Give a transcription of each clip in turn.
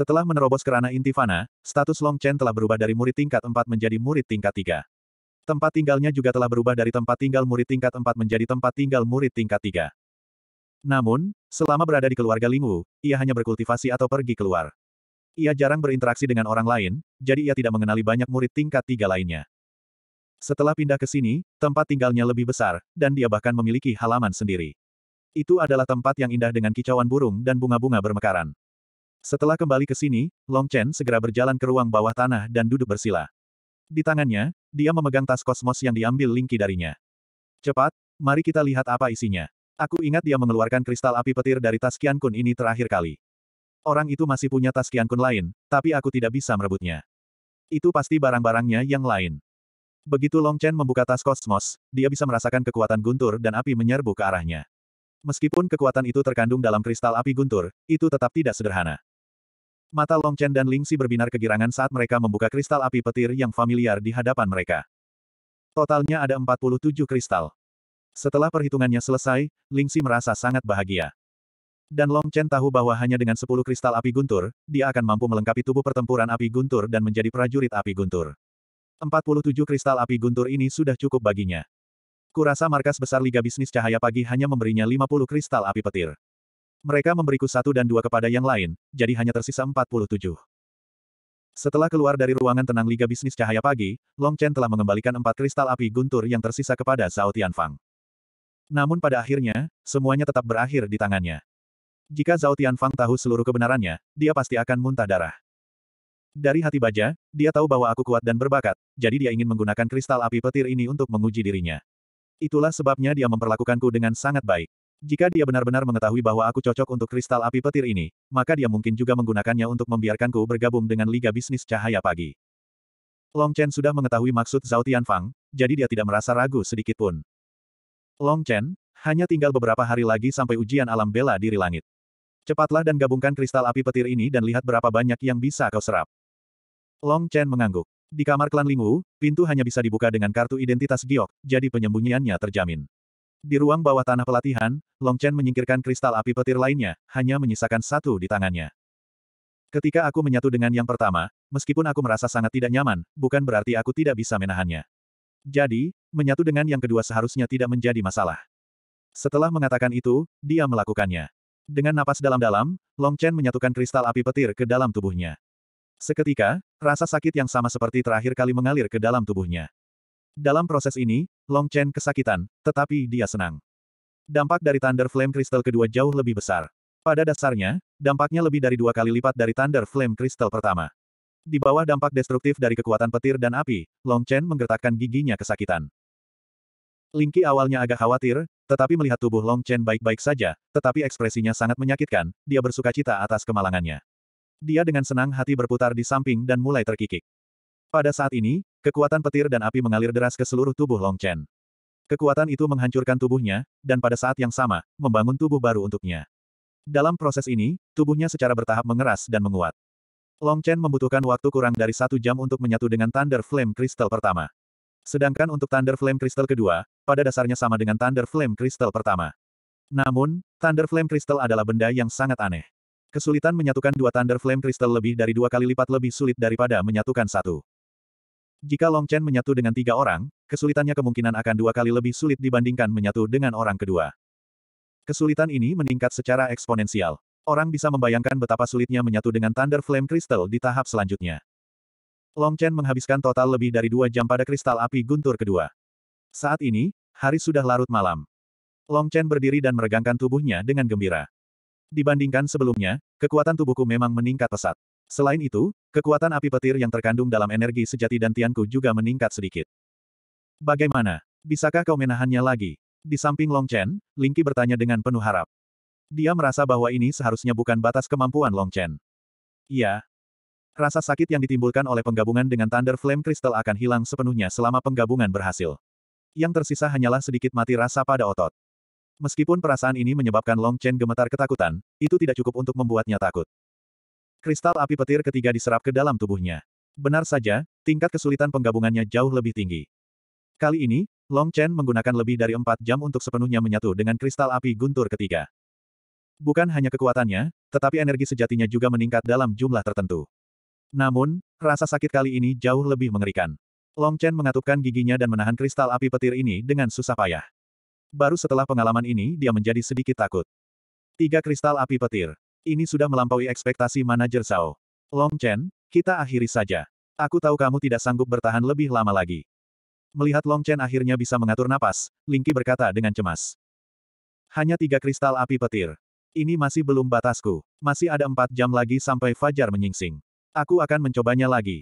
Setelah menerobos kerana Intifana, status Long Chen telah berubah dari murid tingkat 4 menjadi murid tingkat 3. Tempat tinggalnya juga telah berubah dari tempat tinggal murid tingkat 4 menjadi tempat tinggal murid tingkat 3. Namun, selama berada di keluarga Lingwu, ia hanya berkultivasi atau pergi keluar. Ia jarang berinteraksi dengan orang lain, jadi ia tidak mengenali banyak murid tingkat 3 lainnya. Setelah pindah ke sini, tempat tinggalnya lebih besar, dan dia bahkan memiliki halaman sendiri. Itu adalah tempat yang indah dengan kicauan burung dan bunga-bunga bermekaran. Setelah kembali ke sini, Long Chen segera berjalan ke ruang bawah tanah dan duduk bersila. Di tangannya, dia memegang tas kosmos yang diambil Lingki darinya. Cepat, mari kita lihat apa isinya. Aku ingat dia mengeluarkan kristal api petir dari tas Kian Kun ini terakhir kali. Orang itu masih punya tas Kian Kun lain, tapi aku tidak bisa merebutnya. Itu pasti barang-barangnya yang lain. Begitu Long Chen membuka tas kosmos, dia bisa merasakan kekuatan guntur dan api menyerbu ke arahnya. Meskipun kekuatan itu terkandung dalam kristal api guntur, itu tetap tidak sederhana. Mata Long Chen dan Ling Lingxi berbinar kegirangan saat mereka membuka kristal api petir yang familiar di hadapan mereka. Totalnya ada 47 kristal. Setelah perhitungannya selesai, Ling Lingxi merasa sangat bahagia. Dan Long Chen tahu bahwa hanya dengan 10 kristal api guntur, dia akan mampu melengkapi tubuh pertempuran api guntur dan menjadi prajurit api guntur. 47 kristal api guntur ini sudah cukup baginya. Kurasa markas besar Liga Bisnis Cahaya Pagi hanya memberinya 50 kristal api petir. Mereka memberiku satu dan dua kepada yang lain, jadi hanya tersisa 47. Setelah keluar dari ruangan tenang Liga Bisnis Cahaya Pagi, Long Chen telah mengembalikan empat kristal api guntur yang tersisa kepada Zhao Tianfang. Namun pada akhirnya, semuanya tetap berakhir di tangannya. Jika Zhao Tianfang tahu seluruh kebenarannya, dia pasti akan muntah darah. Dari hati baja, dia tahu bahwa aku kuat dan berbakat, jadi dia ingin menggunakan kristal api petir ini untuk menguji dirinya. Itulah sebabnya dia memperlakukanku dengan sangat baik. Jika dia benar-benar mengetahui bahwa aku cocok untuk kristal api petir ini, maka dia mungkin juga menggunakannya untuk membiarkanku bergabung dengan Liga Bisnis Cahaya Pagi. Long Chen sudah mengetahui maksud Zhao Tianfang, jadi dia tidak merasa ragu sedikit pun. Long Chen, hanya tinggal beberapa hari lagi sampai ujian alam bela diri langit. Cepatlah dan gabungkan kristal api petir ini dan lihat berapa banyak yang bisa kau serap. Long Chen mengangguk. Di kamar klan Lingwu, pintu hanya bisa dibuka dengan kartu identitas Giok, jadi penyembunyiannya terjamin. Di ruang bawah tanah pelatihan, Long Chen menyingkirkan kristal api petir lainnya, hanya menyisakan satu di tangannya. Ketika aku menyatu dengan yang pertama, meskipun aku merasa sangat tidak nyaman, bukan berarti aku tidak bisa menahannya. Jadi, menyatu dengan yang kedua seharusnya tidak menjadi masalah. Setelah mengatakan itu, dia melakukannya. Dengan napas dalam-dalam, Long Chen menyatukan kristal api petir ke dalam tubuhnya. Seketika, rasa sakit yang sama seperti terakhir kali mengalir ke dalam tubuhnya. Dalam proses ini, Long Chen kesakitan, tetapi dia senang. Dampak dari Thunder Flame Crystal kedua jauh lebih besar. Pada dasarnya, dampaknya lebih dari dua kali lipat dari Thunder Flame Crystal pertama. Di bawah dampak destruktif dari kekuatan petir dan api, Long Chen menggertakkan giginya kesakitan. Lingki awalnya agak khawatir, tetapi melihat tubuh Long Chen baik-baik saja, tetapi ekspresinya sangat menyakitkan, dia bersuka cita atas kemalangannya. Dia dengan senang hati berputar di samping dan mulai terkikik. Pada saat ini, kekuatan petir dan api mengalir deras ke seluruh tubuh Long Chen. Kekuatan itu menghancurkan tubuhnya, dan pada saat yang sama, membangun tubuh baru untuknya. Dalam proses ini, tubuhnya secara bertahap mengeras dan menguat. Long Chen membutuhkan waktu kurang dari satu jam untuk menyatu dengan Thunder Flame Crystal pertama. Sedangkan untuk Thunder Flame Crystal kedua, pada dasarnya sama dengan Thunder Flame Crystal pertama. Namun, Thunder Flame Crystal adalah benda yang sangat aneh. Kesulitan menyatukan dua Thunder Flame Crystal lebih dari dua kali lipat lebih sulit daripada menyatukan satu. Jika Long Chen menyatu dengan tiga orang, kesulitannya kemungkinan akan dua kali lebih sulit dibandingkan menyatu dengan orang kedua. Kesulitan ini meningkat secara eksponensial. Orang bisa membayangkan betapa sulitnya menyatu dengan Thunder Flame Crystal di tahap selanjutnya. Long Chen menghabiskan total lebih dari dua jam pada kristal api guntur kedua. Saat ini, hari sudah larut malam. Long Chen berdiri dan meregangkan tubuhnya dengan gembira. Dibandingkan sebelumnya, kekuatan tubuhku memang meningkat pesat. Selain itu, kekuatan api petir yang terkandung dalam energi sejati dan Tianku juga meningkat sedikit. Bagaimana? Bisakah kau menahannya lagi? Di samping Long Chen, Lingqi bertanya dengan penuh harap. Dia merasa bahwa ini seharusnya bukan batas kemampuan Long Chen. Iya. Rasa sakit yang ditimbulkan oleh penggabungan dengan Thunder Flame Crystal akan hilang sepenuhnya selama penggabungan berhasil. Yang tersisa hanyalah sedikit mati rasa pada otot. Meskipun perasaan ini menyebabkan Long Chen gemetar ketakutan, itu tidak cukup untuk membuatnya takut. Kristal api petir ketiga diserap ke dalam tubuhnya. Benar saja, tingkat kesulitan penggabungannya jauh lebih tinggi. Kali ini, Long Chen menggunakan lebih dari empat jam untuk sepenuhnya menyatu dengan kristal api guntur ketiga. Bukan hanya kekuatannya, tetapi energi sejatinya juga meningkat dalam jumlah tertentu. Namun, rasa sakit kali ini jauh lebih mengerikan. Long Chen mengatupkan giginya dan menahan kristal api petir ini dengan susah payah. Baru setelah pengalaman ini dia menjadi sedikit takut. Tiga kristal api petir. Ini sudah melampaui ekspektasi manajer Zhao. Long Chen, kita akhiri saja. Aku tahu kamu tidak sanggup bertahan lebih lama lagi. Melihat Long Chen akhirnya bisa mengatur napas, Lingqi berkata dengan cemas. Hanya tiga kristal api petir. Ini masih belum batasku. Masih ada empat jam lagi sampai Fajar menyingsing. Aku akan mencobanya lagi.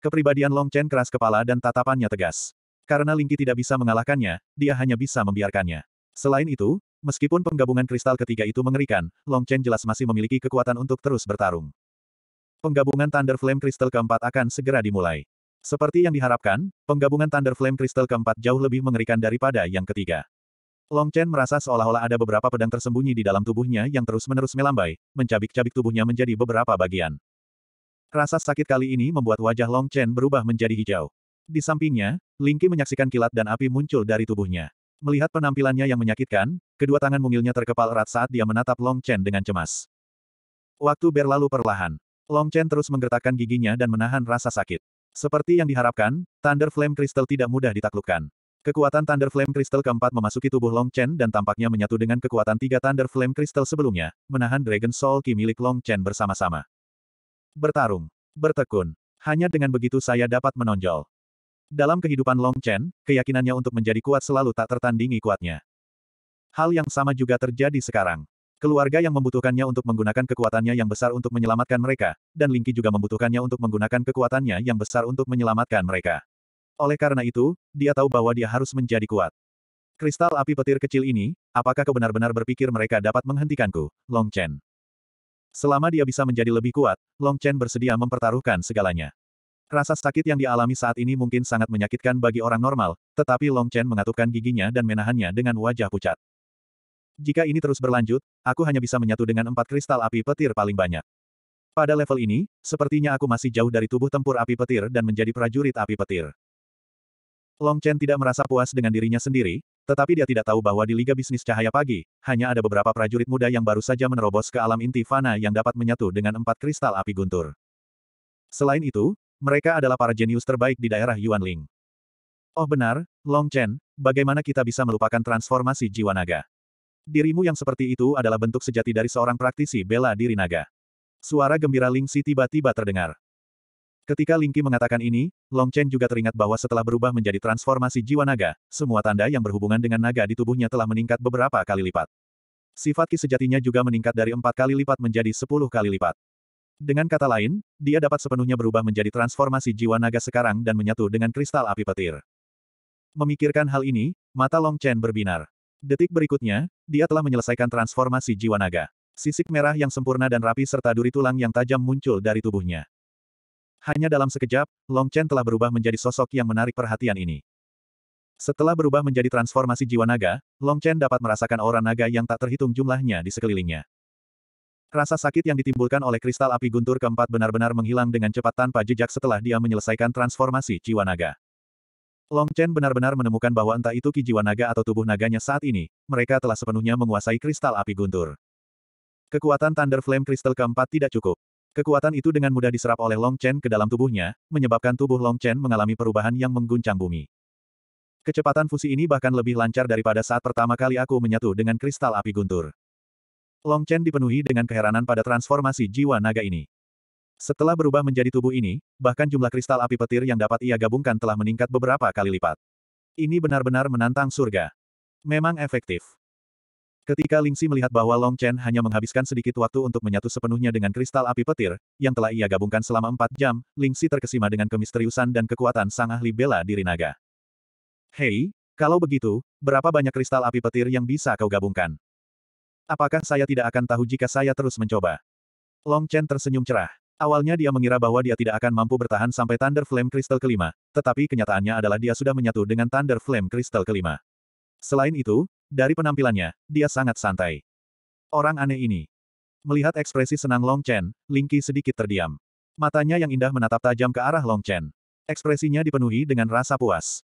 Kepribadian Long Chen keras kepala dan tatapannya tegas. Karena Lingqi tidak bisa mengalahkannya, dia hanya bisa membiarkannya. Selain itu, Meskipun penggabungan kristal ketiga itu mengerikan, Long Chen jelas masih memiliki kekuatan untuk terus bertarung. Penggabungan Thunder Flame Crystal keempat akan segera dimulai. Seperti yang diharapkan, penggabungan Thunder Flame Crystal keempat jauh lebih mengerikan daripada yang ketiga. Long Chen merasa seolah-olah ada beberapa pedang tersembunyi di dalam tubuhnya yang terus-menerus melambai, mencabik-cabik tubuhnya menjadi beberapa bagian. Rasa sakit kali ini membuat wajah Long Chen berubah menjadi hijau. Di sampingnya, Lingqi menyaksikan kilat dan api muncul dari tubuhnya. Melihat penampilannya yang menyakitkan, kedua tangan mungilnya terkepal erat saat dia menatap Long Chen dengan cemas. Waktu berlalu perlahan. Long Chen terus menggertakkan giginya dan menahan rasa sakit. Seperti yang diharapkan, Thunder Flame Crystal tidak mudah ditaklukkan. Kekuatan Thunder Flame Crystal keempat memasuki tubuh Long Chen dan tampaknya menyatu dengan kekuatan tiga Thunder Flame Crystal sebelumnya, menahan Dragon Soul Ki milik Long Chen bersama-sama. Bertarung. Bertekun. Hanya dengan begitu saya dapat menonjol. Dalam kehidupan Long Chen, keyakinannya untuk menjadi kuat selalu tak tertandingi kuatnya. Hal yang sama juga terjadi sekarang. Keluarga yang membutuhkannya untuk menggunakan kekuatannya yang besar untuk menyelamatkan mereka, dan Lingqi juga membutuhkannya untuk menggunakan kekuatannya yang besar untuk menyelamatkan mereka. Oleh karena itu, dia tahu bahwa dia harus menjadi kuat. Kristal api petir kecil ini, apakah kau benar-benar berpikir mereka dapat menghentikanku, Long Chen? Selama dia bisa menjadi lebih kuat, Long Chen bersedia mempertaruhkan segalanya. Rasa sakit yang dialami saat ini mungkin sangat menyakitkan bagi orang normal, tetapi Long Chen mengatupkan giginya dan menahannya dengan wajah pucat. Jika ini terus berlanjut, aku hanya bisa menyatu dengan empat kristal api petir paling banyak. Pada level ini, sepertinya aku masih jauh dari tubuh tempur api petir dan menjadi prajurit api petir. Long Chen tidak merasa puas dengan dirinya sendiri, tetapi dia tidak tahu bahwa di Liga Bisnis Cahaya Pagi, hanya ada beberapa prajurit muda yang baru saja menerobos ke alam inti fana yang dapat menyatu dengan empat kristal api guntur. Selain itu, mereka adalah para jenius terbaik di daerah Yuanling. Oh benar, Long Chen, bagaimana kita bisa melupakan transformasi jiwa naga? Dirimu yang seperti itu adalah bentuk sejati dari seorang praktisi bela diri naga. Suara gembira Ling Si tiba-tiba terdengar. Ketika Ling Qi mengatakan ini, Long Chen juga teringat bahwa setelah berubah menjadi transformasi jiwa naga, semua tanda yang berhubungan dengan naga di tubuhnya telah meningkat beberapa kali lipat. Sifat ki sejatinya juga meningkat dari empat kali lipat menjadi sepuluh kali lipat. Dengan kata lain, dia dapat sepenuhnya berubah menjadi transformasi jiwa naga sekarang dan menyatu dengan kristal api petir. Memikirkan hal ini, mata Long Chen berbinar. Detik berikutnya, dia telah menyelesaikan transformasi jiwa naga. Sisik merah yang sempurna dan rapi serta duri tulang yang tajam muncul dari tubuhnya. Hanya dalam sekejap, Long Chen telah berubah menjadi sosok yang menarik perhatian ini. Setelah berubah menjadi transformasi jiwa naga, Long Chen dapat merasakan aura naga yang tak terhitung jumlahnya di sekelilingnya. Rasa sakit yang ditimbulkan oleh kristal api guntur keempat benar-benar menghilang dengan cepat tanpa jejak setelah dia menyelesaikan transformasi jiwa naga. Long Chen benar-benar menemukan bahwa entah itu ki jiwa naga atau tubuh naganya saat ini, mereka telah sepenuhnya menguasai kristal api guntur. Kekuatan Thunder Flame Kristal keempat tidak cukup. Kekuatan itu dengan mudah diserap oleh Long Chen ke dalam tubuhnya, menyebabkan tubuh Long Chen mengalami perubahan yang mengguncang bumi. Kecepatan fusi ini bahkan lebih lancar daripada saat pertama kali aku menyatu dengan kristal api guntur. Long Chen dipenuhi dengan keheranan pada transformasi jiwa naga ini. Setelah berubah menjadi tubuh ini, bahkan jumlah kristal api petir yang dapat ia gabungkan telah meningkat beberapa kali lipat. Ini benar-benar menantang surga. Memang efektif. Ketika Ling Xi melihat bahwa Long Chen hanya menghabiskan sedikit waktu untuk menyatu sepenuhnya dengan kristal api petir, yang telah ia gabungkan selama empat jam, Ling Xi terkesima dengan kemisteriusan dan kekuatan sang ahli bela diri naga. Hei, kalau begitu, berapa banyak kristal api petir yang bisa kau gabungkan? Apakah saya tidak akan tahu jika saya terus mencoba? Long Chen tersenyum cerah. Awalnya dia mengira bahwa dia tidak akan mampu bertahan sampai Thunder Flame Crystal kelima, tetapi kenyataannya adalah dia sudah menyatu dengan Thunder Flame Crystal kelima. Selain itu, dari penampilannya, dia sangat santai. Orang aneh ini. Melihat ekspresi senang Long Chen, Ling Qi sedikit terdiam. Matanya yang indah menatap tajam ke arah Long Chen. Ekspresinya dipenuhi dengan rasa puas.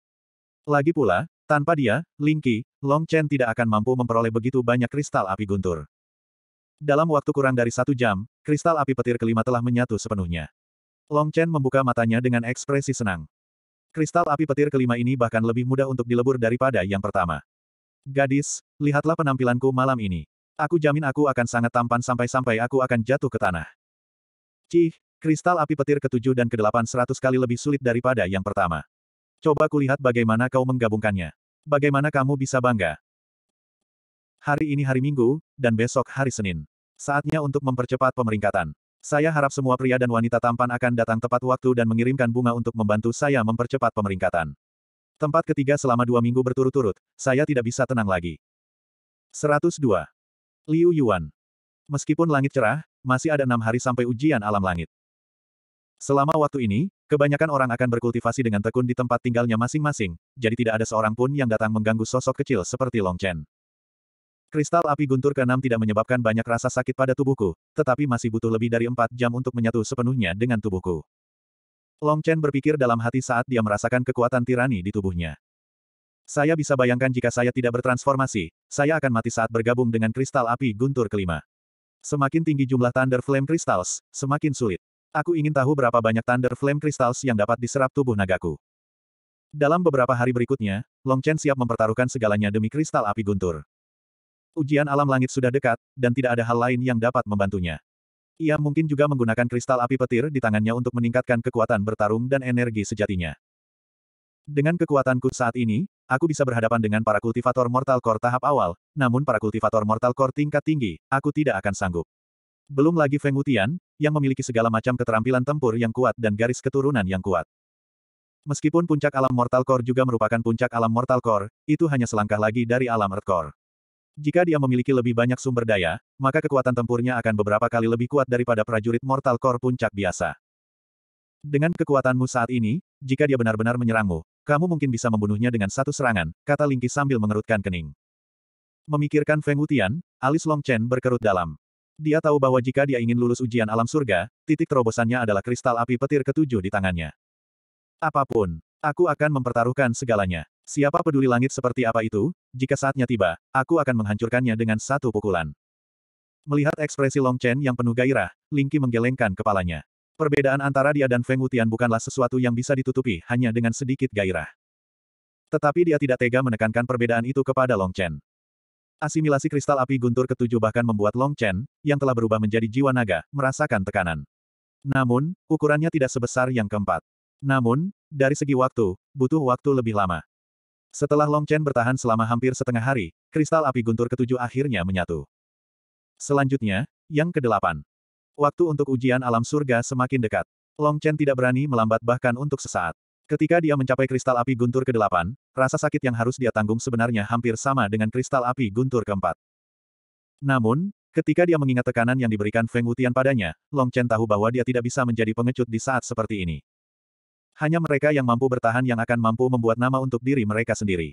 Lagi pula, tanpa dia, Ling Qi. Long Chen tidak akan mampu memperoleh begitu banyak kristal api guntur. Dalam waktu kurang dari satu jam, kristal api petir kelima telah menyatu sepenuhnya. Long Chen membuka matanya dengan ekspresi senang. Kristal api petir kelima ini bahkan lebih mudah untuk dilebur daripada yang pertama. Gadis, lihatlah penampilanku malam ini. Aku jamin aku akan sangat tampan sampai-sampai aku akan jatuh ke tanah. Cih, kristal api petir ketujuh dan kedelapan seratus kali lebih sulit daripada yang pertama. Coba kulihat bagaimana kau menggabungkannya. Bagaimana kamu bisa bangga? Hari ini hari Minggu, dan besok hari Senin. Saatnya untuk mempercepat pemeringkatan. Saya harap semua pria dan wanita tampan akan datang tepat waktu dan mengirimkan bunga untuk membantu saya mempercepat pemeringkatan. Tempat ketiga selama dua minggu berturut-turut, saya tidak bisa tenang lagi. 102. Liu Yuan. Meskipun langit cerah, masih ada enam hari sampai ujian alam langit. Selama waktu ini, Kebanyakan orang akan berkultivasi dengan tekun di tempat tinggalnya masing-masing, jadi tidak ada seorang pun yang datang mengganggu sosok kecil seperti Long Chen. Kristal api guntur keenam tidak menyebabkan banyak rasa sakit pada tubuhku, tetapi masih butuh lebih dari empat jam untuk menyatu sepenuhnya dengan tubuhku. Long Chen berpikir dalam hati saat dia merasakan kekuatan tirani di tubuhnya. Saya bisa bayangkan jika saya tidak bertransformasi, saya akan mati saat bergabung dengan kristal api guntur kelima. Semakin tinggi jumlah Thunder Flame Crystals, semakin sulit. Aku ingin tahu berapa banyak Thunder Flame Crystals yang dapat diserap tubuh nagaku. Dalam beberapa hari berikutnya, Long Chen siap mempertaruhkan segalanya demi kristal api guntur. Ujian alam langit sudah dekat, dan tidak ada hal lain yang dapat membantunya. Ia mungkin juga menggunakan kristal api petir di tangannya untuk meningkatkan kekuatan bertarung dan energi sejatinya. Dengan kekuatanku saat ini, aku bisa berhadapan dengan para kultivator Mortal Core tahap awal, namun para kultivator Mortal Core tingkat tinggi, aku tidak akan sanggup. Belum lagi Feng Wutian, yang memiliki segala macam keterampilan tempur yang kuat dan garis keturunan yang kuat. Meskipun puncak alam Mortal Core juga merupakan puncak alam Mortal Core, itu hanya selangkah lagi dari alam Earth Core. Jika dia memiliki lebih banyak sumber daya, maka kekuatan tempurnya akan beberapa kali lebih kuat daripada prajurit Mortal Core puncak biasa. Dengan kekuatanmu saat ini, jika dia benar-benar menyerangmu, kamu mungkin bisa membunuhnya dengan satu serangan, kata Lingqi sambil mengerutkan kening. Memikirkan Feng Wutian, alis Long Chen berkerut dalam. Dia tahu bahwa jika dia ingin lulus ujian alam surga, titik terobosannya adalah kristal api petir ketujuh di tangannya. Apapun, aku akan mempertaruhkan segalanya. Siapa peduli langit seperti apa itu, jika saatnya tiba, aku akan menghancurkannya dengan satu pukulan. Melihat ekspresi Long Chen yang penuh gairah, Lingqi menggelengkan kepalanya. Perbedaan antara dia dan Feng Wutian bukanlah sesuatu yang bisa ditutupi hanya dengan sedikit gairah. Tetapi dia tidak tega menekankan perbedaan itu kepada Long Chen. Asimilasi kristal api guntur ketujuh bahkan membuat Long Chen, yang telah berubah menjadi jiwa naga, merasakan tekanan. Namun, ukurannya tidak sebesar yang keempat. Namun, dari segi waktu, butuh waktu lebih lama. Setelah Long Chen bertahan selama hampir setengah hari, kristal api guntur ketujuh akhirnya menyatu. Selanjutnya, yang kedelapan. Waktu untuk ujian alam surga semakin dekat. Long Chen tidak berani melambat bahkan untuk sesaat. Ketika dia mencapai kristal api guntur ke-8, rasa sakit yang harus dia tanggung sebenarnya hampir sama dengan kristal api guntur keempat. Namun, ketika dia mengingat tekanan yang diberikan Feng Wutian padanya, Long Chen tahu bahwa dia tidak bisa menjadi pengecut di saat seperti ini. Hanya mereka yang mampu bertahan yang akan mampu membuat nama untuk diri mereka sendiri.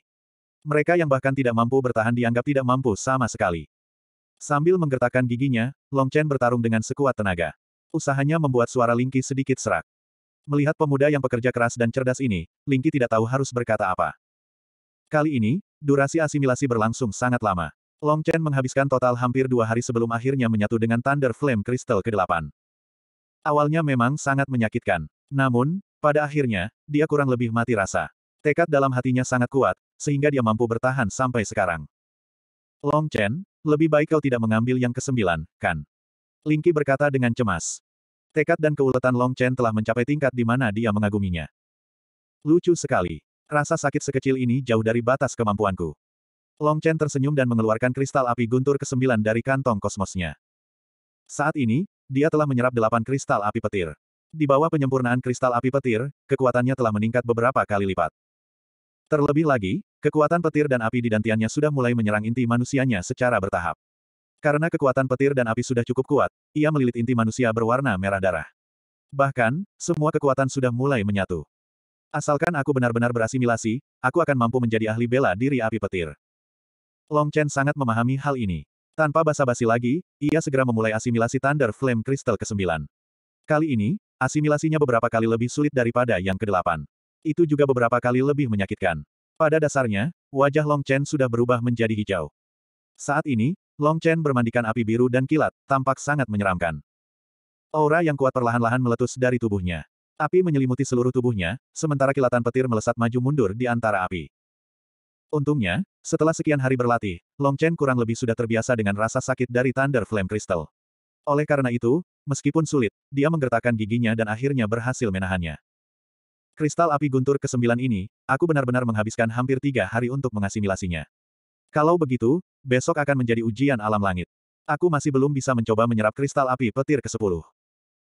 Mereka yang bahkan tidak mampu bertahan dianggap tidak mampu sama sekali. Sambil menggertakkan giginya, Long Chen bertarung dengan sekuat tenaga. Usahanya membuat suara lingki sedikit serak. Melihat pemuda yang pekerja keras dan cerdas ini, Lingqi tidak tahu harus berkata apa. Kali ini, durasi asimilasi berlangsung sangat lama. Long Chen menghabiskan total hampir dua hari sebelum akhirnya menyatu dengan Thunder Flame Crystal ke-8. Awalnya memang sangat menyakitkan. Namun, pada akhirnya, dia kurang lebih mati rasa. Tekad dalam hatinya sangat kuat, sehingga dia mampu bertahan sampai sekarang. Long Chen, lebih baik kau tidak mengambil yang kesembilan, kan? Lingki berkata dengan cemas. Tekad dan keuletan Long Chen telah mencapai tingkat di mana dia mengaguminya. Lucu sekali. Rasa sakit sekecil ini jauh dari batas kemampuanku. Long Chen tersenyum dan mengeluarkan kristal api guntur ke-9 dari kantong kosmosnya. Saat ini, dia telah menyerap delapan kristal api petir. Di bawah penyempurnaan kristal api petir, kekuatannya telah meningkat beberapa kali lipat. Terlebih lagi, kekuatan petir dan api di dantiannya sudah mulai menyerang inti manusianya secara bertahap. Karena kekuatan petir dan api sudah cukup kuat, ia melilit inti manusia berwarna merah darah. Bahkan, semua kekuatan sudah mulai menyatu. Asalkan aku benar-benar berasimilasi, aku akan mampu menjadi ahli bela diri api petir. Long Chen sangat memahami hal ini. Tanpa basa-basi lagi, ia segera memulai asimilasi Thunder Flame Crystal ke-9. Kali ini, asimilasinya beberapa kali lebih sulit daripada yang ke-8. Itu juga beberapa kali lebih menyakitkan. Pada dasarnya, wajah Long Chen sudah berubah menjadi hijau. Saat ini, Long Chen bermandikan api biru dan kilat, tampak sangat menyeramkan. Aura yang kuat perlahan-lahan meletus dari tubuhnya. Api menyelimuti seluruh tubuhnya, sementara kilatan petir melesat maju mundur di antara api. Untungnya, setelah sekian hari berlatih, Long Chen kurang lebih sudah terbiasa dengan rasa sakit dari Thunder Flame Crystal. Oleh karena itu, meskipun sulit, dia menggertakkan giginya dan akhirnya berhasil menahannya. Kristal api guntur ke-9 ini, aku benar-benar menghabiskan hampir tiga hari untuk mengasimilasinya. Kalau begitu, besok akan menjadi ujian alam langit. Aku masih belum bisa mencoba menyerap kristal api petir ke-10.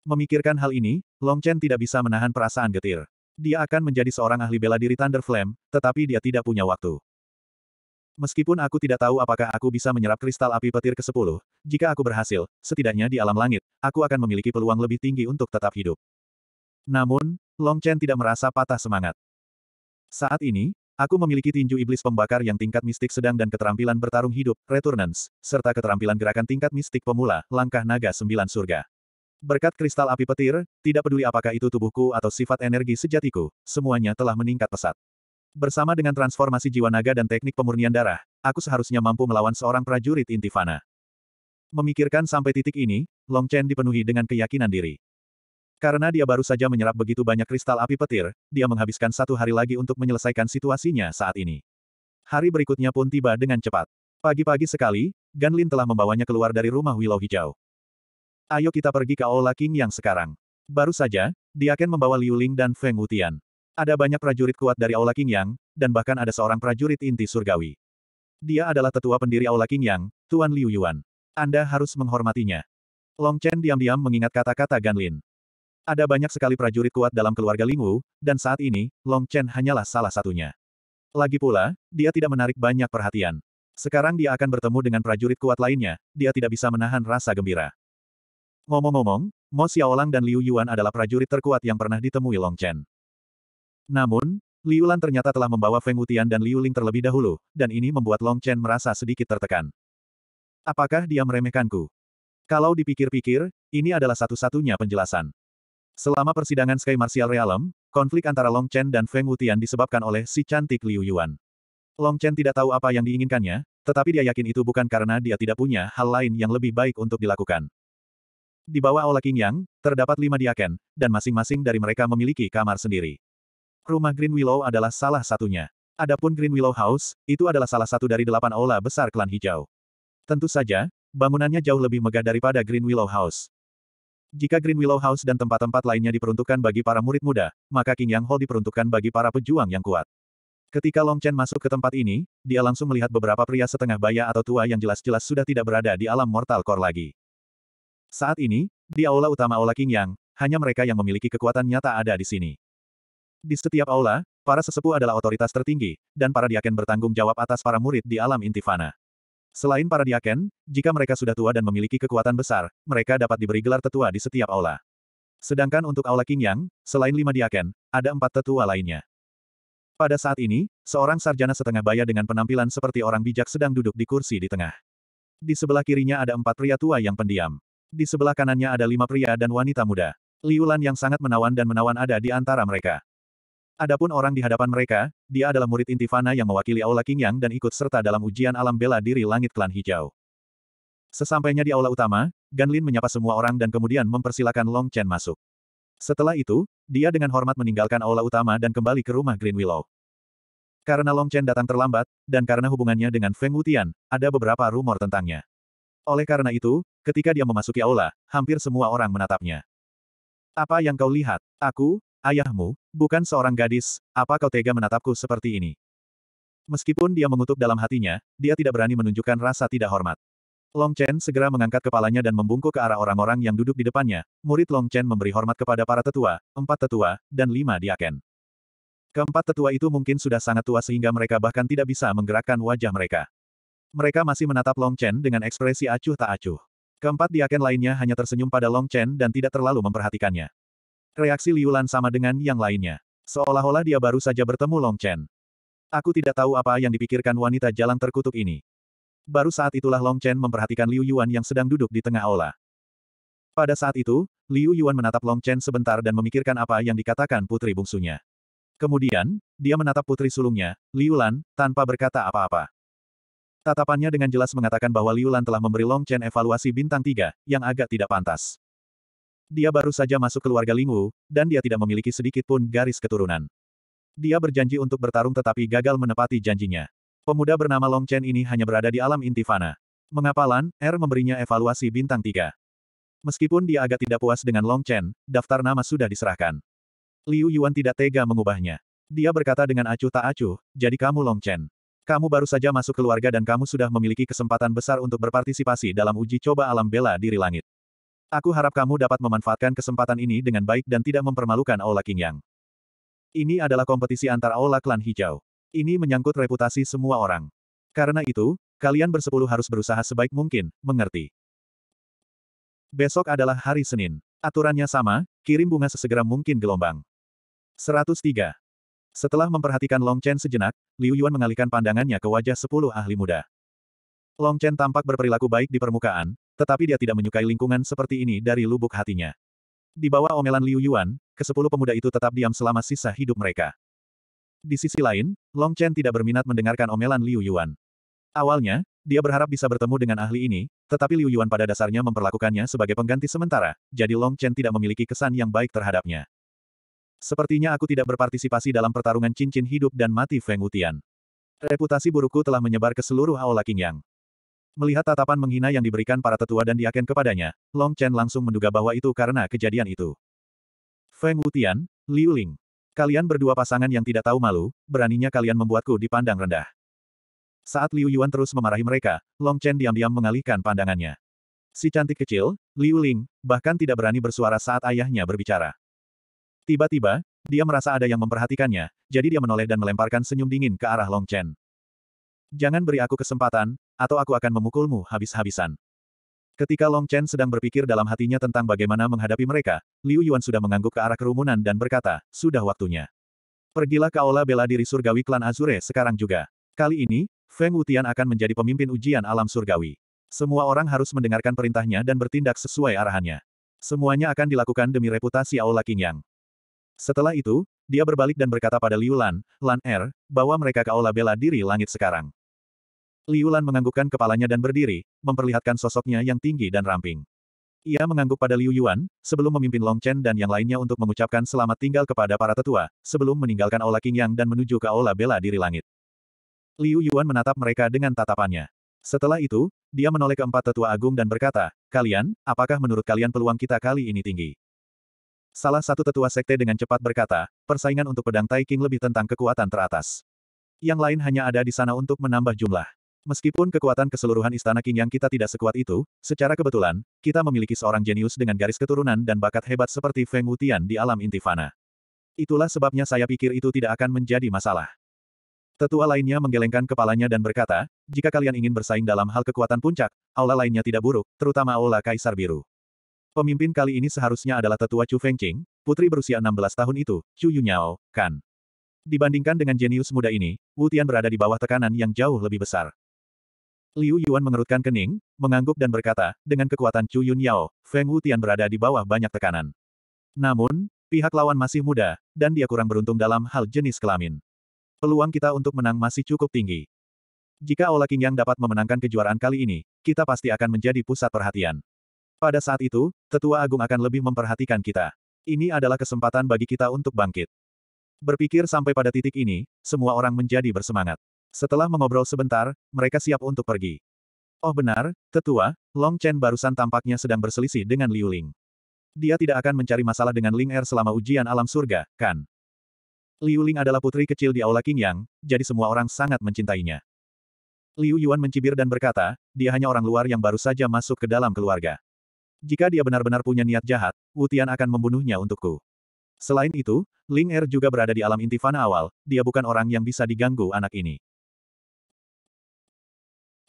Memikirkan hal ini, Long Chen tidak bisa menahan perasaan getir. Dia akan menjadi seorang ahli bela diri Thunder Flame, tetapi dia tidak punya waktu. Meskipun aku tidak tahu apakah aku bisa menyerap kristal api petir ke-10, jika aku berhasil, setidaknya di alam langit, aku akan memiliki peluang lebih tinggi untuk tetap hidup. Namun, Long Chen tidak merasa patah semangat. Saat ini, Aku memiliki tinju iblis pembakar yang tingkat mistik sedang dan keterampilan bertarung hidup, returnance, serta keterampilan gerakan tingkat mistik pemula, langkah naga sembilan surga. Berkat kristal api petir, tidak peduli apakah itu tubuhku atau sifat energi sejatiku, semuanya telah meningkat pesat. Bersama dengan transformasi jiwa naga dan teknik pemurnian darah, aku seharusnya mampu melawan seorang prajurit Intifana. Memikirkan sampai titik ini, Long Chen dipenuhi dengan keyakinan diri. Karena dia baru saja menyerap begitu banyak kristal api petir, dia menghabiskan satu hari lagi untuk menyelesaikan situasinya saat ini. Hari berikutnya pun tiba dengan cepat. Pagi-pagi sekali, Ganlin telah membawanya keluar dari rumah Willow Hijau. Ayo kita pergi ke Aula King yang sekarang. Baru saja, dia akan membawa Liu Ling dan Feng Wutian. Ada banyak prajurit kuat dari Aula King Yang, dan bahkan ada seorang prajurit inti surgawi. Dia adalah tetua pendiri Aula King Yang, Tuan Liu Yuan. Anda harus menghormatinya. Long Chen diam-diam mengingat kata-kata Ganlin. Ada banyak sekali prajurit kuat dalam keluarga Lingwu, dan saat ini, Long Chen hanyalah salah satunya. Lagi pula, dia tidak menarik banyak perhatian. Sekarang dia akan bertemu dengan prajurit kuat lainnya, dia tidak bisa menahan rasa gembira. Ngomong-ngomong, Mo Xiaolang dan Liu Yuan adalah prajurit terkuat yang pernah ditemui Long Chen. Namun, Liu Lan ternyata telah membawa Feng Wutian dan Liu Ling terlebih dahulu, dan ini membuat Long Chen merasa sedikit tertekan. Apakah dia meremehkanku? Kalau dipikir-pikir, ini adalah satu-satunya penjelasan. Selama persidangan Sky Martial Realm, konflik antara Long Chen dan Feng Wutian disebabkan oleh si cantik Liu Yuan. Long Chen tidak tahu apa yang diinginkannya, tetapi dia yakin itu bukan karena dia tidak punya hal lain yang lebih baik untuk dilakukan. Di bawah Aula King Yang, terdapat lima diaken, dan masing-masing dari mereka memiliki kamar sendiri. Rumah Green Willow adalah salah satunya. Adapun Green Willow House, itu adalah salah satu dari delapan aula besar klan hijau. Tentu saja, bangunannya jauh lebih megah daripada Green Willow House. Jika Green Willow House dan tempat-tempat lainnya diperuntukkan bagi para murid muda, maka King Yang Hall diperuntukkan bagi para pejuang yang kuat. Ketika Long Chen masuk ke tempat ini, dia langsung melihat beberapa pria setengah baya atau tua yang jelas-jelas sudah tidak berada di alam Mortal Core lagi. Saat ini, di aula utama Aula King Yang, hanya mereka yang memiliki kekuatan nyata ada di sini. Di setiap aula, para sesepuh adalah otoritas tertinggi, dan para diaken bertanggung jawab atas para murid di alam Intifana. Selain para diaken, jika mereka sudah tua dan memiliki kekuatan besar, mereka dapat diberi gelar tetua di setiap aula. Sedangkan untuk aula Qingyang, selain lima diaken, ada empat tetua lainnya. Pada saat ini, seorang sarjana setengah baya dengan penampilan seperti orang bijak sedang duduk di kursi di tengah. Di sebelah kirinya ada empat pria tua yang pendiam. Di sebelah kanannya ada lima pria dan wanita muda. Liulan yang sangat menawan dan menawan ada di antara mereka. Adapun orang di hadapan mereka, dia adalah murid Intifana yang mewakili Aula Qingyang dan ikut serta dalam ujian alam bela diri langit klan hijau. Sesampainya di aula utama, Gan Lin menyapa semua orang dan kemudian mempersilahkan Long Chen masuk. Setelah itu, dia dengan hormat meninggalkan aula utama dan kembali ke rumah Green Willow. Karena Long Chen datang terlambat, dan karena hubungannya dengan Feng Wutian, ada beberapa rumor tentangnya. Oleh karena itu, ketika dia memasuki aula, hampir semua orang menatapnya. Apa yang kau lihat? Aku, Ayahmu, bukan seorang gadis, apa kau tega menatapku seperti ini? Meskipun dia mengutuk dalam hatinya, dia tidak berani menunjukkan rasa tidak hormat. Long Chen segera mengangkat kepalanya dan membungkuk ke arah orang-orang yang duduk di depannya. Murid Long Chen memberi hormat kepada para tetua, empat tetua, dan lima diaken. Keempat tetua itu mungkin sudah sangat tua sehingga mereka bahkan tidak bisa menggerakkan wajah mereka. Mereka masih menatap Long Chen dengan ekspresi acuh tak acuh. Keempat diaken lainnya hanya tersenyum pada Long Chen dan tidak terlalu memperhatikannya. Reaksi Liu Lan sama dengan yang lainnya. Seolah-olah dia baru saja bertemu Long Chen. Aku tidak tahu apa yang dipikirkan wanita jalan terkutuk ini. Baru saat itulah Long Chen memperhatikan Liu Yuan yang sedang duduk di tengah aula. Pada saat itu, Liu Yuan menatap Long Chen sebentar dan memikirkan apa yang dikatakan putri bungsunya. Kemudian, dia menatap putri sulungnya, Liu Lan, tanpa berkata apa-apa. Tatapannya dengan jelas mengatakan bahwa Liu Lan telah memberi Long Chen evaluasi bintang tiga, yang agak tidak pantas. Dia baru saja masuk keluarga Lingwu, dan dia tidak memiliki sedikit pun garis keturunan. Dia berjanji untuk bertarung tetapi gagal menepati janjinya. Pemuda bernama Long Chen ini hanya berada di alam intifana. Mengapa Lan, R er memberinya evaluasi bintang tiga? Meskipun dia agak tidak puas dengan Long Chen, daftar nama sudah diserahkan. Liu Yuan tidak tega mengubahnya. Dia berkata dengan acuh tak acuh, jadi kamu Long Chen. Kamu baru saja masuk keluarga dan kamu sudah memiliki kesempatan besar untuk berpartisipasi dalam uji coba alam bela diri langit. Aku harap kamu dapat memanfaatkan kesempatan ini dengan baik dan tidak mempermalukan Aula Yang. Ini adalah kompetisi antar Aula Klan Hijau. Ini menyangkut reputasi semua orang. Karena itu, kalian bersepuluh harus berusaha sebaik mungkin, mengerti. Besok adalah hari Senin. Aturannya sama, kirim bunga sesegera mungkin gelombang. 103. Setelah memperhatikan Long Chen sejenak, Liu Yuan mengalihkan pandangannya ke wajah sepuluh ahli muda. Long Chen tampak berperilaku baik di permukaan, tetapi dia tidak menyukai lingkungan seperti ini dari lubuk hatinya. Di bawah omelan Liu Yuan, kesepuluh pemuda itu tetap diam selama sisa hidup mereka. Di sisi lain, Long Chen tidak berminat mendengarkan omelan Liu Yuan. Awalnya, dia berharap bisa bertemu dengan ahli ini, tetapi Liu Yuan pada dasarnya memperlakukannya sebagai pengganti sementara, jadi Long Chen tidak memiliki kesan yang baik terhadapnya. Sepertinya aku tidak berpartisipasi dalam pertarungan cincin hidup dan mati Feng Wutian. Reputasi burukku telah menyebar ke seluruh Aula Yang. Melihat tatapan menghina yang diberikan para tetua dan diaken kepadanya, Long Chen langsung menduga bahwa itu karena kejadian itu. Feng Wutian, Liu Ling. Kalian berdua pasangan yang tidak tahu malu, beraninya kalian membuatku dipandang rendah. Saat Liu Yuan terus memarahi mereka, Long Chen diam-diam mengalihkan pandangannya. Si cantik kecil, Liu Ling, bahkan tidak berani bersuara saat ayahnya berbicara. Tiba-tiba, dia merasa ada yang memperhatikannya, jadi dia menoleh dan melemparkan senyum dingin ke arah Long Chen. Jangan beri aku kesempatan, atau aku akan memukulmu habis-habisan. Ketika Long Chen sedang berpikir dalam hatinya tentang bagaimana menghadapi mereka, Liu Yuan sudah mengangguk ke arah kerumunan dan berkata, sudah waktunya. Pergilah ke aula bela diri surgawi klan Azure sekarang juga. Kali ini, Feng Wutian akan menjadi pemimpin ujian alam surgawi. Semua orang harus mendengarkan perintahnya dan bertindak sesuai arahannya. Semuanya akan dilakukan demi reputasi Aula Qingyang. Setelah itu, dia berbalik dan berkata pada Liu Lan, Lan Er, bawa mereka ke Aula Bela Diri Langit sekarang. Liu menganggukkan kepalanya dan berdiri, memperlihatkan sosoknya yang tinggi dan ramping. Ia mengangguk pada Liu Yuan, sebelum memimpin Long Chen dan yang lainnya untuk mengucapkan selamat tinggal kepada para tetua, sebelum meninggalkan Aula Yang dan menuju ke Aula Bela Diri Langit. Liu Yuan menatap mereka dengan tatapannya. Setelah itu, dia menoleh ke empat tetua agung dan berkata, Kalian, apakah menurut kalian peluang kita kali ini tinggi? Salah satu tetua sekte dengan cepat berkata, persaingan untuk pedang King lebih tentang kekuatan teratas. Yang lain hanya ada di sana untuk menambah jumlah. Meskipun kekuatan keseluruhan istana King yang kita tidak sekuat itu, secara kebetulan, kita memiliki seorang jenius dengan garis keturunan dan bakat hebat seperti Feng Wutian di alam intifana. Itulah sebabnya saya pikir itu tidak akan menjadi masalah. Tetua lainnya menggelengkan kepalanya dan berkata, jika kalian ingin bersaing dalam hal kekuatan puncak, aula lainnya tidak buruk, terutama aula Kaisar Biru. Pemimpin kali ini seharusnya adalah tetua Chu Fengqing, putri berusia 16 tahun itu, Chu Yunyao, kan. Dibandingkan dengan jenius muda ini, Wu berada di bawah tekanan yang jauh lebih besar. Liu Yuan mengerutkan kening, mengangguk dan berkata, dengan kekuatan Chu Yun Yao, Feng Wutian berada di bawah banyak tekanan. Namun, pihak lawan masih muda, dan dia kurang beruntung dalam hal jenis kelamin. Peluang kita untuk menang masih cukup tinggi. Jika Ola Yang dapat memenangkan kejuaraan kali ini, kita pasti akan menjadi pusat perhatian. Pada saat itu, Tetua Agung akan lebih memperhatikan kita. Ini adalah kesempatan bagi kita untuk bangkit. Berpikir sampai pada titik ini, semua orang menjadi bersemangat. Setelah mengobrol sebentar, mereka siap untuk pergi. Oh benar, tetua, Long Chen barusan tampaknya sedang berselisih dengan Liu Ling. Dia tidak akan mencari masalah dengan Ling Er selama ujian alam surga, kan? Liu Ling adalah putri kecil di Aula King Yang, jadi semua orang sangat mencintainya. Liu Yuan mencibir dan berkata, dia hanya orang luar yang baru saja masuk ke dalam keluarga. Jika dia benar-benar punya niat jahat, Wu Tian akan membunuhnya untukku. Selain itu, Ling Er juga berada di alam intifana awal, dia bukan orang yang bisa diganggu anak ini.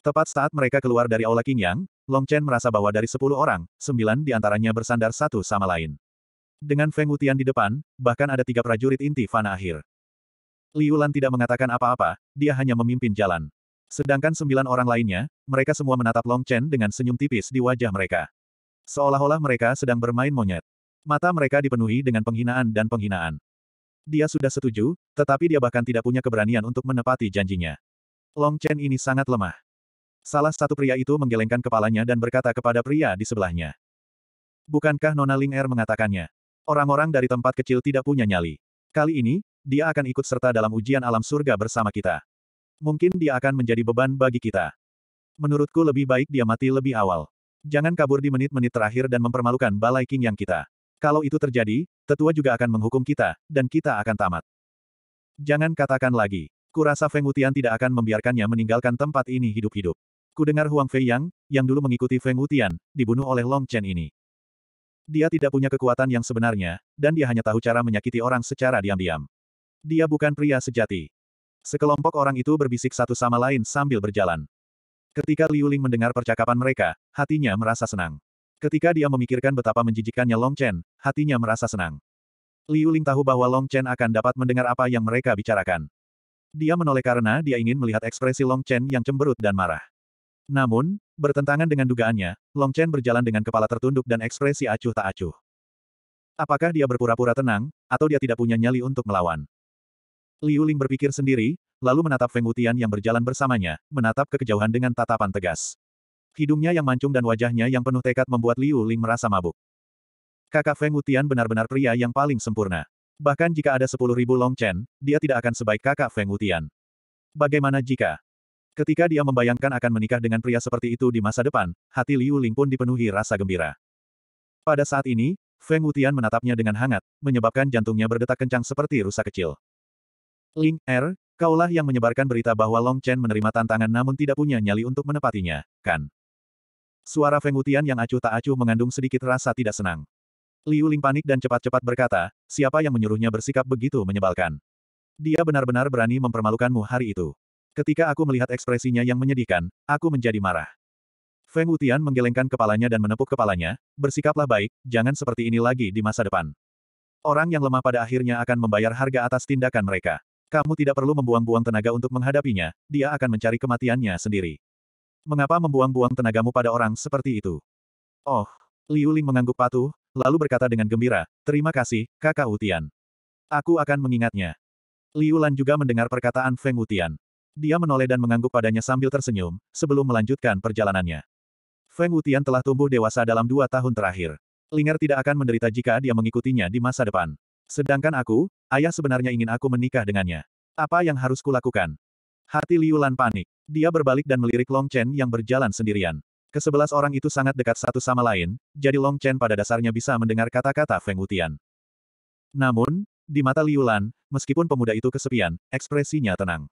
Tepat saat mereka keluar dari Aula King Yang, Long Chen merasa bahwa dari sepuluh orang, sembilan di antaranya bersandar satu sama lain. Dengan Feng Wutian di depan, bahkan ada tiga prajurit inti fana akhir. Liu Lan tidak mengatakan apa-apa, dia hanya memimpin jalan. Sedangkan sembilan orang lainnya, mereka semua menatap Long Chen dengan senyum tipis di wajah mereka. Seolah-olah mereka sedang bermain monyet. Mata mereka dipenuhi dengan penghinaan dan penghinaan. Dia sudah setuju, tetapi dia bahkan tidak punya keberanian untuk menepati janjinya. Long Chen ini sangat lemah. Salah satu pria itu menggelengkan kepalanya dan berkata kepada pria di sebelahnya. Bukankah Nona Ling Er mengatakannya? Orang-orang dari tempat kecil tidak punya nyali. Kali ini, dia akan ikut serta dalam ujian alam surga bersama kita. Mungkin dia akan menjadi beban bagi kita. Menurutku lebih baik dia mati lebih awal. Jangan kabur di menit-menit terakhir dan mempermalukan balai king yang kita. Kalau itu terjadi, tetua juga akan menghukum kita, dan kita akan tamat. Jangan katakan lagi. Kurasa Feng Wutian tidak akan membiarkannya meninggalkan tempat ini hidup-hidup. Kudengar Huang Fei Yang, yang dulu mengikuti Feng Wutian, dibunuh oleh Long Chen ini. Dia tidak punya kekuatan yang sebenarnya, dan dia hanya tahu cara menyakiti orang secara diam-diam. Dia bukan pria sejati. Sekelompok orang itu berbisik satu sama lain sambil berjalan. Ketika Liu Ling mendengar percakapan mereka, hatinya merasa senang. Ketika dia memikirkan betapa menjijikannya Long Chen, hatinya merasa senang. Liu Ling tahu bahwa Long Chen akan dapat mendengar apa yang mereka bicarakan. Dia menoleh karena dia ingin melihat ekspresi Long Chen yang cemberut dan marah. Namun, bertentangan dengan dugaannya, Long Chen berjalan dengan kepala tertunduk dan ekspresi acuh tak acuh. Apakah dia berpura-pura tenang, atau dia tidak punya nyali untuk melawan? Liu Ling berpikir sendiri, lalu menatap Feng Wutian yang berjalan bersamanya, menatap ke kejauhan dengan tatapan tegas. Hidungnya yang mancung dan wajahnya yang penuh tekad membuat Liu Ling merasa mabuk. Kakak Feng Wutian benar-benar pria yang paling sempurna. Bahkan jika ada sepuluh ribu Long Chen, dia tidak akan sebaik kakak Feng Wutian. Bagaimana jika Ketika dia membayangkan akan menikah dengan pria seperti itu di masa depan, hati Liu Ling pun dipenuhi rasa gembira. Pada saat ini, Feng Wutian menatapnya dengan hangat, menyebabkan jantungnya berdetak kencang seperti rusa kecil. Ling Er, kaulah yang menyebarkan berita bahwa Long Chen menerima tantangan namun tidak punya nyali untuk menepatinya, kan? Suara Feng Wutian yang acuh tak acuh mengandung sedikit rasa tidak senang. Liu Ling panik dan cepat-cepat berkata, siapa yang menyuruhnya bersikap begitu menyebalkan. Dia benar-benar berani mempermalukanmu hari itu. Ketika aku melihat ekspresinya yang menyedihkan, aku menjadi marah. Feng Wutian menggelengkan kepalanya dan menepuk kepalanya, bersikaplah baik, jangan seperti ini lagi di masa depan. Orang yang lemah pada akhirnya akan membayar harga atas tindakan mereka. Kamu tidak perlu membuang-buang tenaga untuk menghadapinya, dia akan mencari kematiannya sendiri. Mengapa membuang-buang tenagamu pada orang seperti itu? Oh, Liu Ling mengangguk patuh, lalu berkata dengan gembira, terima kasih, kakak Wutian. Aku akan mengingatnya. Liu Lan juga mendengar perkataan Feng Wutian. Dia menoleh dan mengangguk padanya sambil tersenyum, sebelum melanjutkan perjalanannya. Feng Wutian telah tumbuh dewasa dalam dua tahun terakhir. Linger tidak akan menderita jika dia mengikutinya di masa depan. Sedangkan aku, ayah sebenarnya ingin aku menikah dengannya. Apa yang harus kulakukan? Hati Liu Lan panik. Dia berbalik dan melirik Long Chen yang berjalan sendirian. Kesebelas orang itu sangat dekat satu sama lain, jadi Long Chen pada dasarnya bisa mendengar kata-kata Feng Wutian. Namun, di mata Liu Lan, meskipun pemuda itu kesepian, ekspresinya tenang.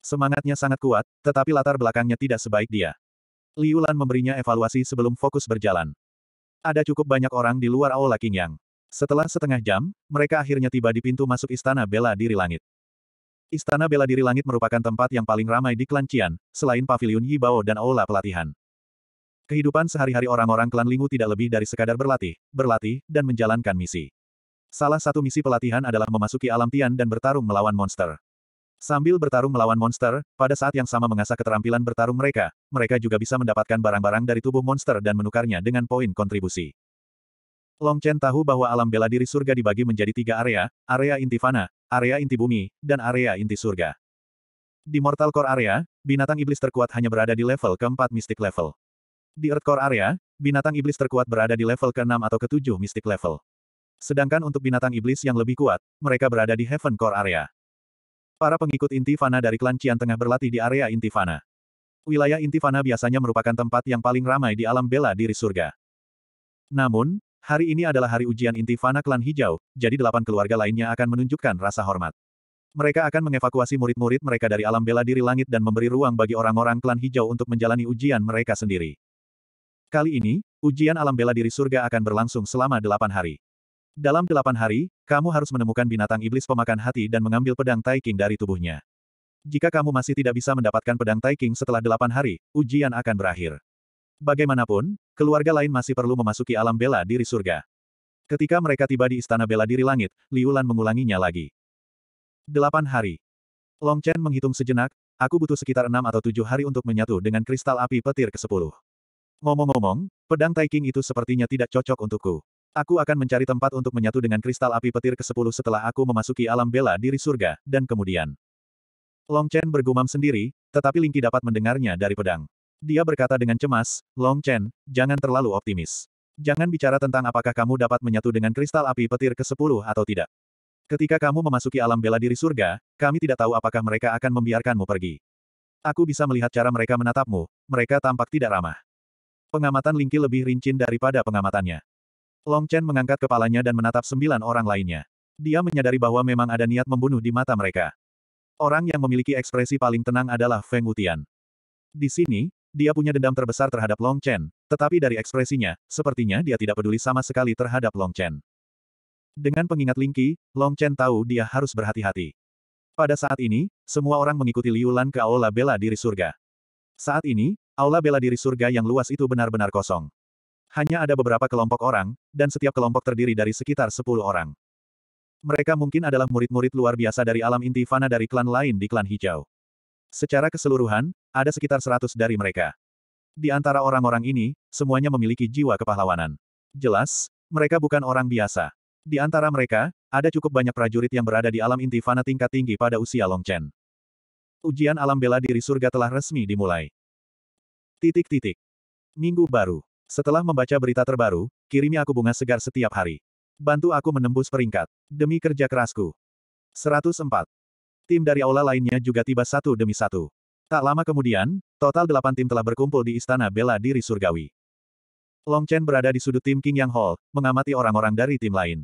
Semangatnya sangat kuat, tetapi latar belakangnya tidak sebaik dia. Liu Lan memberinya evaluasi sebelum fokus berjalan. Ada cukup banyak orang di luar Aula yang. Setelah setengah jam, mereka akhirnya tiba di pintu masuk Istana Bela Diri Langit. Istana Bela Diri Langit merupakan tempat yang paling ramai di klan Qian, selain pavilion Bao dan Aula Pelatihan. Kehidupan sehari-hari orang-orang klan Lingu tidak lebih dari sekadar berlatih, berlatih, dan menjalankan misi. Salah satu misi pelatihan adalah memasuki alam Tian dan bertarung melawan monster. Sambil bertarung melawan monster, pada saat yang sama mengasah keterampilan bertarung mereka, mereka juga bisa mendapatkan barang-barang dari tubuh monster dan menukarnya dengan poin kontribusi. Long Chen tahu bahwa alam bela diri surga dibagi menjadi tiga area, area inti fana, area inti bumi, dan area inti surga. Di Mortal Core area, binatang iblis terkuat hanya berada di level keempat Mystic level. Di Earth Core area, binatang iblis terkuat berada di level ke-6 atau ke-7 Mystic level. Sedangkan untuk binatang iblis yang lebih kuat, mereka berada di Heaven Core area. Para pengikut Intifana dari klan Cian tengah berlatih di area Intifana. Wilayah Intifana biasanya merupakan tempat yang paling ramai di alam bela diri surga. Namun, hari ini adalah hari ujian Intifana klan hijau, jadi delapan keluarga lainnya akan menunjukkan rasa hormat. Mereka akan mengevakuasi murid-murid mereka dari alam bela diri langit dan memberi ruang bagi orang-orang klan hijau untuk menjalani ujian mereka sendiri. Kali ini, ujian alam bela diri surga akan berlangsung selama delapan hari. Dalam delapan hari, kamu harus menemukan binatang iblis pemakan hati dan mengambil pedang Tai dari tubuhnya. Jika kamu masih tidak bisa mendapatkan pedang Tai setelah delapan hari, ujian akan berakhir. Bagaimanapun, keluarga lain masih perlu memasuki alam bela diri surga. Ketika mereka tiba di istana bela diri langit, Liulan mengulanginya lagi. Delapan hari. Long Chen menghitung sejenak, aku butuh sekitar enam atau tujuh hari untuk menyatu dengan kristal api petir ke-10. Ngomong-ngomong, pedang Taiking itu sepertinya tidak cocok untukku. Aku akan mencari tempat untuk menyatu dengan kristal api petir ke-10 setelah aku memasuki alam bela diri surga, dan kemudian. Long Chen bergumam sendiri, tetapi Lingqi dapat mendengarnya dari pedang. Dia berkata dengan cemas, Long Chen, jangan terlalu optimis. Jangan bicara tentang apakah kamu dapat menyatu dengan kristal api petir ke-10 atau tidak. Ketika kamu memasuki alam bela diri surga, kami tidak tahu apakah mereka akan membiarkanmu pergi. Aku bisa melihat cara mereka menatapmu, mereka tampak tidak ramah. Pengamatan Lingqi lebih rincin daripada pengamatannya. Long Chen mengangkat kepalanya dan menatap sembilan orang lainnya. Dia menyadari bahwa memang ada niat membunuh di mata mereka. Orang yang memiliki ekspresi paling tenang adalah Feng Wutian. Di sini, dia punya dendam terbesar terhadap Long Chen, tetapi dari ekspresinya, sepertinya dia tidak peduli sama sekali terhadap Long Chen. Dengan pengingat Lingqi, Long Chen tahu dia harus berhati-hati. Pada saat ini, semua orang mengikuti Liu Lan ke Aula Bela Diri Surga. Saat ini, Aula Bela Diri Surga yang luas itu benar-benar kosong. Hanya ada beberapa kelompok orang, dan setiap kelompok terdiri dari sekitar sepuluh orang. Mereka mungkin adalah murid-murid luar biasa dari alam inti fana dari klan lain di klan hijau. Secara keseluruhan, ada sekitar seratus dari mereka. Di antara orang-orang ini, semuanya memiliki jiwa kepahlawanan. Jelas, mereka bukan orang biasa. Di antara mereka, ada cukup banyak prajurit yang berada di alam inti fana tingkat tinggi pada usia Longchen. Ujian alam bela diri surga telah resmi dimulai. Titik-titik. Minggu baru. Setelah membaca berita terbaru, kirimi aku bunga segar setiap hari. Bantu aku menembus peringkat. Demi kerja kerasku. 104. Tim dari aula lainnya juga tiba satu demi satu. Tak lama kemudian, total delapan tim telah berkumpul di Istana Bela Diri Surgawi. Long Chen berada di sudut tim King Yang Hall, mengamati orang-orang dari tim lain.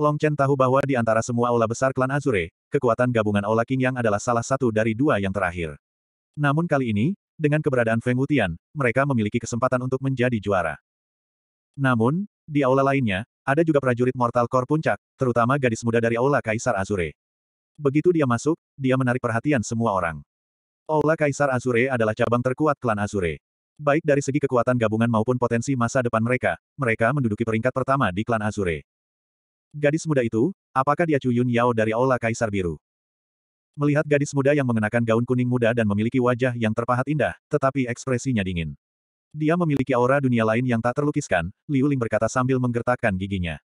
Long Chen tahu bahwa di antara semua aula besar klan Azure, kekuatan gabungan aula King Yang adalah salah satu dari dua yang terakhir. Namun kali ini, dengan keberadaan Feng Wutian, mereka memiliki kesempatan untuk menjadi juara. Namun, di aula lainnya, ada juga prajurit Mortal Core puncak, terutama gadis muda dari aula Kaisar Azure. Begitu dia masuk, dia menarik perhatian semua orang. Aula Kaisar Azure adalah cabang terkuat klan Azure. Baik dari segi kekuatan gabungan maupun potensi masa depan mereka, mereka menduduki peringkat pertama di klan Azure. Gadis muda itu, apakah dia Chu Yun Yao dari Aula Kaisar Biru? Melihat gadis muda yang mengenakan gaun kuning muda dan memiliki wajah yang terpahat indah, tetapi ekspresinya dingin. Dia memiliki aura dunia lain yang tak terlukiskan, Liu Ling berkata sambil menggertakkan giginya.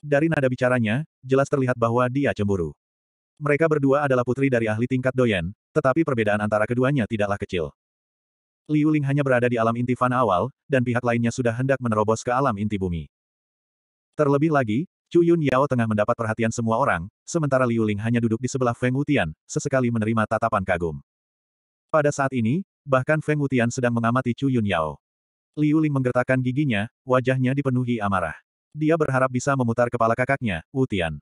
Dari nada bicaranya, jelas terlihat bahwa dia cemburu. Mereka berdua adalah putri dari ahli tingkat Doyen, tetapi perbedaan antara keduanya tidaklah kecil. Liu Ling hanya berada di alam inti fana awal, dan pihak lainnya sudah hendak menerobos ke alam inti bumi. Terlebih lagi, Chu Yun Yao tengah mendapat perhatian semua orang, sementara Liu Ling hanya duduk di sebelah Feng Wutian, sesekali menerima tatapan kagum. Pada saat ini, bahkan Feng Wutian sedang mengamati Chu Yun Yao. Liu Ling menggertakkan giginya, wajahnya dipenuhi amarah. Dia berharap bisa memutar kepala kakaknya, Wutian.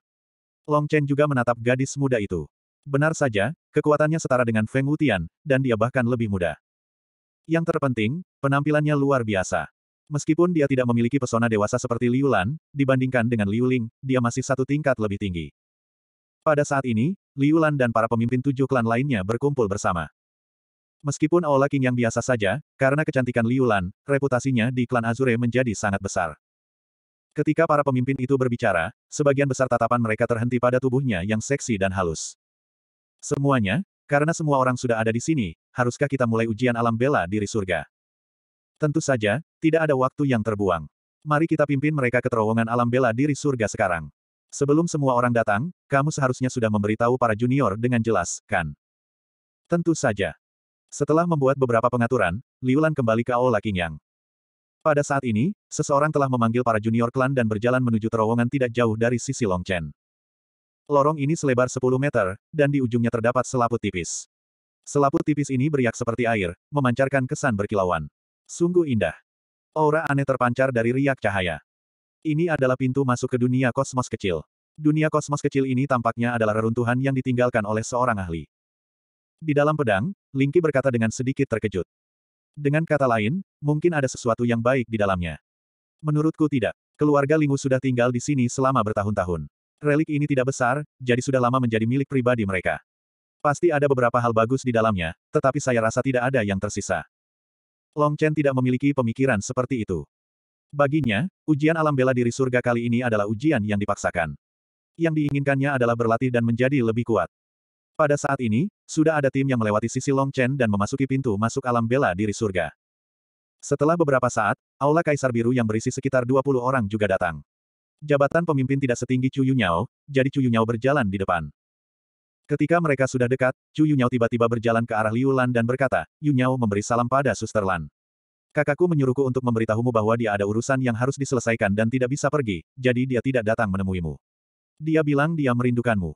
Long Chen juga menatap gadis muda itu. Benar saja, kekuatannya setara dengan Feng Wutian, dan dia bahkan lebih muda. Yang terpenting, penampilannya luar biasa. Meskipun dia tidak memiliki pesona dewasa seperti Liu Lan, dibandingkan dengan Liu Ling, dia masih satu tingkat lebih tinggi. Pada saat ini, Liu Lan dan para pemimpin tujuh klan lainnya berkumpul bersama. Meskipun Aula King yang biasa saja, karena kecantikan Liu Lan, reputasinya di klan Azure menjadi sangat besar. Ketika para pemimpin itu berbicara, sebagian besar tatapan mereka terhenti pada tubuhnya yang seksi dan halus. Semuanya, karena semua orang sudah ada di sini, haruskah kita mulai ujian alam bela diri surga? Tentu saja, tidak ada waktu yang terbuang. Mari kita pimpin mereka ke terowongan alam bela diri surga sekarang. Sebelum semua orang datang, kamu seharusnya sudah memberitahu para junior dengan jelas, kan? Tentu saja. Setelah membuat beberapa pengaturan, Liulan kembali ke Aola Yang. Pada saat ini, seseorang telah memanggil para junior klan dan berjalan menuju terowongan tidak jauh dari sisi Longchen. Lorong ini selebar 10 meter, dan di ujungnya terdapat selaput tipis. Selaput tipis ini beriak seperti air, memancarkan kesan berkilauan. Sungguh indah. Aura aneh terpancar dari riak cahaya. Ini adalah pintu masuk ke dunia kosmos kecil. Dunia kosmos kecil ini tampaknya adalah reruntuhan yang ditinggalkan oleh seorang ahli. Di dalam pedang, Lingki berkata dengan sedikit terkejut. Dengan kata lain, mungkin ada sesuatu yang baik di dalamnya. Menurutku tidak. Keluarga Lingu sudah tinggal di sini selama bertahun-tahun. Relik ini tidak besar, jadi sudah lama menjadi milik pribadi mereka. Pasti ada beberapa hal bagus di dalamnya, tetapi saya rasa tidak ada yang tersisa. Long Chen tidak memiliki pemikiran seperti itu. Baginya, ujian alam bela diri surga kali ini adalah ujian yang dipaksakan. Yang diinginkannya adalah berlatih dan menjadi lebih kuat. Pada saat ini, sudah ada tim yang melewati sisi Long Chen dan memasuki pintu masuk alam bela diri surga. Setelah beberapa saat, Aula Kaisar Biru yang berisi sekitar 20 orang juga datang. Jabatan pemimpin tidak setinggi Cuyu Yunyao, jadi Cuyu Yunyao berjalan di depan. Ketika mereka sudah dekat, Chu Yunyao tiba-tiba berjalan ke arah Liu Lan dan berkata, Yunyao memberi salam pada Suster Lan. Kakakku menyuruhku untuk memberitahumu bahwa dia ada urusan yang harus diselesaikan dan tidak bisa pergi, jadi dia tidak datang menemuimu. Dia bilang dia merindukanmu.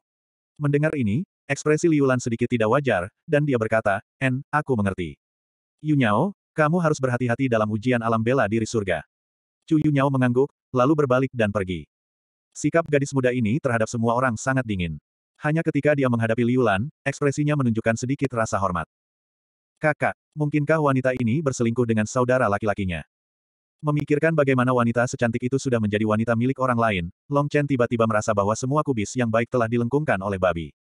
Mendengar ini, ekspresi Liu Lan sedikit tidak wajar, dan dia berkata, En, aku mengerti. Yunyao, kamu harus berhati-hati dalam ujian alam bela diri surga. Chu Yunyao mengangguk, lalu berbalik dan pergi. Sikap gadis muda ini terhadap semua orang sangat dingin. Hanya ketika dia menghadapi Liulan, ekspresinya menunjukkan sedikit rasa hormat. Kakak, mungkinkah wanita ini berselingkuh dengan saudara laki-lakinya? Memikirkan bagaimana wanita secantik itu sudah menjadi wanita milik orang lain, Long Chen tiba-tiba merasa bahwa semua kubis yang baik telah dilengkungkan oleh babi.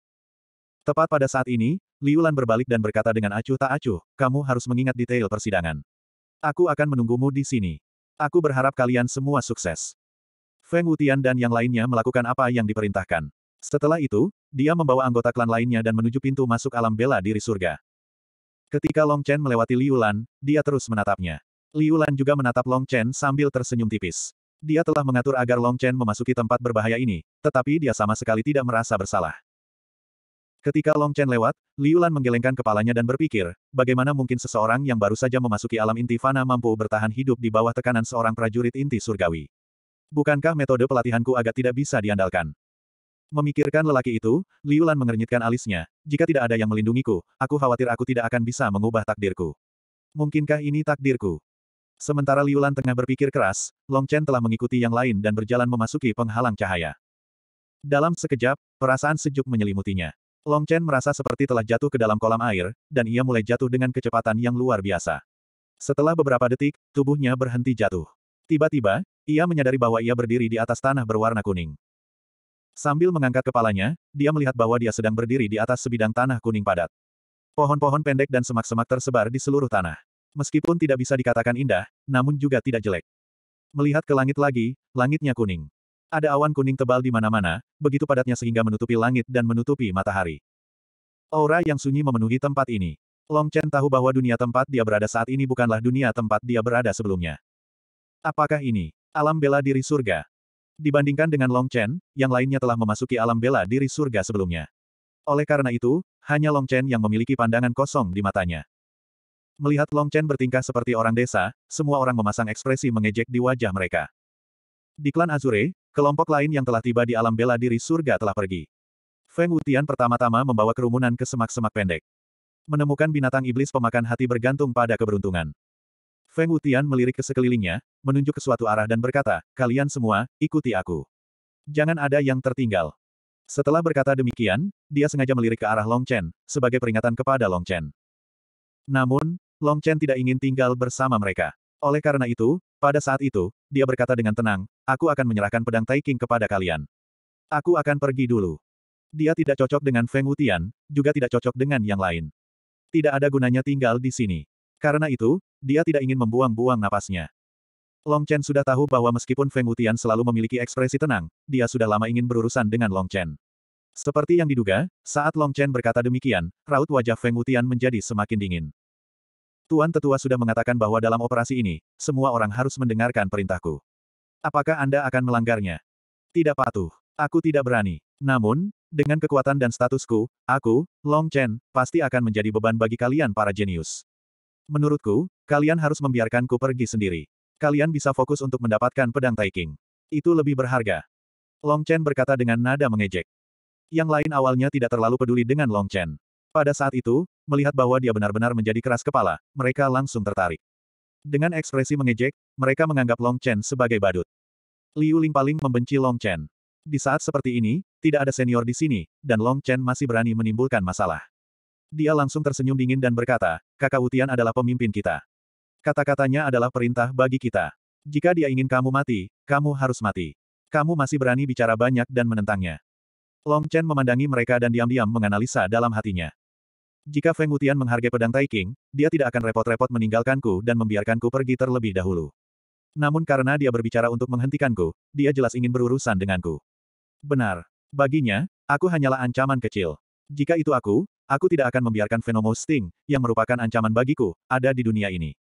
Tepat pada saat ini, Liulan berbalik dan berkata dengan acuh tak acuh, kamu harus mengingat detail persidangan. Aku akan menunggumu di sini. Aku berharap kalian semua sukses. Feng Wutian dan yang lainnya melakukan apa yang diperintahkan. Setelah itu, dia membawa anggota klan lainnya dan menuju pintu masuk alam bela diri surga. Ketika Long Chen melewati Liu Lan, dia terus menatapnya. Liu Lan juga menatap Long Chen sambil tersenyum tipis. Dia telah mengatur agar Long Chen memasuki tempat berbahaya ini, tetapi dia sama sekali tidak merasa bersalah. Ketika Long Chen lewat, Liu Lan menggelengkan kepalanya dan berpikir, bagaimana mungkin seseorang yang baru saja memasuki alam inti fana mampu bertahan hidup di bawah tekanan seorang prajurit inti surgawi. Bukankah metode pelatihanku agak tidak bisa diandalkan? Memikirkan lelaki itu, Liu Lan mengernyitkan alisnya. Jika tidak ada yang melindungiku, aku khawatir aku tidak akan bisa mengubah takdirku. Mungkinkah ini takdirku? Sementara Liu Lan tengah berpikir keras, Long Chen telah mengikuti yang lain dan berjalan memasuki penghalang cahaya. Dalam sekejap, perasaan sejuk menyelimutinya. Long Chen merasa seperti telah jatuh ke dalam kolam air, dan ia mulai jatuh dengan kecepatan yang luar biasa. Setelah beberapa detik, tubuhnya berhenti jatuh. Tiba-tiba, ia menyadari bahwa ia berdiri di atas tanah berwarna kuning. Sambil mengangkat kepalanya, dia melihat bahwa dia sedang berdiri di atas sebidang tanah kuning padat. Pohon-pohon pendek dan semak-semak tersebar di seluruh tanah. Meskipun tidak bisa dikatakan indah, namun juga tidak jelek. Melihat ke langit lagi, langitnya kuning. Ada awan kuning tebal di mana-mana, begitu padatnya sehingga menutupi langit dan menutupi matahari. Aura yang sunyi memenuhi tempat ini. Long Chen tahu bahwa dunia tempat dia berada saat ini bukanlah dunia tempat dia berada sebelumnya. Apakah ini alam bela diri surga? Dibandingkan dengan Long Chen, yang lainnya telah memasuki alam bela diri surga sebelumnya. Oleh karena itu, hanya Long Chen yang memiliki pandangan kosong di matanya. Melihat Long Chen bertingkah seperti orang desa, semua orang memasang ekspresi mengejek di wajah mereka. Di klan Azure, kelompok lain yang telah tiba di alam bela diri surga telah pergi. Feng Wutian pertama-tama membawa kerumunan ke semak-semak pendek. Menemukan binatang iblis pemakan hati bergantung pada keberuntungan. Feng Wutian melirik ke sekelilingnya, menunjuk ke suatu arah dan berkata, kalian semua, ikuti aku. Jangan ada yang tertinggal. Setelah berkata demikian, dia sengaja melirik ke arah Long Chen, sebagai peringatan kepada Long Chen. Namun, Long Chen tidak ingin tinggal bersama mereka. Oleh karena itu, pada saat itu, dia berkata dengan tenang, aku akan menyerahkan pedang Taiking kepada kalian. Aku akan pergi dulu. Dia tidak cocok dengan Feng Wutian, juga tidak cocok dengan yang lain. Tidak ada gunanya tinggal di sini. Karena itu, dia tidak ingin membuang-buang napasnya. Long Chen sudah tahu bahwa meskipun Feng Wutian selalu memiliki ekspresi tenang, dia sudah lama ingin berurusan dengan Long Chen. Seperti yang diduga, saat Long Chen berkata demikian, raut wajah Feng Wutian menjadi semakin dingin. Tuan Tetua sudah mengatakan bahwa dalam operasi ini, semua orang harus mendengarkan perintahku. Apakah Anda akan melanggarnya? Tidak patuh. Aku tidak berani. Namun, dengan kekuatan dan statusku, aku, Long Chen, pasti akan menjadi beban bagi kalian para jenius. Menurutku, kalian harus membiarkanku pergi sendiri. Kalian bisa fokus untuk mendapatkan pedang Taiking. Itu lebih berharga. Long Chen berkata dengan nada mengejek. Yang lain awalnya tidak terlalu peduli dengan Long Chen. Pada saat itu, melihat bahwa dia benar-benar menjadi keras kepala, mereka langsung tertarik. Dengan ekspresi mengejek, mereka menganggap Long Chen sebagai badut. Liu Ling paling membenci Long Chen. Di saat seperti ini, tidak ada senior di sini, dan Long Chen masih berani menimbulkan masalah. Dia langsung tersenyum dingin dan berkata, kakak Uti'an adalah pemimpin kita. Kata-katanya adalah perintah bagi kita. Jika dia ingin kamu mati, kamu harus mati. Kamu masih berani bicara banyak dan menentangnya. Long Chen memandangi mereka dan diam-diam menganalisa dalam hatinya. Jika Feng Uti'an menghargai pedang Taiking, dia tidak akan repot-repot meninggalkanku dan membiarkanku pergi terlebih dahulu. Namun karena dia berbicara untuk menghentikanku, dia jelas ingin berurusan denganku. Benar. Baginya, aku hanyalah ancaman kecil. Jika itu aku, Aku tidak akan membiarkan Venomous Sting, yang merupakan ancaman bagiku, ada di dunia ini.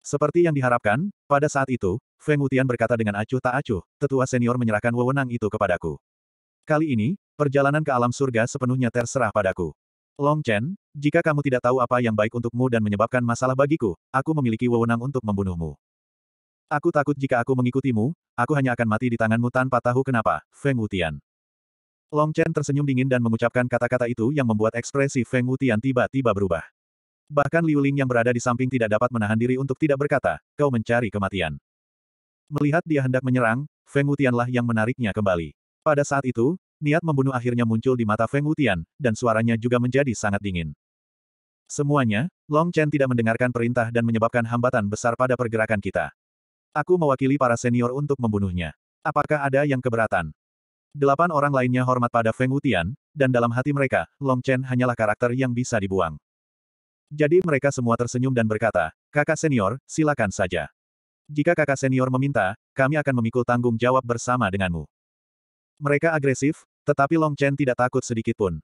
Seperti yang diharapkan, pada saat itu, Feng Wutian berkata dengan acuh tak acuh, tetua senior menyerahkan wewenang itu kepadaku. Kali ini, perjalanan ke alam surga sepenuhnya terserah padaku. Long Chen, jika kamu tidak tahu apa yang baik untukmu dan menyebabkan masalah bagiku, aku memiliki wewenang untuk membunuhmu. Aku takut jika aku mengikutimu, aku hanya akan mati di tanganmu tanpa tahu kenapa, Feng Wutian. Long Chen tersenyum dingin dan mengucapkan kata-kata itu yang membuat ekspresi Feng Wutian tiba-tiba berubah. Bahkan Liu Ling yang berada di samping tidak dapat menahan diri untuk tidak berkata, kau mencari kematian. Melihat dia hendak menyerang, Feng Wutianlah yang menariknya kembali. Pada saat itu, niat membunuh akhirnya muncul di mata Feng Wutian, dan suaranya juga menjadi sangat dingin. Semuanya, Long Chen tidak mendengarkan perintah dan menyebabkan hambatan besar pada pergerakan kita. Aku mewakili para senior untuk membunuhnya. Apakah ada yang keberatan? Delapan orang lainnya hormat pada Feng Wutian, dan dalam hati mereka, Long Chen hanyalah karakter yang bisa dibuang. Jadi mereka semua tersenyum dan berkata, kakak senior, silakan saja. Jika kakak senior meminta, kami akan memikul tanggung jawab bersama denganmu. Mereka agresif, tetapi Long Chen tidak takut sedikit pun.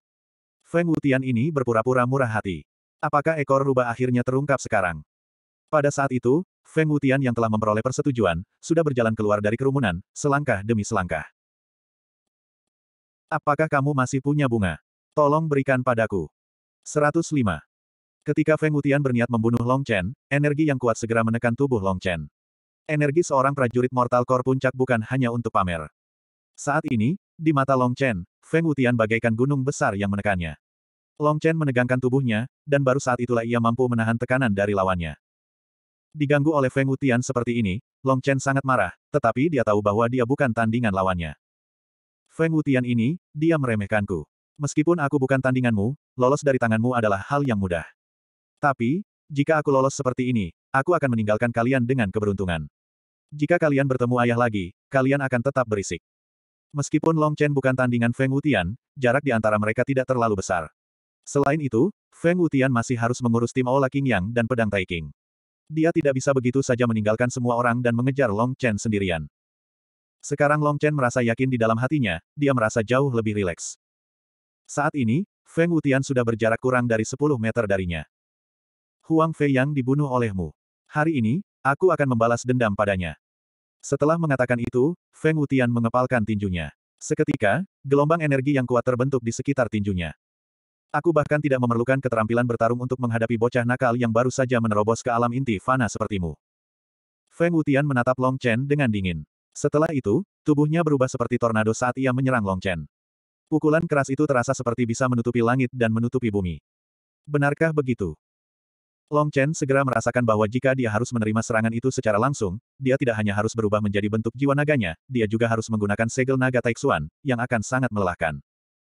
Feng Wutian ini berpura-pura murah hati. Apakah ekor rubah akhirnya terungkap sekarang? Pada saat itu, Feng Wutian yang telah memperoleh persetujuan, sudah berjalan keluar dari kerumunan, selangkah demi selangkah. Apakah kamu masih punya bunga? Tolong berikan padaku. 105. Ketika Feng Wutian berniat membunuh Long Chen, energi yang kuat segera menekan tubuh Long Chen. Energi seorang prajurit Mortal Core puncak bukan hanya untuk pamer. Saat ini, di mata Long Chen, Feng Wutian bagaikan gunung besar yang menekannya. Long Chen menegangkan tubuhnya, dan baru saat itulah ia mampu menahan tekanan dari lawannya. Diganggu oleh Feng Wutian seperti ini, Long Chen sangat marah, tetapi dia tahu bahwa dia bukan tandingan lawannya. Feng Wutian ini, dia meremehkanku. Meskipun aku bukan tandinganmu, lolos dari tanganmu adalah hal yang mudah. Tapi, jika aku lolos seperti ini, aku akan meninggalkan kalian dengan keberuntungan. Jika kalian bertemu ayah lagi, kalian akan tetap berisik. Meskipun Long Chen bukan tandingan Feng Wutian, jarak di antara mereka tidak terlalu besar. Selain itu, Feng Wutian masih harus mengurus tim Ola King Yang dan pedang Taiking. Dia tidak bisa begitu saja meninggalkan semua orang dan mengejar Long Chen sendirian. Sekarang Long Chen merasa yakin di dalam hatinya, dia merasa jauh lebih rileks. Saat ini, Feng Wutian sudah berjarak kurang dari 10 meter darinya. Huang Fei yang dibunuh olehmu. Hari ini, aku akan membalas dendam padanya. Setelah mengatakan itu, Feng Wutian mengepalkan tinjunya. Seketika, gelombang energi yang kuat terbentuk di sekitar tinjunya. Aku bahkan tidak memerlukan keterampilan bertarung untuk menghadapi bocah nakal yang baru saja menerobos ke alam inti fana sepertimu. Feng Wutian menatap Long Chen dengan dingin. Setelah itu, tubuhnya berubah seperti tornado saat ia menyerang Long Chen. Pukulan keras itu terasa seperti bisa menutupi langit dan menutupi bumi. Benarkah begitu? Long Chen segera merasakan bahwa jika dia harus menerima serangan itu secara langsung, dia tidak hanya harus berubah menjadi bentuk jiwa naganya, dia juga harus menggunakan segel naga Taixuan, yang akan sangat melelahkan.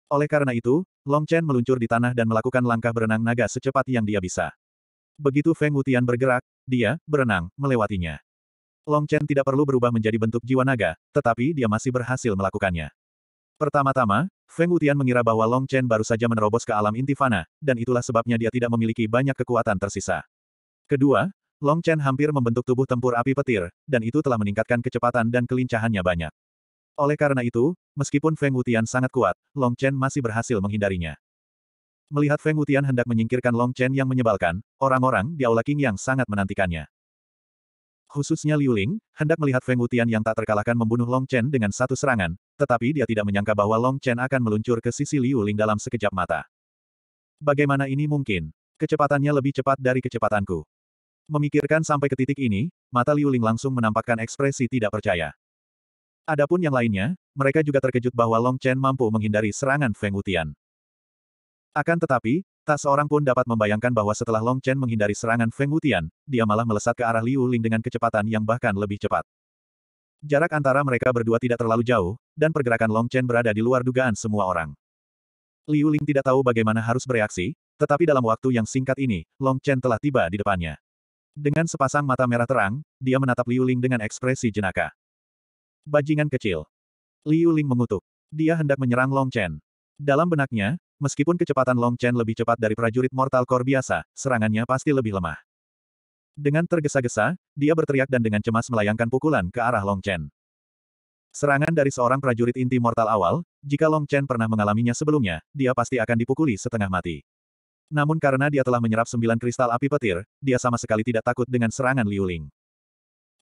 Oleh karena itu, Long Chen meluncur di tanah dan melakukan langkah berenang naga secepat yang dia bisa. Begitu Feng Wutian bergerak, dia, berenang, melewatinya. Long Chen tidak perlu berubah menjadi bentuk jiwa naga, tetapi dia masih berhasil melakukannya. Pertama-tama, Feng Wutian mengira bahwa Long Chen baru saja menerobos ke alam intifana, dan itulah sebabnya dia tidak memiliki banyak kekuatan tersisa. Kedua, Long Chen hampir membentuk tubuh tempur api petir, dan itu telah meningkatkan kecepatan dan kelincahannya banyak. Oleh karena itu, meskipun Feng Wutian sangat kuat, Long Chen masih berhasil menghindarinya. Melihat Feng Wutian hendak menyingkirkan Long Chen yang menyebalkan, orang-orang di Aula King yang sangat menantikannya. Khususnya Liu Ling, hendak melihat Feng Wutian yang tak terkalahkan membunuh Long Chen dengan satu serangan, tetapi dia tidak menyangka bahwa Long Chen akan meluncur ke sisi Liu Ling dalam sekejap mata. Bagaimana ini mungkin? Kecepatannya lebih cepat dari kecepatanku. Memikirkan sampai ke titik ini, mata Liu Ling langsung menampakkan ekspresi tidak percaya. Adapun yang lainnya, mereka juga terkejut bahwa Long Chen mampu menghindari serangan Feng Wutian. Akan tetapi, Tak seorang pun dapat membayangkan bahwa setelah Long Chen menghindari serangan Feng Wutian, dia malah melesat ke arah Liu Ling dengan kecepatan yang bahkan lebih cepat. Jarak antara mereka berdua tidak terlalu jauh, dan pergerakan Long Chen berada di luar dugaan semua orang. Liu Ling tidak tahu bagaimana harus bereaksi, tetapi dalam waktu yang singkat ini, Long Chen telah tiba di depannya. Dengan sepasang mata merah terang, dia menatap Liu Ling dengan ekspresi jenaka. Bajingan kecil. Liu Ling mengutuk. Dia hendak menyerang Long Chen. Dalam benaknya, Meskipun kecepatan Long Chen lebih cepat dari prajurit Mortal Core biasa, serangannya pasti lebih lemah. Dengan tergesa-gesa, dia berteriak dan dengan cemas melayangkan pukulan ke arah Long Chen. Serangan dari seorang prajurit inti mortal awal, jika Long Chen pernah mengalaminya sebelumnya, dia pasti akan dipukuli setengah mati. Namun karena dia telah menyerap sembilan kristal api petir, dia sama sekali tidak takut dengan serangan Liu Ling.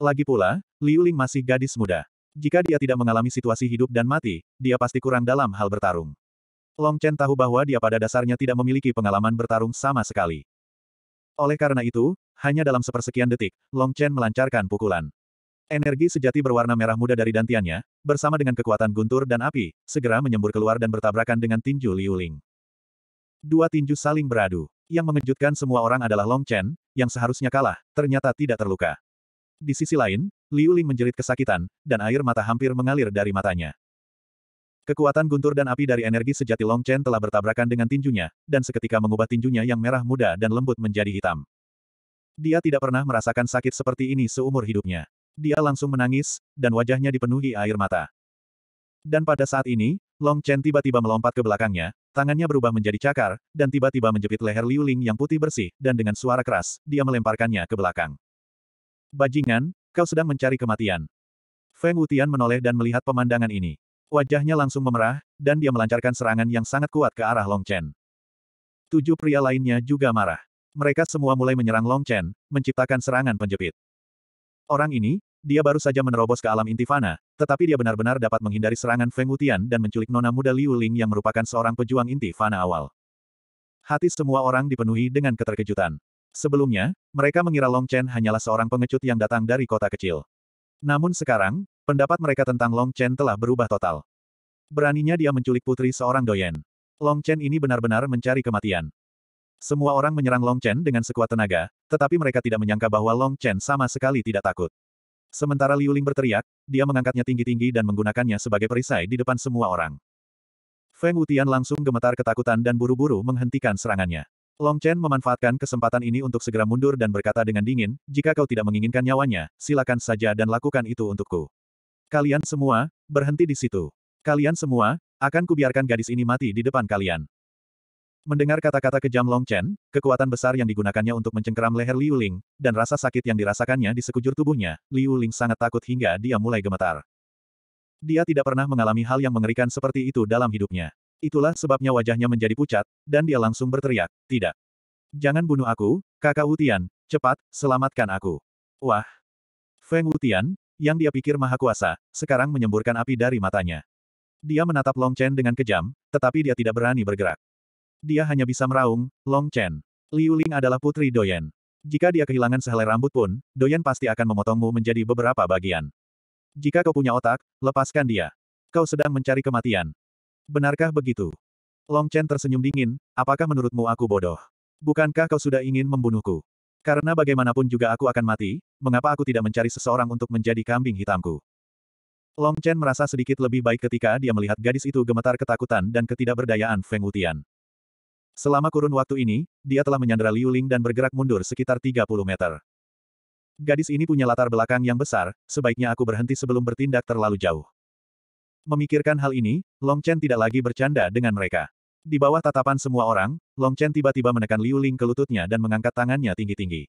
Lagi pula, Liu Ling masih gadis muda. Jika dia tidak mengalami situasi hidup dan mati, dia pasti kurang dalam hal bertarung. Long Chen tahu bahwa dia pada dasarnya tidak memiliki pengalaman bertarung sama sekali. Oleh karena itu, hanya dalam sepersekian detik, Long Chen melancarkan pukulan. Energi sejati berwarna merah muda dari dantiannya, bersama dengan kekuatan guntur dan api, segera menyembur keluar dan bertabrakan dengan tinju Liu Ling. Dua tinju saling beradu. Yang mengejutkan semua orang adalah Long Chen, yang seharusnya kalah, ternyata tidak terluka. Di sisi lain, Liu Ling menjerit kesakitan, dan air mata hampir mengalir dari matanya. Kekuatan guntur dan api dari energi sejati Long Chen telah bertabrakan dengan tinjunya, dan seketika mengubah tinjunya yang merah muda dan lembut menjadi hitam. Dia tidak pernah merasakan sakit seperti ini seumur hidupnya. Dia langsung menangis, dan wajahnya dipenuhi air mata. Dan pada saat ini, Long Chen tiba-tiba melompat ke belakangnya, tangannya berubah menjadi cakar, dan tiba-tiba menjepit leher Liu Ling yang putih bersih, dan dengan suara keras, dia melemparkannya ke belakang. Bajingan, kau sedang mencari kematian. Feng Wutian menoleh dan melihat pemandangan ini. Wajahnya langsung memerah, dan dia melancarkan serangan yang sangat kuat ke arah Long Chen. Tujuh pria lainnya juga marah. Mereka semua mulai menyerang Long Chen, menciptakan serangan penjepit. Orang ini, dia baru saja menerobos ke alam intifana, tetapi dia benar-benar dapat menghindari serangan Feng Wutian dan menculik nona muda Liu Ling yang merupakan seorang pejuang intifana awal. Hati semua orang dipenuhi dengan keterkejutan. Sebelumnya, mereka mengira Long Chen hanyalah seorang pengecut yang datang dari kota kecil. Namun sekarang, Pendapat mereka tentang Long Chen telah berubah total. Beraninya dia menculik putri seorang doyen. Long Chen ini benar-benar mencari kematian. Semua orang menyerang Long Chen dengan sekuat tenaga, tetapi mereka tidak menyangka bahwa Long Chen sama sekali tidak takut. Sementara Liu Ling berteriak, dia mengangkatnya tinggi-tinggi dan menggunakannya sebagai perisai di depan semua orang. Feng Wutian langsung gemetar ketakutan dan buru-buru menghentikan serangannya. Long Chen memanfaatkan kesempatan ini untuk segera mundur dan berkata dengan dingin, jika kau tidak menginginkan nyawanya, silakan saja dan lakukan itu untukku. Kalian semua, berhenti di situ. Kalian semua, akan kubiarkan gadis ini mati di depan kalian. Mendengar kata-kata kejam Long Chen, kekuatan besar yang digunakannya untuk mencengkeram leher Liu Ling, dan rasa sakit yang dirasakannya di sekujur tubuhnya, Liu Ling sangat takut hingga dia mulai gemetar. Dia tidak pernah mengalami hal yang mengerikan seperti itu dalam hidupnya. Itulah sebabnya wajahnya menjadi pucat, dan dia langsung berteriak, tidak. Jangan bunuh aku, kakak Wutian, cepat, selamatkan aku. Wah. Feng Wutian, yang dia pikir maha kuasa, sekarang menyemburkan api dari matanya. Dia menatap Long Chen dengan kejam, tetapi dia tidak berani bergerak. Dia hanya bisa meraung, Long Chen. Liu Ling adalah putri Doyen. Jika dia kehilangan sehelai rambut pun, Doyen pasti akan memotongmu menjadi beberapa bagian. Jika kau punya otak, lepaskan dia. Kau sedang mencari kematian. Benarkah begitu? Long Chen tersenyum dingin, apakah menurutmu aku bodoh? Bukankah kau sudah ingin membunuhku? Karena bagaimanapun juga aku akan mati, mengapa aku tidak mencari seseorang untuk menjadi kambing hitamku? Long Chen merasa sedikit lebih baik ketika dia melihat gadis itu gemetar ketakutan dan ketidakberdayaan Feng Wutian. Selama kurun waktu ini, dia telah menyandera Liu Ling dan bergerak mundur sekitar 30 meter. Gadis ini punya latar belakang yang besar, sebaiknya aku berhenti sebelum bertindak terlalu jauh. Memikirkan hal ini, Long Chen tidak lagi bercanda dengan mereka. Di bawah tatapan semua orang, Long Chen tiba-tiba menekan Liu Ling ke lututnya dan mengangkat tangannya tinggi-tinggi.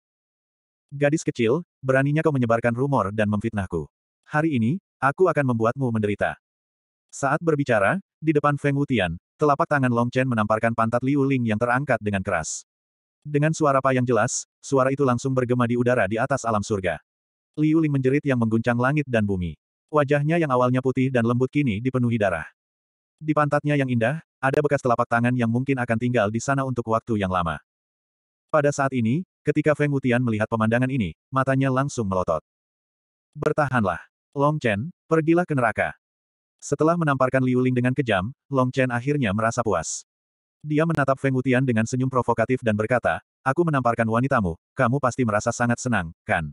Gadis kecil, beraninya kau menyebarkan rumor dan memfitnahku. Hari ini, aku akan membuatmu menderita. Saat berbicara, di depan Feng Wutian, telapak tangan Long Chen menamparkan pantat Liu Ling yang terangkat dengan keras. Dengan suara yang jelas, suara itu langsung bergema di udara di atas alam surga. Liu Ling menjerit yang mengguncang langit dan bumi. Wajahnya yang awalnya putih dan lembut kini dipenuhi darah. Di pantatnya yang indah, ada bekas telapak tangan yang mungkin akan tinggal di sana untuk waktu yang lama. Pada saat ini, ketika Feng Wutian melihat pemandangan ini, matanya langsung melotot. Bertahanlah. Long Chen, pergilah ke neraka. Setelah menamparkan Liu Ling dengan kejam, Long Chen akhirnya merasa puas. Dia menatap Feng Wutian dengan senyum provokatif dan berkata, Aku menamparkan wanitamu, kamu pasti merasa sangat senang, kan?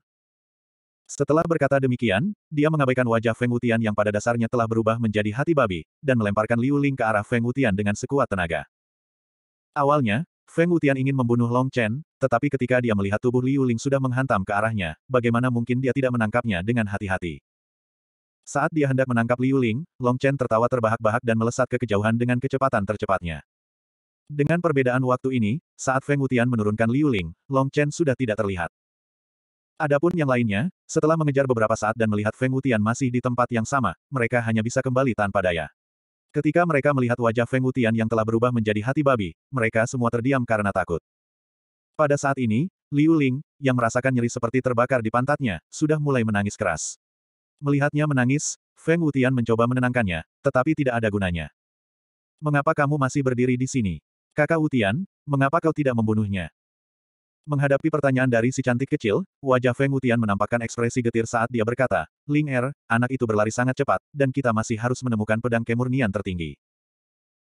Setelah berkata demikian, dia mengabaikan wajah Feng Wutian yang pada dasarnya telah berubah menjadi hati babi, dan melemparkan Liu Ling ke arah Feng Wutian dengan sekuat tenaga. Awalnya, Feng Wutian ingin membunuh Long Chen, tetapi ketika dia melihat tubuh Liu Ling sudah menghantam ke arahnya, bagaimana mungkin dia tidak menangkapnya dengan hati-hati. Saat dia hendak menangkap Liu Ling, Long Chen tertawa terbahak-bahak dan melesat ke kejauhan dengan kecepatan tercepatnya. Dengan perbedaan waktu ini, saat Feng Wutian menurunkan Liu Ling, Long Chen sudah tidak terlihat. Adapun yang lainnya, setelah mengejar beberapa saat dan melihat Feng Wutian masih di tempat yang sama, mereka hanya bisa kembali tanpa daya. Ketika mereka melihat wajah Feng Wutian yang telah berubah menjadi hati babi, mereka semua terdiam karena takut. Pada saat ini, Liu Ling, yang merasakan nyeri seperti terbakar di pantatnya, sudah mulai menangis keras. Melihatnya menangis, Feng Wutian mencoba menenangkannya, tetapi tidak ada gunanya. Mengapa kamu masih berdiri di sini? Kakak Wutian, mengapa kau tidak membunuhnya? Menghadapi pertanyaan dari si cantik kecil, wajah Feng Wutian menampakkan ekspresi getir saat dia berkata, Ling Er, anak itu berlari sangat cepat, dan kita masih harus menemukan pedang kemurnian tertinggi.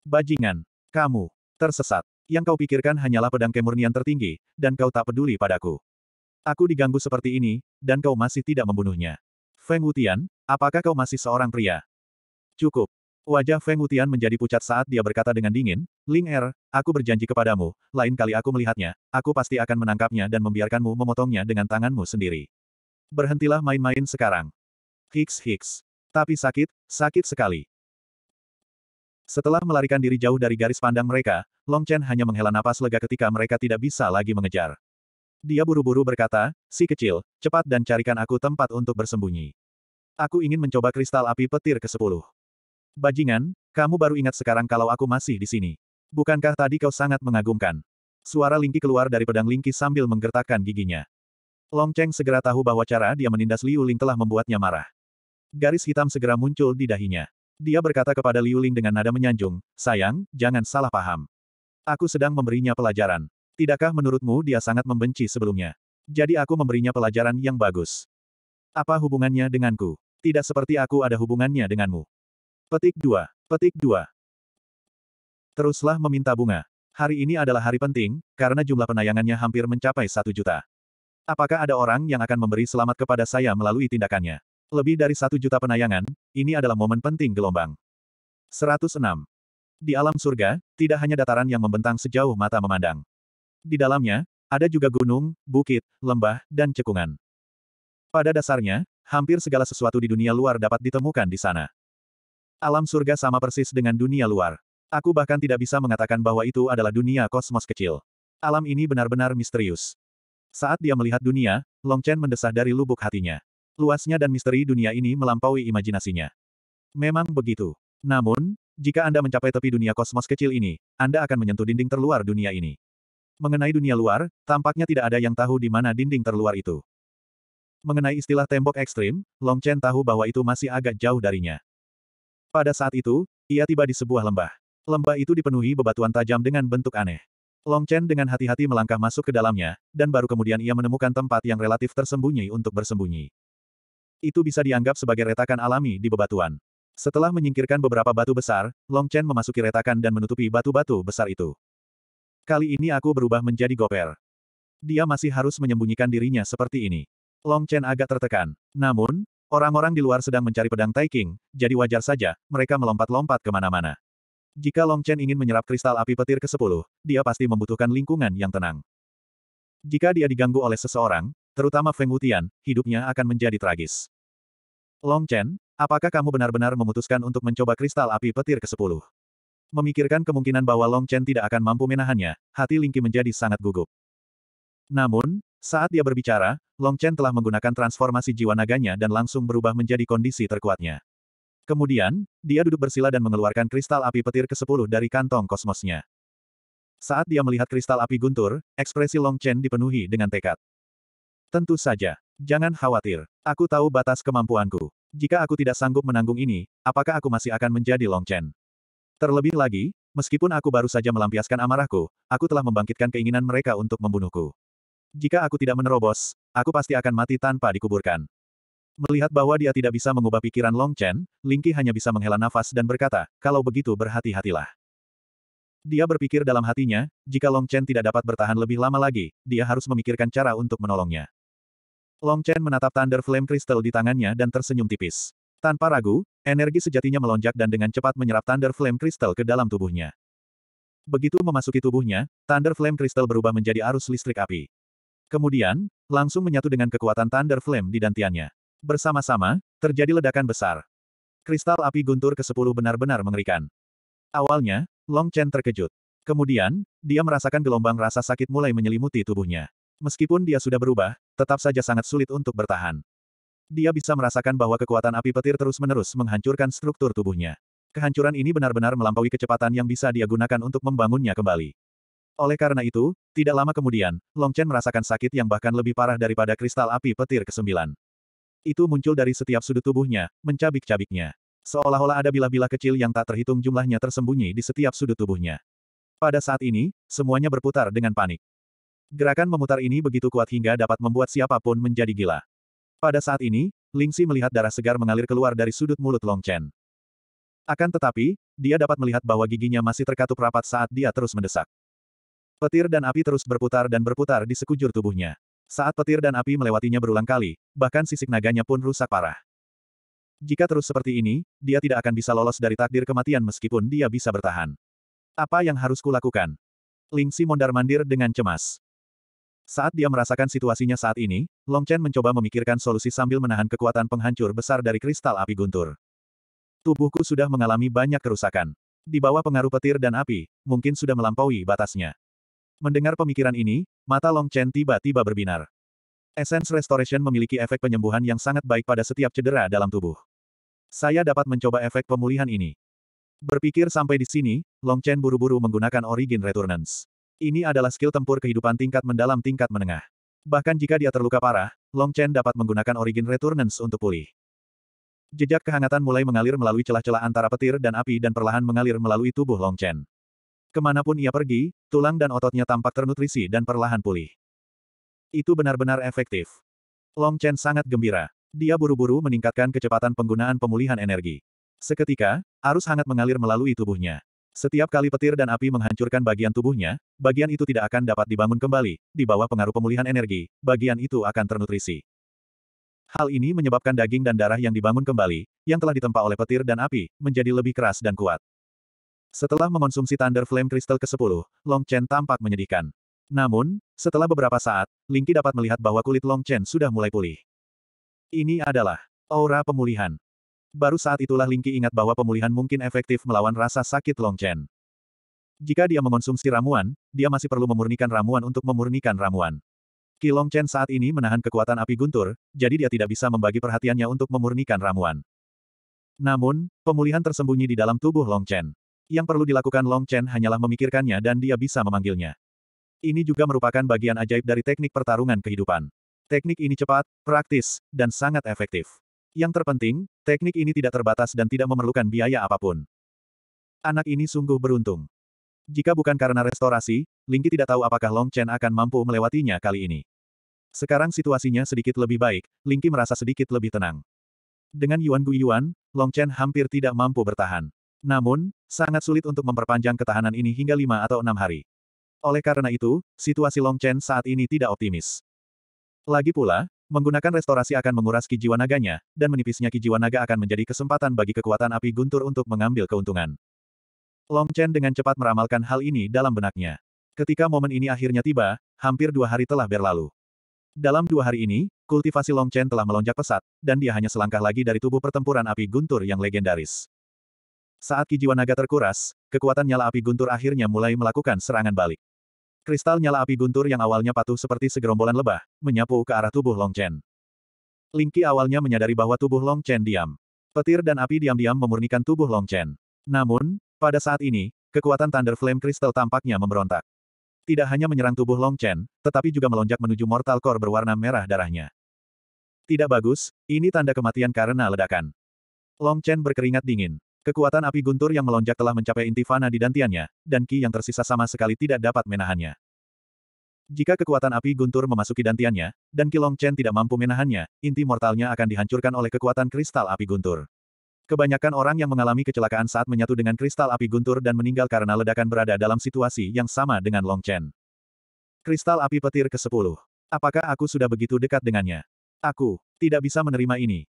Bajingan! Kamu! Tersesat! Yang kau pikirkan hanyalah pedang kemurnian tertinggi, dan kau tak peduli padaku. Aku diganggu seperti ini, dan kau masih tidak membunuhnya. Feng Wutian, apakah kau masih seorang pria? Cukup. Wajah Feng Wutian menjadi pucat saat dia berkata dengan dingin, Ling Er, aku berjanji kepadamu, lain kali aku melihatnya, aku pasti akan menangkapnya dan membiarkanmu memotongnya dengan tanganmu sendiri. Berhentilah main-main sekarang. Hiks Hiks. Tapi sakit, sakit sekali. Setelah melarikan diri jauh dari garis pandang mereka, Long Chen hanya menghela napas lega ketika mereka tidak bisa lagi mengejar. Dia buru-buru berkata, si kecil, cepat dan carikan aku tempat untuk bersembunyi. Aku ingin mencoba kristal api petir ke sepuluh. Bajingan, kamu baru ingat sekarang kalau aku masih di sini. Bukankah tadi kau sangat mengagumkan? Suara Lingki keluar dari pedang Lingki sambil menggertakkan giginya. Long Cheng segera tahu bahwa cara dia menindas Liu Ling telah membuatnya marah. Garis hitam segera muncul di dahinya. Dia berkata kepada Liu Ling dengan nada menyanjung, sayang, jangan salah paham. Aku sedang memberinya pelajaran. Tidakkah menurutmu dia sangat membenci sebelumnya? Jadi aku memberinya pelajaran yang bagus. Apa hubungannya denganku? Tidak seperti aku ada hubungannya denganmu. Petik 2. Petik 2. Teruslah meminta bunga. Hari ini adalah hari penting, karena jumlah penayangannya hampir mencapai satu juta. Apakah ada orang yang akan memberi selamat kepada saya melalui tindakannya? Lebih dari satu juta penayangan, ini adalah momen penting gelombang. 106. Di alam surga, tidak hanya dataran yang membentang sejauh mata memandang. Di dalamnya, ada juga gunung, bukit, lembah, dan cekungan. Pada dasarnya, hampir segala sesuatu di dunia luar dapat ditemukan di sana. Alam surga sama persis dengan dunia luar. Aku bahkan tidak bisa mengatakan bahwa itu adalah dunia kosmos kecil. Alam ini benar-benar misterius. Saat dia melihat dunia, Long Chen mendesah dari lubuk hatinya. Luasnya dan misteri dunia ini melampaui imajinasinya. Memang begitu. Namun, jika Anda mencapai tepi dunia kosmos kecil ini, Anda akan menyentuh dinding terluar dunia ini. Mengenai dunia luar, tampaknya tidak ada yang tahu di mana dinding terluar itu. Mengenai istilah tembok ekstrim, Long Chen tahu bahwa itu masih agak jauh darinya. Pada saat itu, ia tiba di sebuah lembah. Lembah itu dipenuhi bebatuan tajam dengan bentuk aneh. Long Chen dengan hati-hati melangkah masuk ke dalamnya, dan baru kemudian ia menemukan tempat yang relatif tersembunyi untuk bersembunyi. Itu bisa dianggap sebagai retakan alami di bebatuan. Setelah menyingkirkan beberapa batu besar, Long Chen memasuki retakan dan menutupi batu-batu besar itu. Kali ini aku berubah menjadi goper. Dia masih harus menyembunyikan dirinya seperti ini. Long Chen agak tertekan. Namun, Orang-orang di luar sedang mencari pedang Taiking, jadi wajar saja, mereka melompat-lompat kemana-mana. Jika Long Chen ingin menyerap kristal api petir ke-10, dia pasti membutuhkan lingkungan yang tenang. Jika dia diganggu oleh seseorang, terutama Feng Wutian, hidupnya akan menjadi tragis. Long Chen, apakah kamu benar-benar memutuskan untuk mencoba kristal api petir ke-10? Memikirkan kemungkinan bahwa Long Chen tidak akan mampu menahannya, hati Lingqi menjadi sangat gugup. Namun, saat dia berbicara, Long Chen telah menggunakan transformasi jiwa naganya dan langsung berubah menjadi kondisi terkuatnya. Kemudian, dia duduk bersila dan mengeluarkan kristal api petir ke-10 dari kantong kosmosnya. Saat dia melihat kristal api guntur, ekspresi Long Chen dipenuhi dengan tekad. Tentu saja. Jangan khawatir. Aku tahu batas kemampuanku. Jika aku tidak sanggup menanggung ini, apakah aku masih akan menjadi Long Chen? Terlebih lagi, meskipun aku baru saja melampiaskan amarahku, aku telah membangkitkan keinginan mereka untuk membunuhku. Jika aku tidak menerobos, aku pasti akan mati tanpa dikuburkan. Melihat bahwa dia tidak bisa mengubah pikiran Long Chen, Ling Qi hanya bisa menghela nafas dan berkata, kalau begitu berhati-hatilah. Dia berpikir dalam hatinya, jika Long Chen tidak dapat bertahan lebih lama lagi, dia harus memikirkan cara untuk menolongnya. Long Chen menatap Thunder Flame Crystal di tangannya dan tersenyum tipis. Tanpa ragu, energi sejatinya melonjak dan dengan cepat menyerap Thunder Flame Crystal ke dalam tubuhnya. Begitu memasuki tubuhnya, Thunder Flame Crystal berubah menjadi arus listrik api. Kemudian, langsung menyatu dengan kekuatan Thunder Flame di dantiannya. Bersama-sama, terjadi ledakan besar. Kristal api guntur ke-10 benar-benar mengerikan. Awalnya, Long Chen terkejut. Kemudian, dia merasakan gelombang rasa sakit mulai menyelimuti tubuhnya. Meskipun dia sudah berubah, tetap saja sangat sulit untuk bertahan. Dia bisa merasakan bahwa kekuatan api petir terus-menerus menghancurkan struktur tubuhnya. Kehancuran ini benar-benar melampaui kecepatan yang bisa dia gunakan untuk membangunnya kembali. Oleh karena itu, tidak lama kemudian, Long Chen merasakan sakit yang bahkan lebih parah daripada kristal api petir ke-9. Itu muncul dari setiap sudut tubuhnya, mencabik-cabiknya. Seolah-olah ada bilah-bilah kecil yang tak terhitung jumlahnya tersembunyi di setiap sudut tubuhnya. Pada saat ini, semuanya berputar dengan panik. Gerakan memutar ini begitu kuat hingga dapat membuat siapapun menjadi gila. Pada saat ini, Ling Lingxi melihat darah segar mengalir keluar dari sudut mulut Long Chen. Akan tetapi, dia dapat melihat bahwa giginya masih terkatup rapat saat dia terus mendesak. Petir dan api terus berputar dan berputar di sekujur tubuhnya. Saat petir dan api melewatinya berulang kali, bahkan sisik naganya pun rusak parah. Jika terus seperti ini, dia tidak akan bisa lolos dari takdir kematian meskipun dia bisa bertahan. Apa yang harus kulakukan? Ling Si mondar-mandir dengan cemas. Saat dia merasakan situasinya saat ini, Long Chen mencoba memikirkan solusi sambil menahan kekuatan penghancur besar dari kristal api guntur. Tubuhku sudah mengalami banyak kerusakan. Di bawah pengaruh petir dan api, mungkin sudah melampaui batasnya. Mendengar pemikiran ini, mata Long Chen tiba-tiba berbinar. Essence Restoration memiliki efek penyembuhan yang sangat baik pada setiap cedera dalam tubuh. Saya dapat mencoba efek pemulihan ini. Berpikir sampai di sini, Long Chen buru-buru menggunakan Origin Returnance. Ini adalah skill tempur kehidupan tingkat mendalam tingkat menengah. Bahkan jika dia terluka parah, Long Chen dapat menggunakan Origin Returnance untuk pulih. Jejak kehangatan mulai mengalir melalui celah-celah antara petir dan api dan perlahan mengalir melalui tubuh Long Chen. Kemanapun ia pergi, tulang dan ototnya tampak ternutrisi dan perlahan pulih. Itu benar-benar efektif. Long Chen sangat gembira. Dia buru-buru meningkatkan kecepatan penggunaan pemulihan energi. Seketika, arus hangat mengalir melalui tubuhnya. Setiap kali petir dan api menghancurkan bagian tubuhnya, bagian itu tidak akan dapat dibangun kembali. Di bawah pengaruh pemulihan energi, bagian itu akan ternutrisi. Hal ini menyebabkan daging dan darah yang dibangun kembali, yang telah ditempa oleh petir dan api, menjadi lebih keras dan kuat. Setelah mengonsumsi Thunder Flame Crystal ke-10, Long Chen tampak menyedihkan. Namun, setelah beberapa saat, Lingqi dapat melihat bahwa kulit Long Chen sudah mulai pulih. Ini adalah aura pemulihan. Baru saat itulah Lingqi ingat bahwa pemulihan mungkin efektif melawan rasa sakit Long Chen. Jika dia mengonsumsi ramuan, dia masih perlu memurnikan ramuan untuk memurnikan ramuan. Ki Long Chen saat ini menahan kekuatan api guntur, jadi dia tidak bisa membagi perhatiannya untuk memurnikan ramuan. Namun, pemulihan tersembunyi di dalam tubuh Long Chen. Yang perlu dilakukan Long Chen hanyalah memikirkannya dan dia bisa memanggilnya. Ini juga merupakan bagian ajaib dari teknik pertarungan kehidupan. Teknik ini cepat, praktis, dan sangat efektif. Yang terpenting, teknik ini tidak terbatas dan tidak memerlukan biaya apapun. Anak ini sungguh beruntung. Jika bukan karena restorasi, Lingki tidak tahu apakah Long Chen akan mampu melewatinya kali ini. Sekarang situasinya sedikit lebih baik, Lingki merasa sedikit lebih tenang. Dengan Yuan Yuan, Long Chen hampir tidak mampu bertahan. Namun, sangat sulit untuk memperpanjang ketahanan ini hingga lima atau enam hari. Oleh karena itu, situasi Long Chen saat ini tidak optimis. Lagi pula, menggunakan restorasi akan menguras kijiwa naganya, dan menipisnya kijiwa naga akan menjadi kesempatan bagi kekuatan api guntur untuk mengambil keuntungan. Long Chen dengan cepat meramalkan hal ini dalam benaknya. Ketika momen ini akhirnya tiba, hampir dua hari telah berlalu. Dalam dua hari ini, kultivasi Long Chen telah melonjak pesat, dan dia hanya selangkah lagi dari tubuh pertempuran api guntur yang legendaris. Saat Kijiwa Naga terkuras, kekuatan nyala api guntur akhirnya mulai melakukan serangan balik. Kristal nyala api guntur yang awalnya patuh seperti segerombolan lebah, menyapu ke arah tubuh Long Chen. Lingqi awalnya menyadari bahwa tubuh Long Chen diam. Petir dan api diam-diam memurnikan tubuh Long Chen. Namun, pada saat ini, kekuatan Thunder Flame Kristal tampaknya memberontak. Tidak hanya menyerang tubuh Long Chen, tetapi juga melonjak menuju Mortal Core berwarna merah darahnya. Tidak bagus, ini tanda kematian karena ledakan. Long Chen berkeringat dingin. Kekuatan api guntur yang melonjak telah mencapai inti fana di dantiannya, dan ki yang tersisa sama sekali tidak dapat menahannya. Jika kekuatan api guntur memasuki dantiannya, dan Long Chen tidak mampu menahannya, inti mortalnya akan dihancurkan oleh kekuatan kristal api guntur. Kebanyakan orang yang mengalami kecelakaan saat menyatu dengan kristal api guntur dan meninggal karena ledakan berada dalam situasi yang sama dengan Long Chen. Kristal api petir ke-10. Apakah aku sudah begitu dekat dengannya? Aku tidak bisa menerima ini.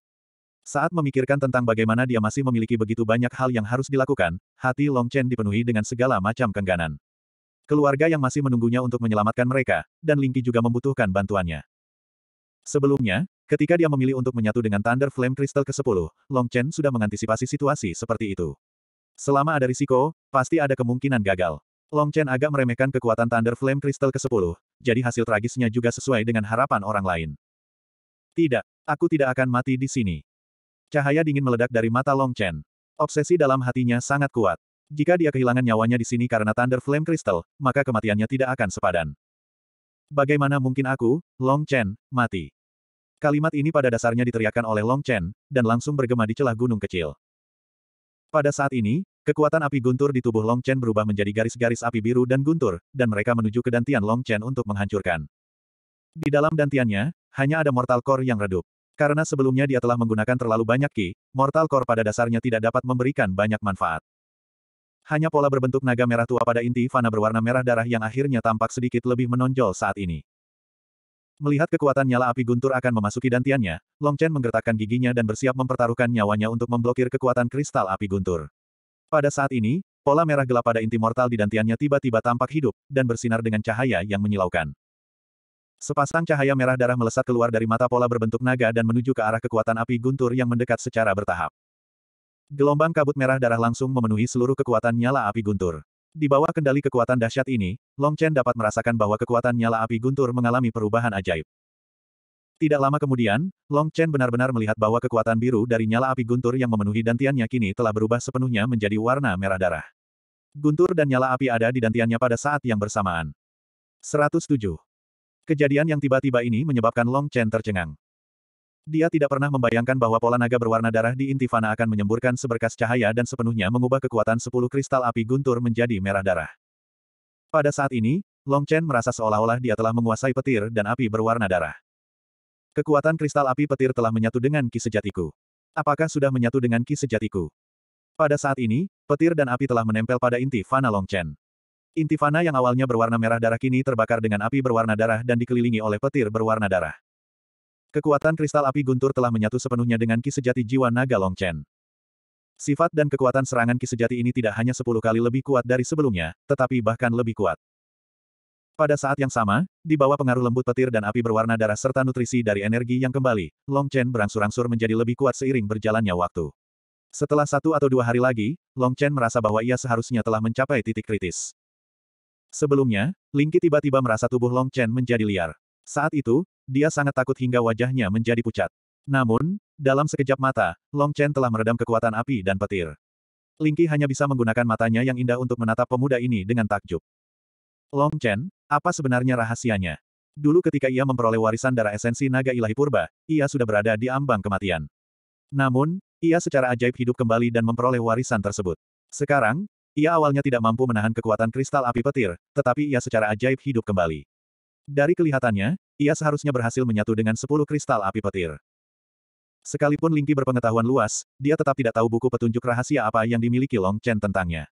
Saat memikirkan tentang bagaimana dia masih memiliki begitu banyak hal yang harus dilakukan, hati Long Chen dipenuhi dengan segala macam kengganan. Keluarga yang masih menunggunya untuk menyelamatkan mereka, dan Ling Lingqi juga membutuhkan bantuannya. Sebelumnya, ketika dia memilih untuk menyatu dengan Thunder Flame Crystal ke-10, Long Chen sudah mengantisipasi situasi seperti itu. Selama ada risiko, pasti ada kemungkinan gagal. Long Chen agak meremehkan kekuatan Thunder Flame Crystal ke-10, jadi hasil tragisnya juga sesuai dengan harapan orang lain. Tidak, aku tidak akan mati di sini. Cahaya dingin meledak dari mata Long Chen. Obsesi dalam hatinya sangat kuat. Jika dia kehilangan nyawanya di sini karena Thunder Flame Crystal, maka kematiannya tidak akan sepadan. Bagaimana mungkin aku, Long Chen, mati? Kalimat ini pada dasarnya diteriakkan oleh Long Chen, dan langsung bergema di celah gunung kecil. Pada saat ini, kekuatan api guntur di tubuh Long Chen berubah menjadi garis-garis api biru dan guntur, dan mereka menuju ke dantian Long Chen untuk menghancurkan. Di dalam dantiannya, hanya ada mortal core yang redup. Karena sebelumnya dia telah menggunakan terlalu banyak ki, Mortal Core pada dasarnya tidak dapat memberikan banyak manfaat. Hanya pola berbentuk naga merah tua pada inti fana berwarna merah darah yang akhirnya tampak sedikit lebih menonjol saat ini. Melihat kekuatan nyala api guntur akan memasuki dantiannya, Long Chen menggertakkan giginya dan bersiap mempertaruhkan nyawanya untuk memblokir kekuatan kristal api guntur. Pada saat ini, pola merah gelap pada inti mortal di dantiannya tiba-tiba tampak hidup, dan bersinar dengan cahaya yang menyilaukan. Sepasang cahaya merah darah melesat keluar dari mata pola berbentuk naga dan menuju ke arah kekuatan api guntur yang mendekat secara bertahap. Gelombang kabut merah darah langsung memenuhi seluruh kekuatan nyala api guntur. Di bawah kendali kekuatan dahsyat ini, Long Chen dapat merasakan bahwa kekuatan nyala api guntur mengalami perubahan ajaib. Tidak lama kemudian, Long Chen benar-benar melihat bahwa kekuatan biru dari nyala api guntur yang memenuhi dantiannya kini telah berubah sepenuhnya menjadi warna merah darah. Guntur dan nyala api ada di dantiannya pada saat yang bersamaan. 107. Kejadian yang tiba-tiba ini menyebabkan Long Chen tercengang. Dia tidak pernah membayangkan bahwa pola naga berwarna darah di Intifana akan menyemburkan seberkas cahaya dan sepenuhnya mengubah kekuatan sepuluh kristal api guntur menjadi merah darah. Pada saat ini, Long Chen merasa seolah-olah dia telah menguasai petir dan api berwarna darah. Kekuatan kristal api petir telah menyatu dengan ki sejatiku. Apakah sudah menyatu dengan ki sejatiku? Pada saat ini, petir dan api telah menempel pada inti Fana Long Chen. Intifana yang awalnya berwarna merah darah kini terbakar dengan api berwarna darah dan dikelilingi oleh petir berwarna darah. Kekuatan kristal api guntur telah menyatu sepenuhnya dengan ki sejati jiwa naga Longchen. Sifat dan kekuatan serangan ki sejati ini tidak hanya sepuluh kali lebih kuat dari sebelumnya, tetapi bahkan lebih kuat. Pada saat yang sama, di bawah pengaruh lembut petir dan api berwarna darah serta nutrisi dari energi yang kembali, Long Chen berangsur-angsur menjadi lebih kuat seiring berjalannya waktu. Setelah satu atau dua hari lagi, Long Chen merasa bahwa ia seharusnya telah mencapai titik kritis. Sebelumnya, Lingqi tiba-tiba merasa tubuh Long Chen menjadi liar. Saat itu, dia sangat takut hingga wajahnya menjadi pucat. Namun, dalam sekejap mata, Long Chen telah meredam kekuatan api dan petir. Lingqi hanya bisa menggunakan matanya yang indah untuk menatap pemuda ini dengan takjub. Long Chen, apa sebenarnya rahasianya? Dulu ketika ia memperoleh warisan darah esensi naga ilahi purba, ia sudah berada di ambang kematian. Namun, ia secara ajaib hidup kembali dan memperoleh warisan tersebut. Sekarang, ia awalnya tidak mampu menahan kekuatan kristal api petir, tetapi ia secara ajaib hidup kembali. Dari kelihatannya, ia seharusnya berhasil menyatu dengan sepuluh kristal api petir. Sekalipun Lingqi berpengetahuan luas, dia tetap tidak tahu buku petunjuk rahasia apa yang dimiliki Long Chen tentangnya.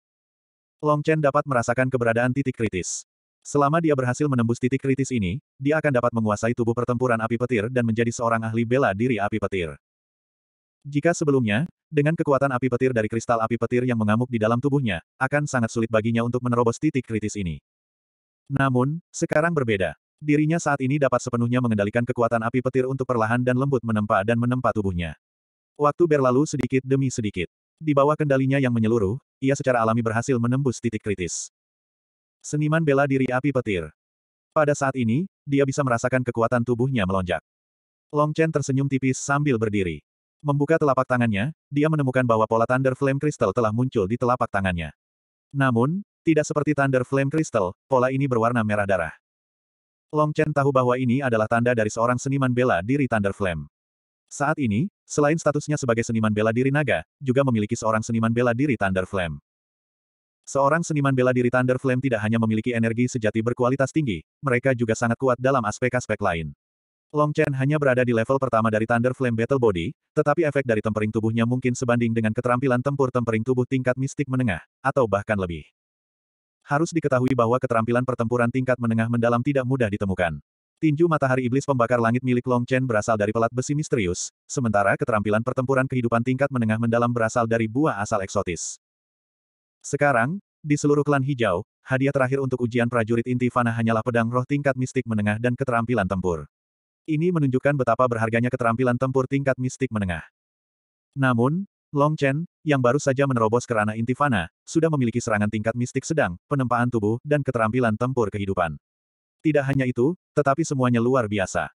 Long Chen dapat merasakan keberadaan titik kritis. Selama dia berhasil menembus titik kritis ini, dia akan dapat menguasai tubuh pertempuran api petir dan menjadi seorang ahli bela diri api petir. Jika sebelumnya, dengan kekuatan api petir dari kristal api petir yang mengamuk di dalam tubuhnya, akan sangat sulit baginya untuk menerobos titik kritis ini. Namun, sekarang berbeda. Dirinya saat ini dapat sepenuhnya mengendalikan kekuatan api petir untuk perlahan dan lembut menempa dan menempa tubuhnya. Waktu berlalu sedikit demi sedikit. Di bawah kendalinya yang menyeluruh, ia secara alami berhasil menembus titik kritis. Seniman bela diri api petir. Pada saat ini, dia bisa merasakan kekuatan tubuhnya melonjak. Long Chen tersenyum tipis sambil berdiri. Membuka telapak tangannya, dia menemukan bahwa pola Thunder Flame Crystal telah muncul di telapak tangannya. Namun, tidak seperti Thunder Flame Crystal, pola ini berwarna merah darah. Long Chen tahu bahwa ini adalah tanda dari seorang seniman bela diri Thunder Flame. Saat ini, selain statusnya sebagai seniman bela diri naga, juga memiliki seorang seniman bela diri Thunder Flame. Seorang seniman bela diri Thunder Flame tidak hanya memiliki energi sejati berkualitas tinggi, mereka juga sangat kuat dalam aspek-aspek lain. Long Chen hanya berada di level pertama dari Thunder Flame Battle Body, tetapi efek dari tempering tubuhnya mungkin sebanding dengan keterampilan tempur tempering tubuh tingkat mistik menengah, atau bahkan lebih. Harus diketahui bahwa keterampilan pertempuran tingkat menengah mendalam tidak mudah ditemukan. Tinju matahari iblis pembakar langit milik Long Chen berasal dari pelat besi misterius, sementara keterampilan pertempuran kehidupan tingkat menengah mendalam berasal dari buah asal eksotis. Sekarang, di seluruh klan hijau, hadiah terakhir untuk ujian prajurit inti Fana hanyalah pedang roh tingkat mistik menengah dan keterampilan tempur. Ini menunjukkan betapa berharganya keterampilan tempur tingkat mistik menengah. Namun, Long Chen, yang baru saja menerobos kerana Intifana, sudah memiliki serangan tingkat mistik sedang, penempaan tubuh, dan keterampilan tempur kehidupan. Tidak hanya itu, tetapi semuanya luar biasa.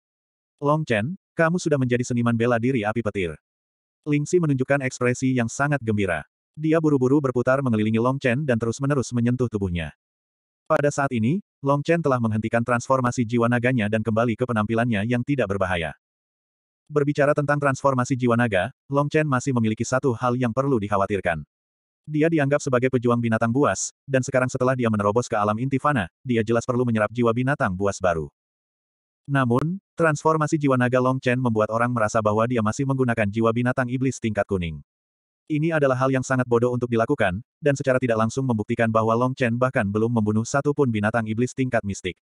Long Chen, kamu sudah menjadi seniman bela diri api petir. Ling Lingxi menunjukkan ekspresi yang sangat gembira. Dia buru-buru berputar mengelilingi Long Chen dan terus-menerus menyentuh tubuhnya. Pada saat ini, Long Chen telah menghentikan transformasi jiwa naganya dan kembali ke penampilannya yang tidak berbahaya. Berbicara tentang transformasi jiwa naga, Long Chen masih memiliki satu hal yang perlu dikhawatirkan. Dia dianggap sebagai pejuang binatang buas, dan sekarang setelah dia menerobos ke alam intifana, dia jelas perlu menyerap jiwa binatang buas baru. Namun, transformasi jiwa naga Long Chen membuat orang merasa bahwa dia masih menggunakan jiwa binatang iblis tingkat kuning. Ini adalah hal yang sangat bodoh untuk dilakukan, dan secara tidak langsung membuktikan bahwa Long Chen bahkan belum membunuh satupun binatang iblis tingkat mistik.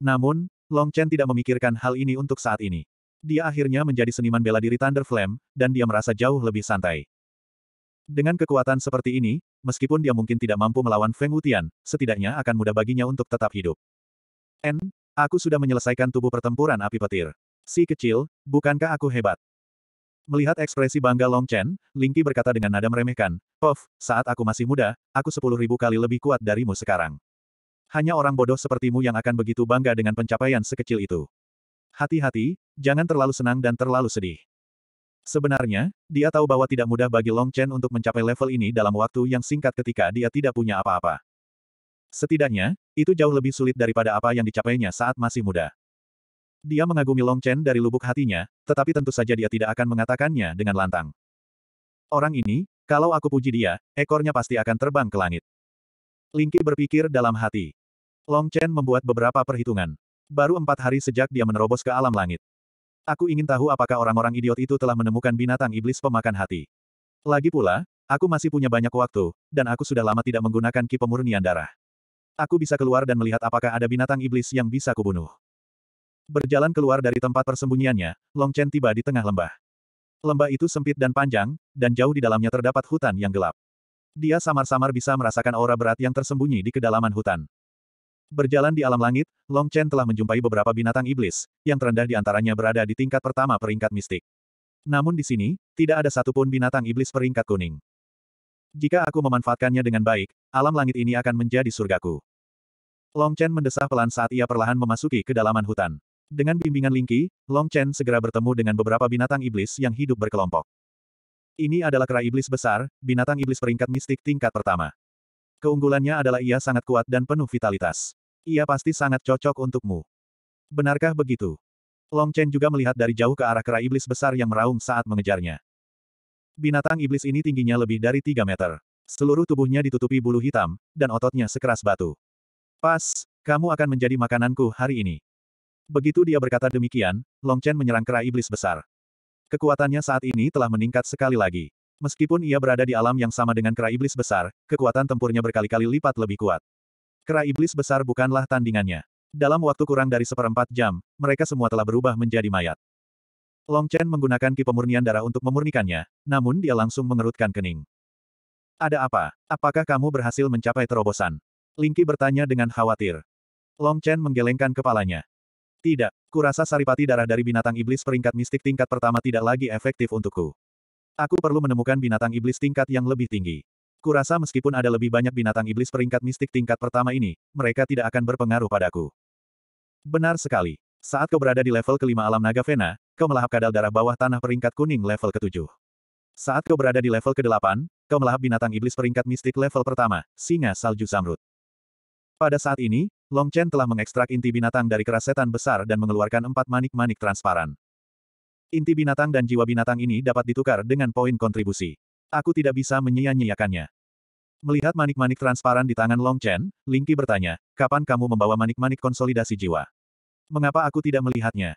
Namun, Long Chen tidak memikirkan hal ini untuk saat ini. Dia akhirnya menjadi seniman bela diri Thunder Flame, dan dia merasa jauh lebih santai. Dengan kekuatan seperti ini, meskipun dia mungkin tidak mampu melawan Feng Wutian, setidaknya akan mudah baginya untuk tetap hidup. N, aku sudah menyelesaikan tubuh pertempuran api petir. Si kecil, bukankah aku hebat? Melihat ekspresi bangga Long Chen, Lingqi berkata dengan nada meremehkan, Kof, saat aku masih muda, aku sepuluh ribu kali lebih kuat darimu sekarang. Hanya orang bodoh sepertimu yang akan begitu bangga dengan pencapaian sekecil itu. Hati-hati, jangan terlalu senang dan terlalu sedih. Sebenarnya, dia tahu bahwa tidak mudah bagi Long Chen untuk mencapai level ini dalam waktu yang singkat ketika dia tidak punya apa-apa. Setidaknya, itu jauh lebih sulit daripada apa yang dicapainya saat masih muda. Dia mengagumi Long Chen dari lubuk hatinya, tetapi tentu saja dia tidak akan mengatakannya dengan lantang. Orang ini, kalau aku puji dia, ekornya pasti akan terbang ke langit. Lingki berpikir dalam hati. Long Chen membuat beberapa perhitungan. Baru empat hari sejak dia menerobos ke alam langit. Aku ingin tahu apakah orang-orang idiot itu telah menemukan binatang iblis pemakan hati. Lagi pula, aku masih punya banyak waktu, dan aku sudah lama tidak menggunakan ki darah. Aku bisa keluar dan melihat apakah ada binatang iblis yang bisa kubunuh. Berjalan keluar dari tempat persembunyiannya, Long Chen tiba di tengah lembah. Lembah itu sempit dan panjang, dan jauh di dalamnya terdapat hutan yang gelap. Dia samar-samar bisa merasakan aura berat yang tersembunyi di kedalaman hutan. Berjalan di alam langit, Long Chen telah menjumpai beberapa binatang iblis, yang terendah di antaranya berada di tingkat pertama peringkat mistik. Namun di sini, tidak ada satupun binatang iblis peringkat kuning. Jika aku memanfaatkannya dengan baik, alam langit ini akan menjadi surgaku. Long Chen mendesah pelan saat ia perlahan memasuki kedalaman hutan. Dengan bimbingan Lingqi, Long Chen segera bertemu dengan beberapa binatang iblis yang hidup berkelompok. Ini adalah kera iblis besar, binatang iblis peringkat mistik tingkat pertama. Keunggulannya adalah ia sangat kuat dan penuh vitalitas. Ia pasti sangat cocok untukmu. Benarkah begitu? Long Chen juga melihat dari jauh ke arah kera iblis besar yang meraung saat mengejarnya. Binatang iblis ini tingginya lebih dari 3 meter. Seluruh tubuhnya ditutupi bulu hitam, dan ototnya sekeras batu. Pas, kamu akan menjadi makananku hari ini. Begitu dia berkata demikian, Long Chen menyerang kera iblis besar. Kekuatannya saat ini telah meningkat sekali lagi. Meskipun ia berada di alam yang sama dengan kera iblis besar, kekuatan tempurnya berkali-kali lipat lebih kuat. Kera iblis besar bukanlah tandingannya. Dalam waktu kurang dari seperempat jam, mereka semua telah berubah menjadi mayat. Long Chen menggunakan ki pemurnian darah untuk memurnikannya, namun dia langsung mengerutkan kening. Ada apa? Apakah kamu berhasil mencapai terobosan? Lingki bertanya dengan khawatir. Long Chen menggelengkan kepalanya. Tidak, kurasa saripati darah dari binatang iblis peringkat mistik tingkat pertama tidak lagi efektif untukku. Aku perlu menemukan binatang iblis tingkat yang lebih tinggi. Kurasa meskipun ada lebih banyak binatang iblis peringkat mistik tingkat pertama ini, mereka tidak akan berpengaruh padaku. Benar sekali. Saat kau berada di level kelima alam naga Vena, kau melahap kadal darah bawah tanah peringkat kuning level ketujuh. Saat kau berada di level ke-8, kau melahap binatang iblis peringkat mistik level pertama, singa salju zamrud. Pada saat ini, Long Chen telah mengekstrak inti binatang dari keras setan besar dan mengeluarkan empat manik-manik transparan. Inti binatang dan jiwa binatang ini dapat ditukar dengan poin kontribusi. Aku tidak bisa menyia-nyiakannya. Melihat manik-manik transparan di tangan Long Chen, Ling Qi bertanya, kapan kamu membawa manik-manik konsolidasi jiwa? Mengapa aku tidak melihatnya?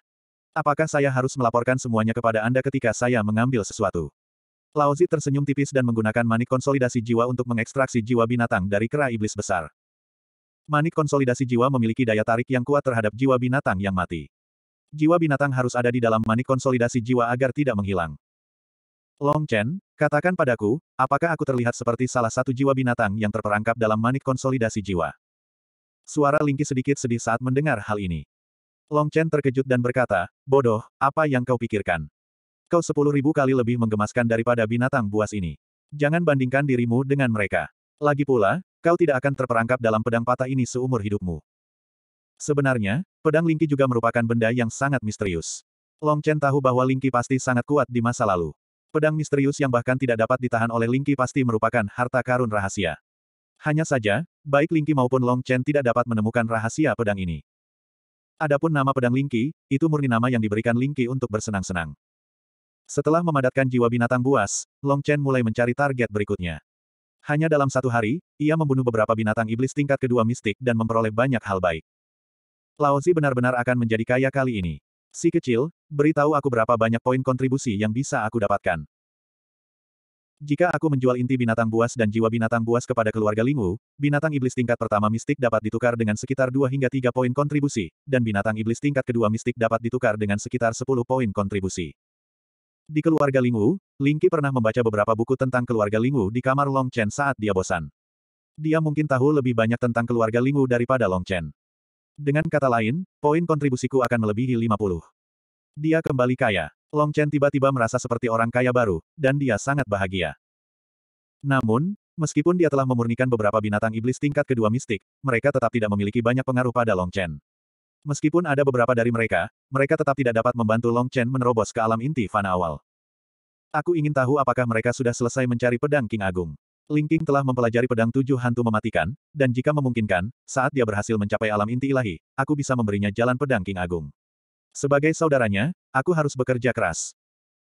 Apakah saya harus melaporkan semuanya kepada Anda ketika saya mengambil sesuatu? Laozi tersenyum tipis dan menggunakan manik konsolidasi jiwa untuk mengekstraksi jiwa binatang dari kera iblis besar. Manik konsolidasi jiwa memiliki daya tarik yang kuat terhadap jiwa binatang yang mati. Jiwa binatang harus ada di dalam manik konsolidasi jiwa agar tidak menghilang. Long Chen, katakan padaku, apakah aku terlihat seperti salah satu jiwa binatang yang terperangkap dalam manik konsolidasi jiwa? Suara Lingki sedikit sedih saat mendengar hal ini. Long Chen terkejut dan berkata, bodoh, apa yang kau pikirkan? Kau sepuluh ribu kali lebih menggemaskan daripada binatang buas ini. Jangan bandingkan dirimu dengan mereka. Lagi pula, kau tidak akan terperangkap dalam pedang patah ini seumur hidupmu. Sebenarnya, pedang Lingki juga merupakan benda yang sangat misterius. Long Chen tahu bahwa Lingki pasti sangat kuat di masa lalu. Pedang misterius yang bahkan tidak dapat ditahan oleh Lingki pasti merupakan harta karun rahasia. Hanya saja, baik Lingki maupun Long Chen tidak dapat menemukan rahasia pedang ini. Adapun nama pedang Lingki, itu murni nama yang diberikan Lingki untuk bersenang-senang. Setelah memadatkan jiwa binatang buas, Long Chen mulai mencari target berikutnya. Hanya dalam satu hari, ia membunuh beberapa binatang iblis tingkat kedua mistik dan memperoleh banyak hal baik. Laozi benar-benar akan menjadi kaya kali ini. Si kecil, beritahu aku berapa banyak poin kontribusi yang bisa aku dapatkan. Jika aku menjual inti binatang buas dan jiwa binatang buas kepada keluarga Lingu, binatang iblis tingkat pertama mistik dapat ditukar dengan sekitar 2 hingga 3 poin kontribusi, dan binatang iblis tingkat kedua mistik dapat ditukar dengan sekitar 10 poin kontribusi. Di keluarga Lingwu, Lingqi pernah membaca beberapa buku tentang keluarga Lingwu di kamar Long Chen saat dia bosan. Dia mungkin tahu lebih banyak tentang keluarga Lingwu daripada Long Chen. Dengan kata lain, poin kontribusiku akan melebihi 50. Dia kembali kaya. Long Chen tiba-tiba merasa seperti orang kaya baru, dan dia sangat bahagia. Namun, meskipun dia telah memurnikan beberapa binatang iblis tingkat kedua mistik, mereka tetap tidak memiliki banyak pengaruh pada Long Chen. Meskipun ada beberapa dari mereka, mereka tetap tidak dapat membantu Long Chen menerobos ke alam inti fana awal. Aku ingin tahu apakah mereka sudah selesai mencari pedang King Agung. Ling King telah mempelajari pedang tujuh hantu mematikan, dan jika memungkinkan, saat dia berhasil mencapai alam inti ilahi, aku bisa memberinya jalan pedang King Agung. Sebagai saudaranya, aku harus bekerja keras.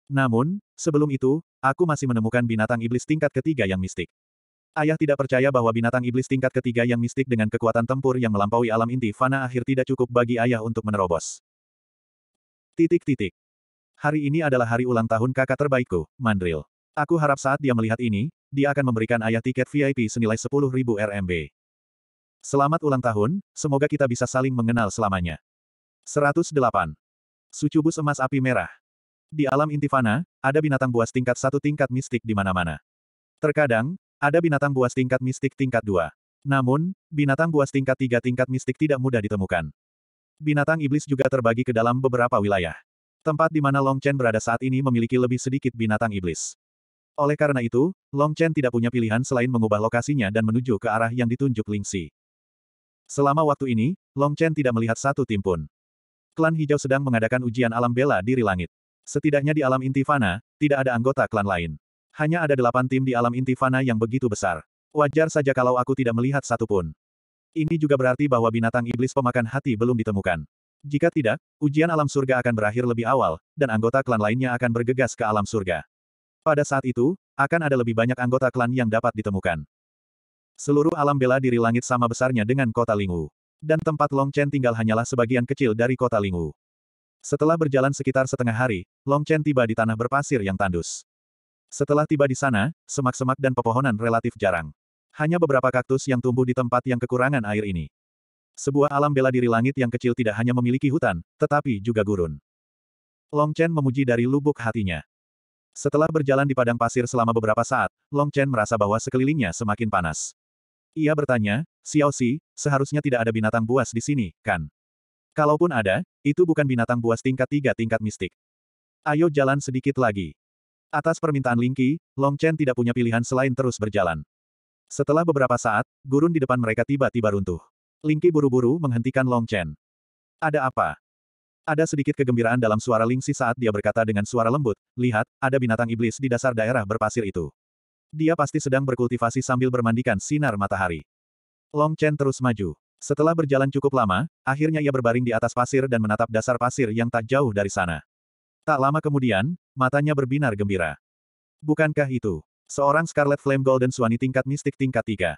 Namun, sebelum itu, aku masih menemukan binatang iblis tingkat ketiga yang mistik. Ayah tidak percaya bahwa binatang iblis tingkat ketiga yang mistik dengan kekuatan tempur yang melampaui alam inti fana akhir tidak cukup bagi ayah untuk menerobos. Titik-titik. Hari ini adalah hari ulang tahun kakak terbaikku, Mandril. Aku harap saat dia melihat ini, dia akan memberikan ayah tiket VIP senilai 10.000 RMB. Selamat ulang tahun, semoga kita bisa saling mengenal selamanya. 108. Sucubus emas api merah. Di alam intifana, ada binatang buas tingkat satu tingkat mistik di mana-mana. Terkadang, ada binatang buas tingkat mistik tingkat 2. Namun, binatang buas tingkat 3 tingkat mistik tidak mudah ditemukan. Binatang iblis juga terbagi ke dalam beberapa wilayah. Tempat di mana Long Chen berada saat ini memiliki lebih sedikit binatang iblis. Oleh karena itu, Long Chen tidak punya pilihan selain mengubah lokasinya dan menuju ke arah yang ditunjuk Ling Xi. Selama waktu ini, Long Chen tidak melihat satu tim pun. Klan Hijau sedang mengadakan ujian alam bela diri langit. Setidaknya di alam Intifana, tidak ada anggota klan lain. Hanya ada delapan tim di alam inti intifana yang begitu besar. Wajar saja kalau aku tidak melihat satupun. Ini juga berarti bahwa binatang iblis pemakan hati belum ditemukan. Jika tidak, ujian alam surga akan berakhir lebih awal, dan anggota klan lainnya akan bergegas ke alam surga. Pada saat itu, akan ada lebih banyak anggota klan yang dapat ditemukan. Seluruh alam bela diri langit sama besarnya dengan kota Lingwu. Dan tempat Long Chen tinggal hanyalah sebagian kecil dari kota Lingwu. Setelah berjalan sekitar setengah hari, Long Chen tiba di tanah berpasir yang tandus. Setelah tiba di sana, semak-semak dan pepohonan relatif jarang. Hanya beberapa kaktus yang tumbuh di tempat yang kekurangan air ini. Sebuah alam bela diri langit yang kecil tidak hanya memiliki hutan, tetapi juga gurun. Long Chen memuji dari lubuk hatinya. Setelah berjalan di padang pasir selama beberapa saat, Long Chen merasa bahwa sekelilingnya semakin panas. Ia bertanya, Xiao Si, seharusnya tidak ada binatang buas di sini, kan? Kalaupun ada, itu bukan binatang buas tingkat tiga tingkat mistik. Ayo jalan sedikit lagi. Atas permintaan Lingqi, Long Chen tidak punya pilihan selain terus berjalan. Setelah beberapa saat, gurun di depan mereka tiba-tiba runtuh. Lingqi buru-buru menghentikan Long Chen. Ada apa? Ada sedikit kegembiraan dalam suara Lingxi saat dia berkata dengan suara lembut, lihat, ada binatang iblis di dasar daerah berpasir itu. Dia pasti sedang berkultivasi sambil bermandikan sinar matahari. Long Chen terus maju. Setelah berjalan cukup lama, akhirnya ia berbaring di atas pasir dan menatap dasar pasir yang tak jauh dari sana. Tak lama kemudian, matanya berbinar gembira. Bukankah itu? Seorang Scarlet Flame Golden Suani tingkat mistik tingkat 3.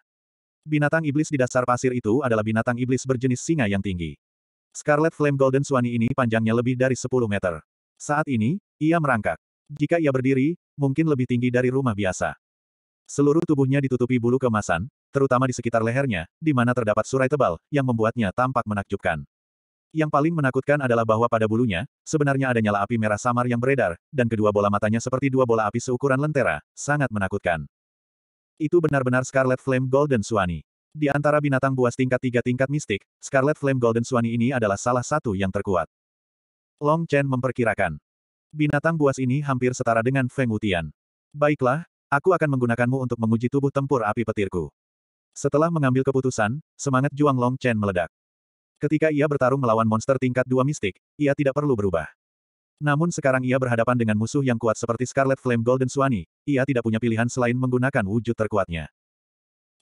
Binatang iblis di dasar pasir itu adalah binatang iblis berjenis singa yang tinggi. Scarlet Flame Golden Suani ini panjangnya lebih dari 10 meter. Saat ini, ia merangkak. Jika ia berdiri, mungkin lebih tinggi dari rumah biasa. Seluruh tubuhnya ditutupi bulu kemasan, terutama di sekitar lehernya, di mana terdapat surai tebal, yang membuatnya tampak menakjubkan. Yang paling menakutkan adalah bahwa pada bulunya, sebenarnya ada nyala api merah samar yang beredar, dan kedua bola matanya seperti dua bola api seukuran lentera, sangat menakutkan. Itu benar-benar Scarlet Flame Golden Suani. Di antara binatang buas tingkat tiga tingkat mistik, Scarlet Flame Golden Suani ini adalah salah satu yang terkuat. Long Chen memperkirakan. Binatang buas ini hampir setara dengan Feng Wutian. Baiklah, aku akan menggunakanmu untuk menguji tubuh tempur api petirku. Setelah mengambil keputusan, semangat juang Long Chen meledak. Ketika ia bertarung melawan monster tingkat dua mistik, ia tidak perlu berubah. Namun sekarang ia berhadapan dengan musuh yang kuat seperti Scarlet Flame Golden Suani, ia tidak punya pilihan selain menggunakan wujud terkuatnya.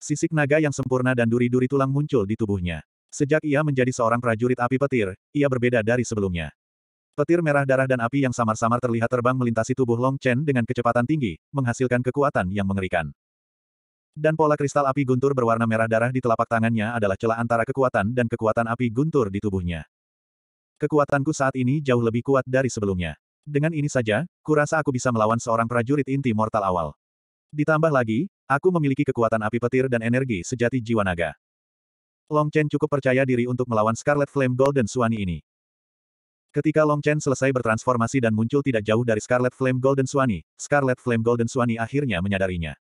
Sisik naga yang sempurna dan duri-duri tulang muncul di tubuhnya. Sejak ia menjadi seorang prajurit api petir, ia berbeda dari sebelumnya. Petir merah darah dan api yang samar-samar terlihat terbang melintasi tubuh Long Chen dengan kecepatan tinggi, menghasilkan kekuatan yang mengerikan. Dan pola kristal api guntur berwarna merah darah di telapak tangannya adalah celah antara kekuatan dan kekuatan api guntur di tubuhnya. Kekuatanku saat ini jauh lebih kuat dari sebelumnya. Dengan ini saja, kurasa aku bisa melawan seorang prajurit inti mortal awal. Ditambah lagi, aku memiliki kekuatan api petir dan energi sejati jiwa naga. Long Chen cukup percaya diri untuk melawan Scarlet Flame Golden Suani ini. Ketika Long Chen selesai bertransformasi dan muncul tidak jauh dari Scarlet Flame Golden Suani, Scarlet Flame Golden Suani akhirnya menyadarinya.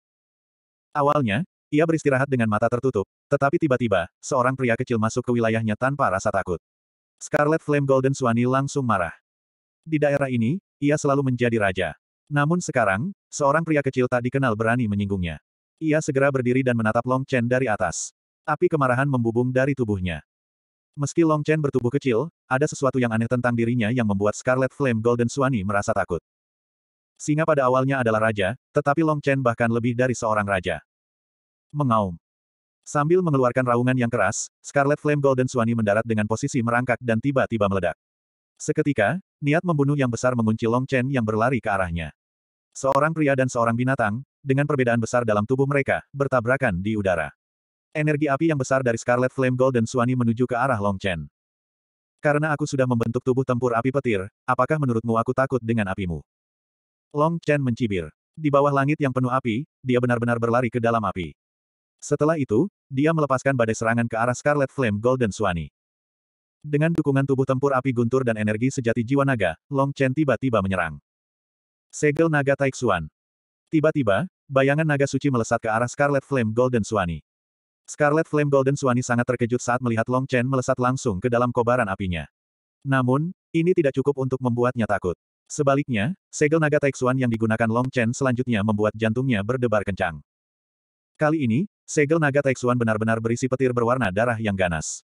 Awalnya, ia beristirahat dengan mata tertutup, tetapi tiba-tiba, seorang pria kecil masuk ke wilayahnya tanpa rasa takut. Scarlet Flame Golden Suani langsung marah. Di daerah ini, ia selalu menjadi raja. Namun sekarang, seorang pria kecil tak dikenal berani menyinggungnya. Ia segera berdiri dan menatap Long Chen dari atas. Api kemarahan membubung dari tubuhnya. Meski Long Chen bertubuh kecil, ada sesuatu yang aneh tentang dirinya yang membuat Scarlet Flame Golden Suani merasa takut. Singa pada awalnya adalah raja, tetapi Long Chen bahkan lebih dari seorang raja. Mengaum. Sambil mengeluarkan raungan yang keras, Scarlet Flame Golden Suani mendarat dengan posisi merangkak dan tiba-tiba meledak. Seketika, niat membunuh yang besar mengunci Long Chen yang berlari ke arahnya. Seorang pria dan seorang binatang, dengan perbedaan besar dalam tubuh mereka, bertabrakan di udara. Energi api yang besar dari Scarlet Flame Golden Suani menuju ke arah Long Chen. Karena aku sudah membentuk tubuh tempur api petir, apakah menurutmu aku takut dengan apimu? Long Chen mencibir. Di bawah langit yang penuh api, dia benar-benar berlari ke dalam api. Setelah itu, dia melepaskan badai serangan ke arah Scarlet Flame Golden Suani. Dengan dukungan tubuh tempur api guntur dan energi sejati jiwa naga, Long Chen tiba-tiba menyerang. Segel naga Taixuan. Tiba-tiba, bayangan naga suci melesat ke arah Scarlet Flame Golden Suani. Scarlet Flame Golden Suani sangat terkejut saat melihat Long Chen melesat langsung ke dalam kobaran apinya. Namun, ini tidak cukup untuk membuatnya takut. Sebaliknya, segel naga Taixuan yang digunakan Long Chen selanjutnya membuat jantungnya berdebar kencang. Kali ini, segel naga Taixuan benar-benar berisi petir berwarna darah yang ganas.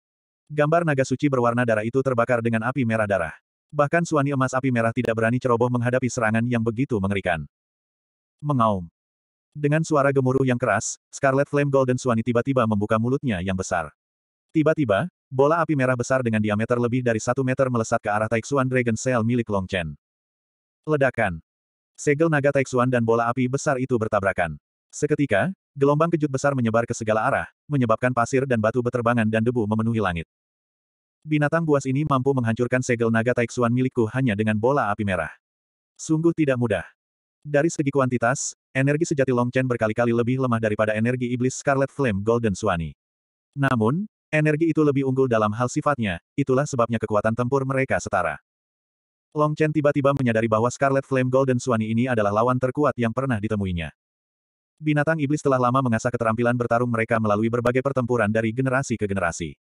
Gambar naga suci berwarna darah itu terbakar dengan api merah darah. Bahkan suani emas api merah tidak berani ceroboh menghadapi serangan yang begitu mengerikan. Mengaum. Dengan suara gemuruh yang keras, Scarlet Flame Golden Suani tiba-tiba membuka mulutnya yang besar. Tiba-tiba, bola api merah besar dengan diameter lebih dari satu meter melesat ke arah Taixuan Dragon Cell milik Long Chen. Ledakan. Segel naga Taixuan dan bola api besar itu bertabrakan. Seketika, gelombang kejut besar menyebar ke segala arah, menyebabkan pasir dan batu beterbangan dan debu memenuhi langit. Binatang buas ini mampu menghancurkan segel naga Taixuan milikku hanya dengan bola api merah. Sungguh tidak mudah. Dari segi kuantitas, energi sejati Long Chen berkali-kali lebih lemah daripada energi iblis Scarlet Flame Golden Suani. Namun, energi itu lebih unggul dalam hal sifatnya, itulah sebabnya kekuatan tempur mereka setara. Long Chen tiba-tiba menyadari bahwa Scarlet Flame Golden Suani ini adalah lawan terkuat yang pernah ditemuinya. Binatang iblis telah lama mengasah keterampilan bertarung mereka melalui berbagai pertempuran dari generasi ke generasi.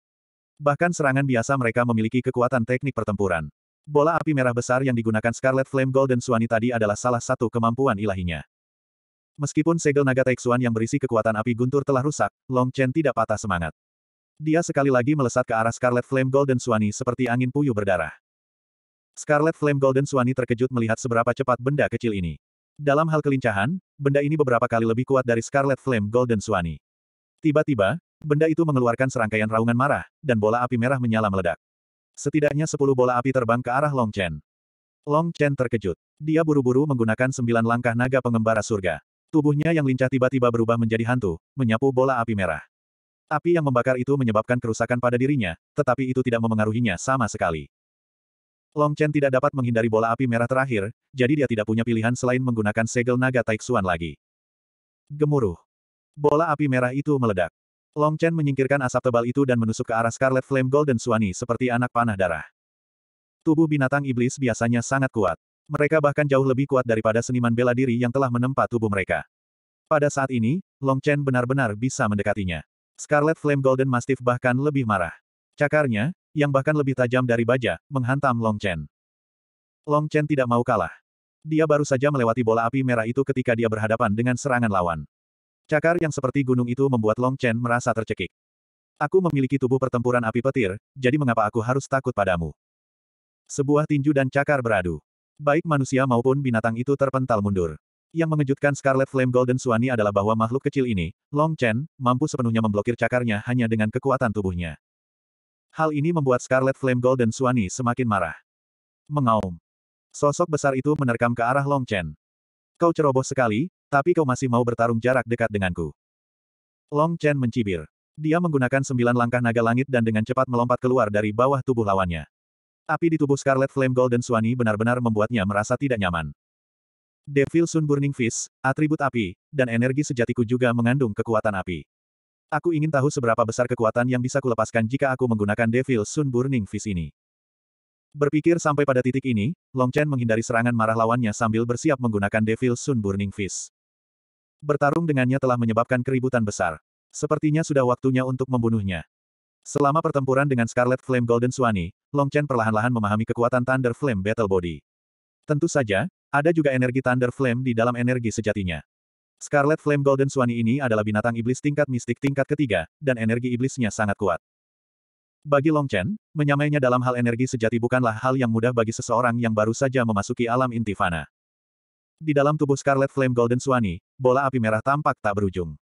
Bahkan serangan biasa mereka memiliki kekuatan teknik pertempuran. Bola api merah besar yang digunakan Scarlet Flame Golden Suani tadi adalah salah satu kemampuan ilahinya. Meskipun segel naga Taixuan yang berisi kekuatan api guntur telah rusak, Long Chen tidak patah semangat. Dia sekali lagi melesat ke arah Scarlet Flame Golden Suani seperti angin puyuh berdarah. Scarlet Flame Golden Suani terkejut melihat seberapa cepat benda kecil ini. Dalam hal kelincahan, benda ini beberapa kali lebih kuat dari Scarlet Flame Golden Suani. Tiba-tiba, benda itu mengeluarkan serangkaian raungan marah, dan bola api merah menyala meledak. Setidaknya sepuluh bola api terbang ke arah Long Chen. Long Chen terkejut. Dia buru-buru menggunakan sembilan langkah naga pengembara surga. Tubuhnya yang lincah tiba-tiba berubah menjadi hantu, menyapu bola api merah. Api yang membakar itu menyebabkan kerusakan pada dirinya, tetapi itu tidak memengaruhinya sama sekali. Long Chen tidak dapat menghindari bola api merah terakhir, jadi dia tidak punya pilihan selain menggunakan segel naga Taixuan lagi. Gemuruh. Bola api merah itu meledak. Long Chen menyingkirkan asap tebal itu dan menusuk ke arah Scarlet Flame Golden Suani seperti anak panah darah. Tubuh binatang iblis biasanya sangat kuat. Mereka bahkan jauh lebih kuat daripada seniman bela diri yang telah menempa tubuh mereka. Pada saat ini, Long Chen benar-benar bisa mendekatinya. Scarlet Flame Golden Mastiff bahkan lebih marah. Cakarnya, yang bahkan lebih tajam dari baja, menghantam Long Chen. Long Chen tidak mau kalah. Dia baru saja melewati bola api merah itu ketika dia berhadapan dengan serangan lawan. Cakar yang seperti gunung itu membuat Long Chen merasa tercekik. Aku memiliki tubuh pertempuran api petir, jadi mengapa aku harus takut padamu? Sebuah tinju dan cakar beradu. Baik manusia maupun binatang itu terpental mundur. Yang mengejutkan Scarlet Flame Golden Suani adalah bahwa makhluk kecil ini, Long Chen, mampu sepenuhnya memblokir cakarnya hanya dengan kekuatan tubuhnya. Hal ini membuat Scarlet Flame Golden Suani semakin marah. Mengaum. Sosok besar itu menerkam ke arah Long Chen. Kau ceroboh sekali, tapi kau masih mau bertarung jarak dekat denganku. Long Chen mencibir. Dia menggunakan sembilan langkah naga langit dan dengan cepat melompat keluar dari bawah tubuh lawannya. Api di tubuh Scarlet Flame Golden Suani benar-benar membuatnya merasa tidak nyaman. Devil Sun Burning Fist, atribut api, dan energi sejatiku juga mengandung kekuatan api. Aku ingin tahu seberapa besar kekuatan yang bisa kulepaskan jika aku menggunakan Devil Sun Burning Fist ini. Berpikir sampai pada titik ini, Long Chen menghindari serangan marah lawannya sambil bersiap menggunakan Devil Sun Burning Fist. Bertarung dengannya telah menyebabkan keributan besar. Sepertinya sudah waktunya untuk membunuhnya. Selama pertempuran dengan Scarlet Flame Golden Suani, Long Chen perlahan-lahan memahami kekuatan Thunder Flame Battle Body. Tentu saja, ada juga energi Thunder Flame di dalam energi sejatinya. Scarlet Flame Golden Suani ini adalah binatang iblis tingkat mistik tingkat ketiga, dan energi iblisnya sangat kuat. Bagi Long Chen, menyamainya dalam hal energi sejati bukanlah hal yang mudah bagi seseorang yang baru saja memasuki alam inti fana. Di dalam tubuh Scarlet Flame Golden Suani, bola api merah tampak tak berujung.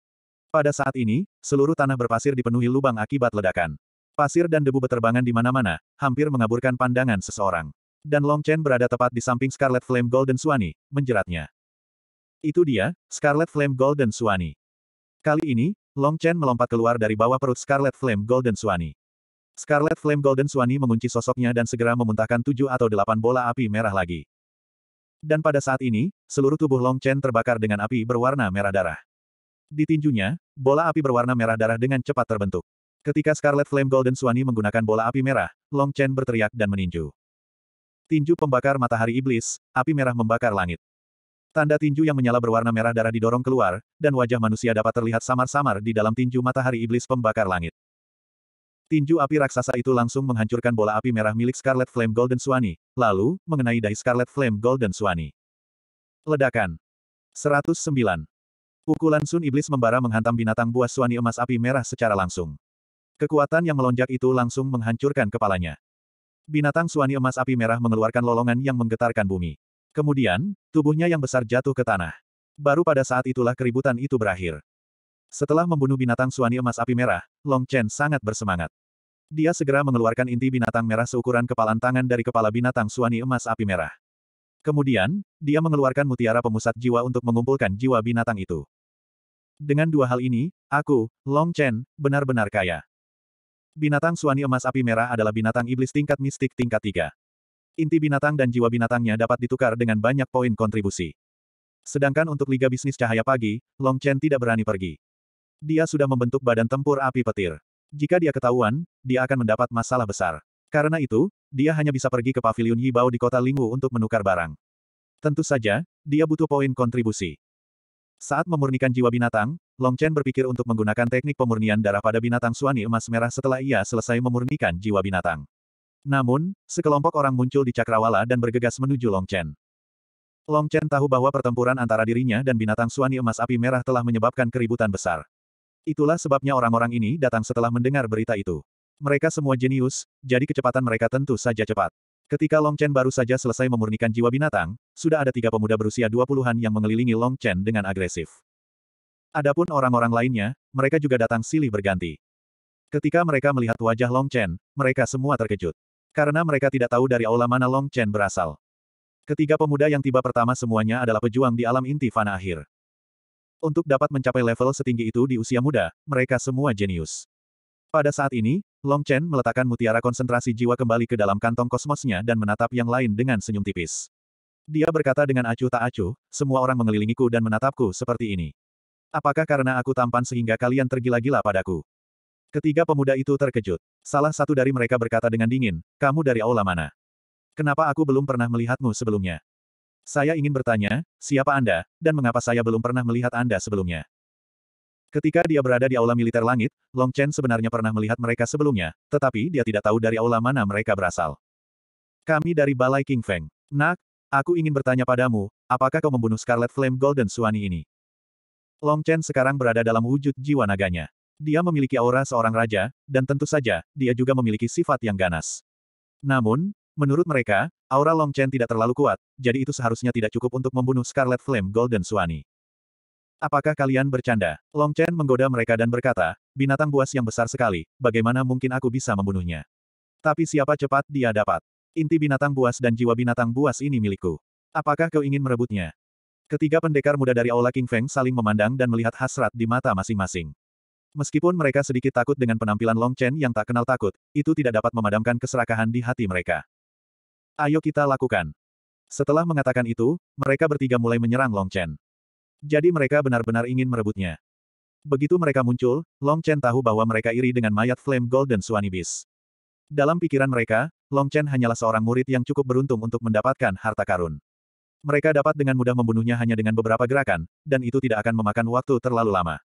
Pada saat ini, seluruh tanah berpasir dipenuhi lubang akibat ledakan. Pasir dan debu beterbangan di mana-mana, hampir mengaburkan pandangan seseorang. Dan Long Chen berada tepat di samping Scarlet Flame Golden Suani, menjeratnya. Itu dia, Scarlet Flame Golden Suani. Kali ini, Long Chen melompat keluar dari bawah perut Scarlet Flame Golden Suani. Scarlet Flame Golden Suani mengunci sosoknya dan segera memuntahkan tujuh atau delapan bola api merah lagi. Dan pada saat ini, seluruh tubuh Long Chen terbakar dengan api berwarna merah darah. Di tinjunya, bola api berwarna merah darah dengan cepat terbentuk. Ketika Scarlet Flame Golden Suani menggunakan bola api merah, Long Chen berteriak dan meninju. Tinju pembakar matahari iblis, api merah membakar langit. Tanda tinju yang menyala berwarna merah darah didorong keluar, dan wajah manusia dapat terlihat samar-samar di dalam tinju matahari iblis pembakar langit. Tinju api raksasa itu langsung menghancurkan bola api merah milik Scarlet Flame Golden Suani, lalu, mengenai dahi Scarlet Flame Golden Suani. Ledakan. 109. Pukulan Sun Iblis membara menghantam binatang buas suani emas api merah secara langsung. Kekuatan yang melonjak itu langsung menghancurkan kepalanya. Binatang suani emas api merah mengeluarkan lolongan yang menggetarkan bumi. Kemudian, tubuhnya yang besar jatuh ke tanah. Baru pada saat itulah keributan itu berakhir. Setelah membunuh binatang suani emas api merah, Long Chen sangat bersemangat. Dia segera mengeluarkan inti binatang merah seukuran kepalan tangan dari kepala binatang suani emas api merah. Kemudian, dia mengeluarkan mutiara pemusat jiwa untuk mengumpulkan jiwa binatang itu. Dengan dua hal ini, aku, Long Chen, benar-benar kaya. Binatang suani emas api merah adalah binatang iblis tingkat mistik tingkat tiga. Inti binatang dan jiwa binatangnya dapat ditukar dengan banyak poin kontribusi. Sedangkan untuk Liga Bisnis Cahaya Pagi, Long Chen tidak berani pergi. Dia sudah membentuk badan tempur api petir. Jika dia ketahuan, dia akan mendapat masalah besar. Karena itu, dia hanya bisa pergi ke pavilion Bao di kota Lingwu untuk menukar barang. Tentu saja, dia butuh poin kontribusi. Saat memurnikan jiwa binatang, Long Chen berpikir untuk menggunakan teknik pemurnian darah pada binatang suani emas merah setelah ia selesai memurnikan jiwa binatang. Namun, sekelompok orang muncul di Cakrawala dan bergegas menuju Long Chen. Long Chen tahu bahwa pertempuran antara dirinya dan binatang suani emas api merah telah menyebabkan keributan besar. Itulah sebabnya orang-orang ini datang setelah mendengar berita itu. Mereka semua jenius, jadi kecepatan mereka tentu saja cepat. Ketika Long Chen baru saja selesai memurnikan jiwa binatang, sudah ada tiga pemuda berusia 20-an yang mengelilingi Long Chen dengan agresif. Adapun orang-orang lainnya, mereka juga datang silih berganti. Ketika mereka melihat wajah Long Chen, mereka semua terkejut. Karena mereka tidak tahu dari aula mana Long Chen berasal. Ketiga pemuda yang tiba pertama semuanya adalah pejuang di alam inti fana akhir. Untuk dapat mencapai level setinggi itu di usia muda, mereka semua jenius. Pada saat ini, Long Chen meletakkan mutiara konsentrasi jiwa kembali ke dalam kantong kosmosnya dan menatap yang lain dengan senyum tipis. Dia berkata dengan acuh tak acuh, semua orang mengelilingiku dan menatapku seperti ini. Apakah karena aku tampan sehingga kalian tergila-gila padaku? Ketiga pemuda itu terkejut. Salah satu dari mereka berkata dengan dingin, kamu dari aula mana? Kenapa aku belum pernah melihatmu sebelumnya? Saya ingin bertanya, siapa Anda, dan mengapa saya belum pernah melihat Anda sebelumnya? Ketika dia berada di aula militer langit, Long Chen sebenarnya pernah melihat mereka sebelumnya, tetapi dia tidak tahu dari aula mana mereka berasal. Kami dari Balai King Feng. Nak, aku ingin bertanya padamu, apakah kau membunuh Scarlet Flame Golden Suani ini? Long Chen sekarang berada dalam wujud jiwa naganya. Dia memiliki aura seorang raja, dan tentu saja, dia juga memiliki sifat yang ganas. Namun, menurut mereka, aura Long Chen tidak terlalu kuat, jadi itu seharusnya tidak cukup untuk membunuh Scarlet Flame Golden Suani. Apakah kalian bercanda? Long Chen menggoda mereka dan berkata, binatang buas yang besar sekali, bagaimana mungkin aku bisa membunuhnya? Tapi siapa cepat dia dapat? Inti binatang buas dan jiwa binatang buas ini milikku. Apakah kau ingin merebutnya? Ketiga pendekar muda dari Aula King Feng saling memandang dan melihat hasrat di mata masing-masing. Meskipun mereka sedikit takut dengan penampilan Long Chen yang tak kenal takut, itu tidak dapat memadamkan keserakahan di hati mereka. Ayo kita lakukan. Setelah mengatakan itu, mereka bertiga mulai menyerang Long Chen. Jadi mereka benar-benar ingin merebutnya. Begitu mereka muncul, Long Chen tahu bahwa mereka iri dengan mayat Flame Golden Suanibis. Dalam pikiran mereka, Long Chen hanyalah seorang murid yang cukup beruntung untuk mendapatkan harta karun. Mereka dapat dengan mudah membunuhnya hanya dengan beberapa gerakan, dan itu tidak akan memakan waktu terlalu lama.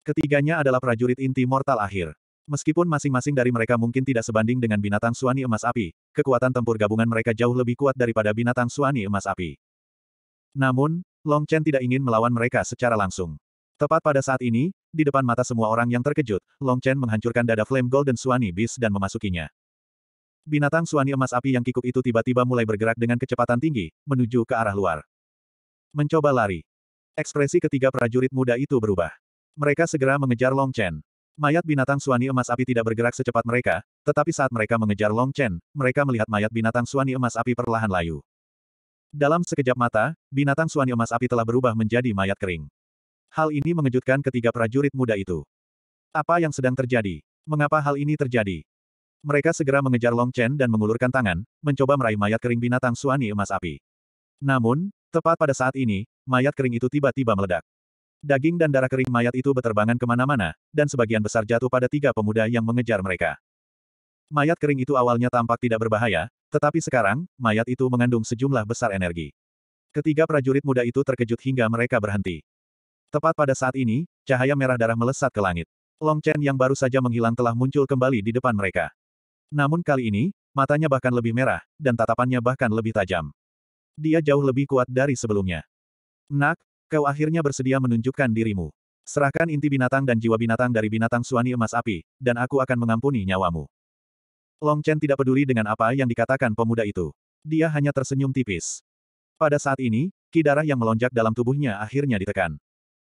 Ketiganya adalah prajurit inti mortal akhir. Meskipun masing-masing dari mereka mungkin tidak sebanding dengan binatang suani emas api, kekuatan tempur gabungan mereka jauh lebih kuat daripada binatang suani emas api. Namun, Long Chen tidak ingin melawan mereka secara langsung. Tepat pada saat ini, di depan mata semua orang yang terkejut, Long Chen menghancurkan dada Flame Golden Suani Beast dan memasukinya. Binatang suani emas api yang kikuk itu tiba-tiba mulai bergerak dengan kecepatan tinggi, menuju ke arah luar. Mencoba lari. Ekspresi ketiga prajurit muda itu berubah. Mereka segera mengejar Long Chen. Mayat binatang suani emas api tidak bergerak secepat mereka, tetapi saat mereka mengejar Long Chen, mereka melihat mayat binatang suani emas api perlahan layu. Dalam sekejap mata, binatang suani emas api telah berubah menjadi mayat kering. Hal ini mengejutkan ketiga prajurit muda itu. Apa yang sedang terjadi? Mengapa hal ini terjadi? Mereka segera mengejar Long Chen dan mengulurkan tangan, mencoba meraih mayat kering binatang suani emas api. Namun, tepat pada saat ini, mayat kering itu tiba-tiba meledak. Daging dan darah kering mayat itu beterbangan kemana-mana, dan sebagian besar jatuh pada tiga pemuda yang mengejar mereka. Mayat kering itu awalnya tampak tidak berbahaya, tetapi sekarang, mayat itu mengandung sejumlah besar energi. Ketiga prajurit muda itu terkejut hingga mereka berhenti. Tepat pada saat ini, cahaya merah darah melesat ke langit. Long Chen yang baru saja menghilang telah muncul kembali di depan mereka. Namun kali ini, matanya bahkan lebih merah, dan tatapannya bahkan lebih tajam. Dia jauh lebih kuat dari sebelumnya. Nak, Kau akhirnya bersedia menunjukkan dirimu. Serahkan inti binatang dan jiwa binatang dari binatang suani emas api, dan aku akan mengampuni nyawamu. Long Chen tidak peduli dengan apa yang dikatakan pemuda itu. Dia hanya tersenyum tipis. Pada saat ini, ki darah yang melonjak dalam tubuhnya akhirnya ditekan.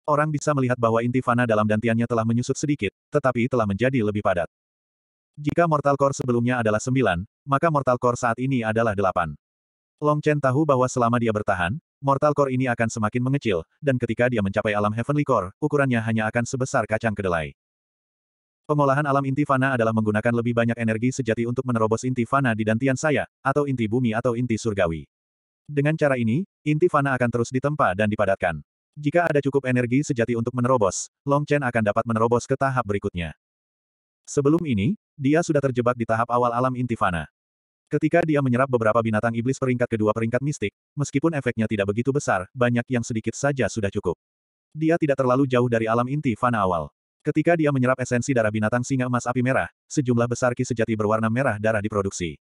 Orang bisa melihat bahwa inti fana dalam dantiannya telah menyusut sedikit, tetapi telah menjadi lebih padat. Jika Mortal Core sebelumnya adalah sembilan, maka Mortal Core saat ini adalah delapan. Long Chen tahu bahwa selama dia bertahan, mortal core ini akan semakin mengecil, dan ketika dia mencapai alam heavenly core, ukurannya hanya akan sebesar kacang kedelai. Pengolahan alam inti fana adalah menggunakan lebih banyak energi sejati untuk menerobos inti fana di dantian saya, atau inti bumi atau inti surgawi. Dengan cara ini, inti fana akan terus ditempa dan dipadatkan. Jika ada cukup energi sejati untuk menerobos, Long Chen akan dapat menerobos ke tahap berikutnya. Sebelum ini, dia sudah terjebak di tahap awal alam inti fana. Ketika dia menyerap beberapa binatang iblis peringkat kedua peringkat mistik, meskipun efeknya tidak begitu besar, banyak yang sedikit saja sudah cukup. Dia tidak terlalu jauh dari alam inti fana awal. Ketika dia menyerap esensi darah binatang singa emas api merah, sejumlah besar ki sejati berwarna merah darah diproduksi.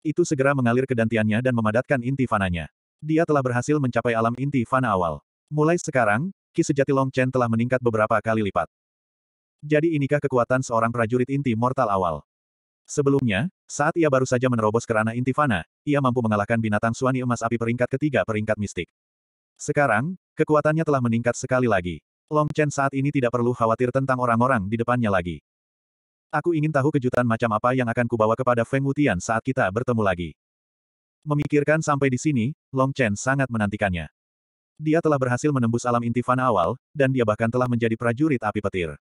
Itu segera mengalir ke dantiannya dan memadatkan inti fananya. Dia telah berhasil mencapai alam inti fana awal. Mulai sekarang, ki sejati Long Chen telah meningkat beberapa kali lipat. Jadi inikah kekuatan seorang prajurit inti mortal awal? Sebelumnya, saat ia baru saja menerobos kerana Intifana, ia mampu mengalahkan binatang suani emas api peringkat ketiga peringkat mistik. Sekarang, kekuatannya telah meningkat sekali lagi. Long Chen saat ini tidak perlu khawatir tentang orang-orang di depannya lagi. Aku ingin tahu kejutan macam apa yang akan kubawa kepada Feng Wutian saat kita bertemu lagi. Memikirkan sampai di sini, Long Chen sangat menantikannya. Dia telah berhasil menembus alam intifana awal, dan dia bahkan telah menjadi prajurit api petir.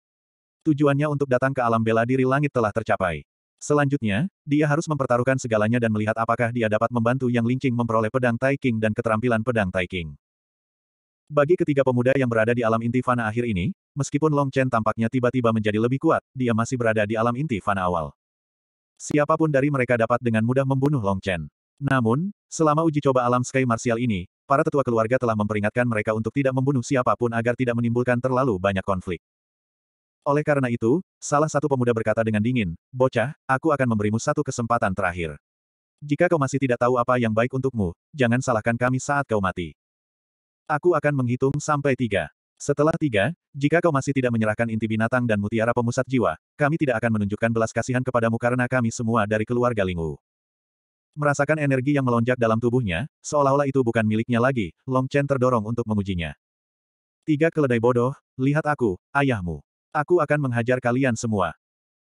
Tujuannya untuk datang ke alam bela diri langit telah tercapai. Selanjutnya, dia harus mempertaruhkan segalanya dan melihat apakah dia dapat membantu Yang Lingqing memperoleh pedang Tai dan keterampilan pedang Tai Bagi ketiga pemuda yang berada di alam inti fana akhir ini, meskipun Long Chen tampaknya tiba-tiba menjadi lebih kuat, dia masih berada di alam inti fana awal. Siapapun dari mereka dapat dengan mudah membunuh Long Chen. Namun, selama uji coba alam Sky Martial ini, para tetua keluarga telah memperingatkan mereka untuk tidak membunuh siapapun agar tidak menimbulkan terlalu banyak konflik. Oleh karena itu, salah satu pemuda berkata dengan dingin, Bocah, aku akan memberimu satu kesempatan terakhir. Jika kau masih tidak tahu apa yang baik untukmu, jangan salahkan kami saat kau mati. Aku akan menghitung sampai tiga. Setelah tiga, jika kau masih tidak menyerahkan inti binatang dan mutiara pemusat jiwa, kami tidak akan menunjukkan belas kasihan kepadamu karena kami semua dari keluarga Lingu. Merasakan energi yang melonjak dalam tubuhnya, seolah-olah itu bukan miliknya lagi, Long Chen terdorong untuk mengujinya. Tiga keledai bodoh, lihat aku, ayahmu. Aku akan menghajar kalian semua.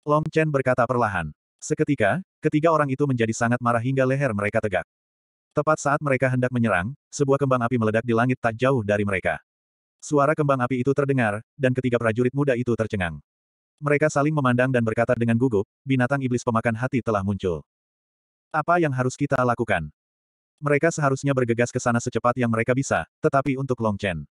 Long Chen berkata perlahan. Seketika, ketiga orang itu menjadi sangat marah hingga leher mereka tegak. Tepat saat mereka hendak menyerang, sebuah kembang api meledak di langit tak jauh dari mereka. Suara kembang api itu terdengar, dan ketiga prajurit muda itu tercengang. Mereka saling memandang dan berkata dengan gugup, binatang iblis pemakan hati telah muncul. Apa yang harus kita lakukan? Mereka seharusnya bergegas ke sana secepat yang mereka bisa, tetapi untuk Long Chen.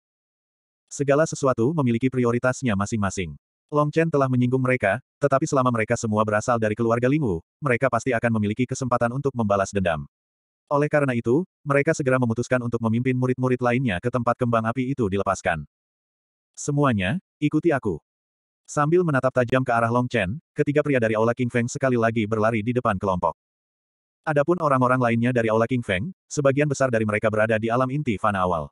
Segala sesuatu memiliki prioritasnya masing-masing. Long Chen telah menyinggung mereka, tetapi selama mereka semua berasal dari keluarga Lingwu, mereka pasti akan memiliki kesempatan untuk membalas dendam. Oleh karena itu, mereka segera memutuskan untuk memimpin murid-murid lainnya ke tempat kembang api itu dilepaskan. Semuanya, ikuti aku. Sambil menatap tajam ke arah Long Chen, ketiga pria dari Aula King Feng sekali lagi berlari di depan kelompok. Adapun orang-orang lainnya dari Aula King Feng, sebagian besar dari mereka berada di alam inti fana awal.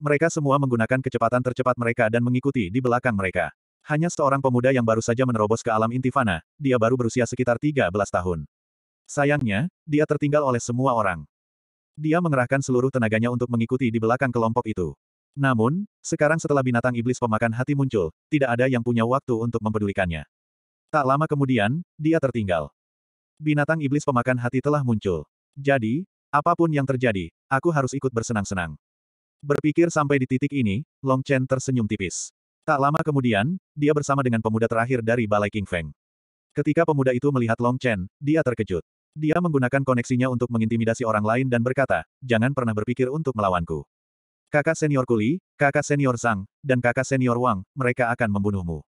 Mereka semua menggunakan kecepatan tercepat mereka dan mengikuti di belakang mereka. Hanya seorang pemuda yang baru saja menerobos ke alam intifana, dia baru berusia sekitar 13 tahun. Sayangnya, dia tertinggal oleh semua orang. Dia mengerahkan seluruh tenaganya untuk mengikuti di belakang kelompok itu. Namun, sekarang setelah binatang iblis pemakan hati muncul, tidak ada yang punya waktu untuk mempedulikannya. Tak lama kemudian, dia tertinggal. Binatang iblis pemakan hati telah muncul. Jadi, apapun yang terjadi, aku harus ikut bersenang-senang. Berpikir sampai di titik ini, Long Chen tersenyum tipis. Tak lama kemudian, dia bersama dengan pemuda terakhir dari Balai King Feng. Ketika pemuda itu melihat Long Chen, dia terkejut. Dia menggunakan koneksinya untuk mengintimidasi orang lain dan berkata, jangan pernah berpikir untuk melawanku. Kakak senior Kuli, kakak senior Zhang, dan kakak senior Wang, mereka akan membunuhmu.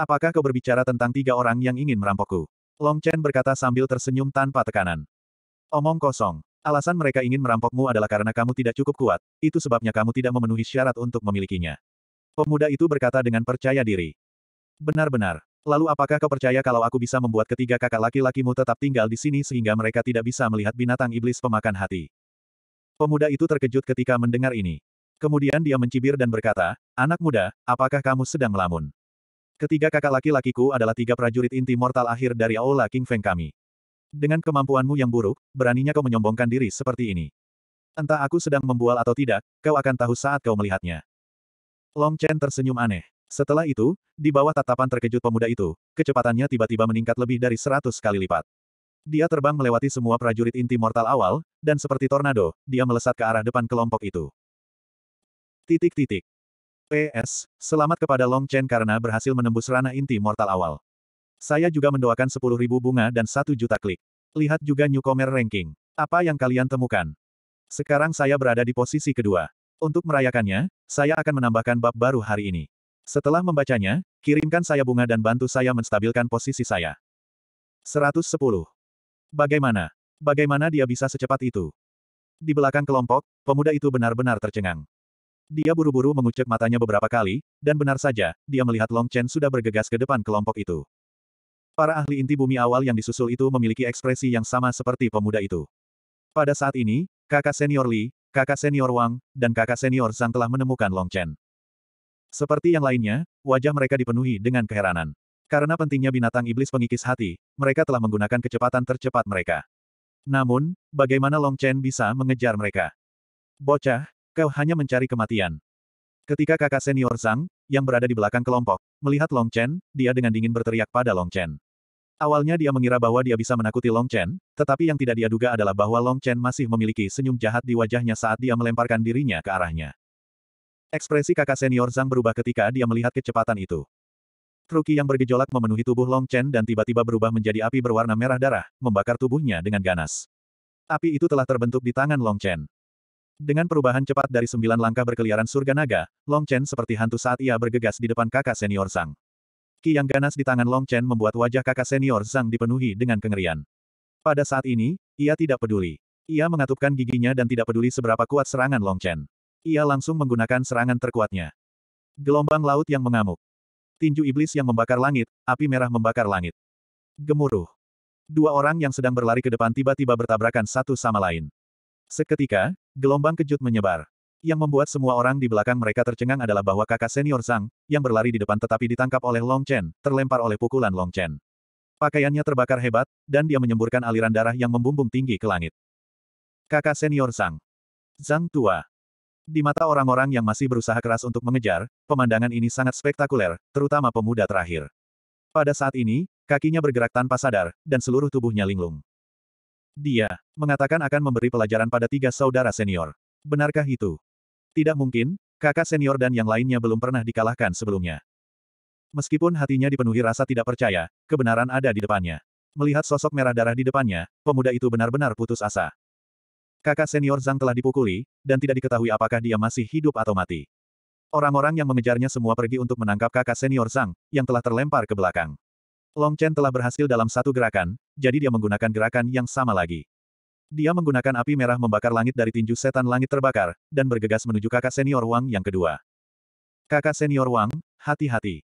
Apakah kau berbicara tentang tiga orang yang ingin merampokku? Long Chen berkata sambil tersenyum tanpa tekanan. Omong kosong. Alasan mereka ingin merampokmu adalah karena kamu tidak cukup kuat, itu sebabnya kamu tidak memenuhi syarat untuk memilikinya. Pemuda itu berkata dengan percaya diri. Benar-benar. Lalu apakah kau percaya kalau aku bisa membuat ketiga kakak laki-lakimu tetap tinggal di sini sehingga mereka tidak bisa melihat binatang iblis pemakan hati? Pemuda itu terkejut ketika mendengar ini. Kemudian dia mencibir dan berkata, Anak muda, apakah kamu sedang melamun? Ketiga kakak laki-lakiku adalah tiga prajurit inti mortal akhir dari Aula King Feng kami. Dengan kemampuanmu yang buruk, beraninya kau menyombongkan diri seperti ini. Entah aku sedang membual atau tidak, kau akan tahu saat kau melihatnya. Long Chen tersenyum aneh. Setelah itu, di bawah tatapan terkejut pemuda itu, kecepatannya tiba-tiba meningkat lebih dari seratus kali lipat. Dia terbang melewati semua prajurit inti mortal awal, dan seperti tornado, dia melesat ke arah depan kelompok itu. Titik-titik. PS, selamat kepada Long Chen karena berhasil menembus ranah inti mortal awal. Saya juga mendoakan 10.000 bunga dan 1 juta klik. Lihat juga newcomer ranking. Apa yang kalian temukan? Sekarang saya berada di posisi kedua. Untuk merayakannya, saya akan menambahkan bab baru hari ini. Setelah membacanya, kirimkan saya bunga dan bantu saya menstabilkan posisi saya. 110. Bagaimana? Bagaimana dia bisa secepat itu? Di belakang kelompok, pemuda itu benar-benar tercengang. Dia buru-buru mengucek matanya beberapa kali, dan benar saja, dia melihat Long Chen sudah bergegas ke depan kelompok itu. Para ahli inti bumi awal yang disusul itu memiliki ekspresi yang sama seperti pemuda itu. Pada saat ini, kakak senior Li, kakak senior Wang, dan kakak senior Zhang telah menemukan Long Chen. Seperti yang lainnya, wajah mereka dipenuhi dengan keheranan. Karena pentingnya binatang iblis pengikis hati, mereka telah menggunakan kecepatan tercepat mereka. Namun, bagaimana Long Chen bisa mengejar mereka? Bocah, kau hanya mencari kematian. Ketika kakak senior Zhang, yang berada di belakang kelompok, melihat Long Chen, dia dengan dingin berteriak pada Long Chen. Awalnya dia mengira bahwa dia bisa menakuti Long Chen, tetapi yang tidak dia duga adalah bahwa Long Chen masih memiliki senyum jahat di wajahnya saat dia melemparkan dirinya ke arahnya. Ekspresi kakak senior Zhang berubah ketika dia melihat kecepatan itu. Truki yang bergejolak memenuhi tubuh Long Chen dan tiba-tiba berubah menjadi api berwarna merah darah, membakar tubuhnya dengan ganas. Api itu telah terbentuk di tangan Long Chen. Dengan perubahan cepat dari sembilan langkah berkeliaran surga naga, Long Chen seperti hantu saat ia bergegas di depan kakak senior Zhang. Ki yang ganas di tangan Long Chen membuat wajah kakak senior Zhang dipenuhi dengan kengerian. Pada saat ini, ia tidak peduli. Ia mengatupkan giginya dan tidak peduli seberapa kuat serangan Long Chen. Ia langsung menggunakan serangan terkuatnya. Gelombang laut yang mengamuk. Tinju iblis yang membakar langit, api merah membakar langit. Gemuruh. Dua orang yang sedang berlari ke depan tiba-tiba bertabrakan satu sama lain. Seketika, gelombang kejut menyebar. Yang membuat semua orang di belakang mereka tercengang adalah bahwa kakak senior Zhang, yang berlari di depan tetapi ditangkap oleh Long Chen, terlempar oleh pukulan Long Chen. Pakaiannya terbakar hebat, dan dia menyemburkan aliran darah yang membumbung tinggi ke langit. Kakak senior Zhang. Zhang tua. Di mata orang-orang yang masih berusaha keras untuk mengejar, pemandangan ini sangat spektakuler, terutama pemuda terakhir. Pada saat ini, kakinya bergerak tanpa sadar, dan seluruh tubuhnya linglung. Dia mengatakan akan memberi pelajaran pada tiga saudara senior. Benarkah itu? Tidak mungkin, kakak senior dan yang lainnya belum pernah dikalahkan sebelumnya. Meskipun hatinya dipenuhi rasa tidak percaya, kebenaran ada di depannya. Melihat sosok merah darah di depannya, pemuda itu benar-benar putus asa. Kakak senior Zhang telah dipukuli, dan tidak diketahui apakah dia masih hidup atau mati. Orang-orang yang mengejarnya semua pergi untuk menangkap kakak senior Zhang, yang telah terlempar ke belakang. Long Chen telah berhasil dalam satu gerakan, jadi dia menggunakan gerakan yang sama lagi. Dia menggunakan api merah membakar langit dari tinju setan langit terbakar, dan bergegas menuju kakak senior Wang yang kedua. Kakak senior Wang, hati-hati.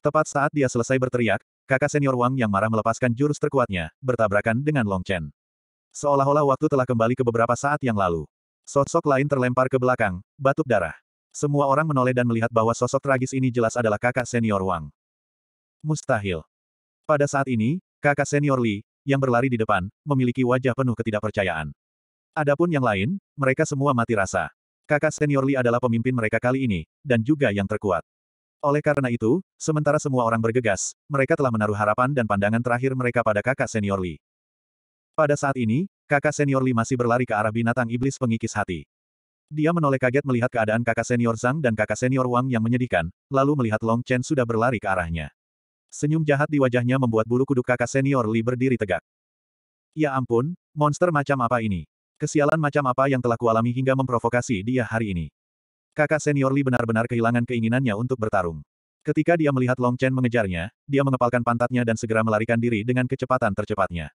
Tepat saat dia selesai berteriak, kakak senior Wang yang marah melepaskan jurus terkuatnya, bertabrakan dengan Long Chen. Seolah-olah waktu telah kembali ke beberapa saat yang lalu. Sosok lain terlempar ke belakang, batuk darah. Semua orang menoleh dan melihat bahwa sosok tragis ini jelas adalah kakak senior Wang. Mustahil. Pada saat ini, kakak senior Li, yang berlari di depan, memiliki wajah penuh ketidakpercayaan. Adapun yang lain, mereka semua mati rasa. Kakak senior Li adalah pemimpin mereka kali ini, dan juga yang terkuat. Oleh karena itu, sementara semua orang bergegas, mereka telah menaruh harapan dan pandangan terakhir mereka pada kakak senior Li. Pada saat ini, kakak senior Li masih berlari ke arah binatang iblis pengikis hati. Dia menoleh kaget melihat keadaan kakak senior Zhang dan kakak senior Wang yang menyedihkan, lalu melihat Long Chen sudah berlari ke arahnya. Senyum jahat di wajahnya membuat bulu kuduk kakak senior Li berdiri tegak. Ya ampun, monster macam apa ini? Kesialan macam apa yang telah kualami hingga memprovokasi dia hari ini? Kakak senior Li benar-benar kehilangan keinginannya untuk bertarung. Ketika dia melihat Long Chen mengejarnya, dia mengepalkan pantatnya dan segera melarikan diri dengan kecepatan tercepatnya.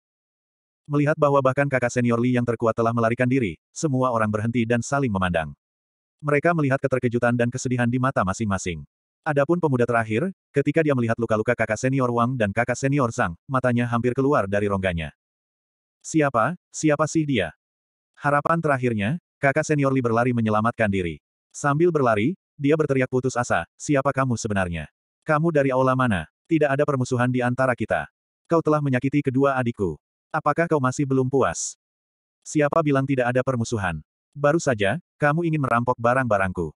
Melihat bahwa bahkan kakak senior Li yang terkuat telah melarikan diri, semua orang berhenti dan saling memandang. Mereka melihat keterkejutan dan kesedihan di mata masing-masing. Adapun pemuda terakhir, ketika dia melihat luka-luka kakak senior Wang dan kakak senior Zhang, matanya hampir keluar dari rongganya. Siapa, siapa sih dia? Harapan terakhirnya, kakak senior Li berlari menyelamatkan diri. Sambil berlari, dia berteriak putus asa, siapa kamu sebenarnya? Kamu dari aula mana? Tidak ada permusuhan di antara kita. Kau telah menyakiti kedua adikku. Apakah kau masih belum puas? Siapa bilang tidak ada permusuhan? Baru saja, kamu ingin merampok barang-barangku.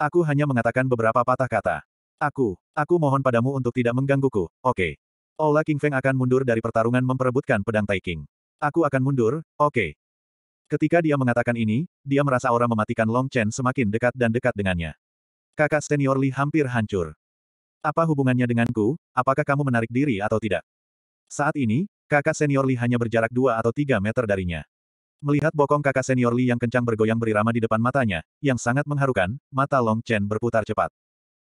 Aku hanya mengatakan beberapa patah kata. Aku, aku mohon padamu untuk tidak menggangguku, oke. Okay. Ola King Feng akan mundur dari pertarungan memperebutkan pedang Taiking. Aku akan mundur, oke. Okay. Ketika dia mengatakan ini, dia merasa aura mematikan Long Chen semakin dekat dan dekat dengannya. Kakak senior Li hampir hancur. Apa hubungannya denganku, apakah kamu menarik diri atau tidak? Saat ini, kakak senior Li hanya berjarak dua atau tiga meter darinya. Melihat bokong kakak senior Li yang kencang bergoyang berirama di depan matanya, yang sangat mengharukan, mata Long Chen berputar cepat.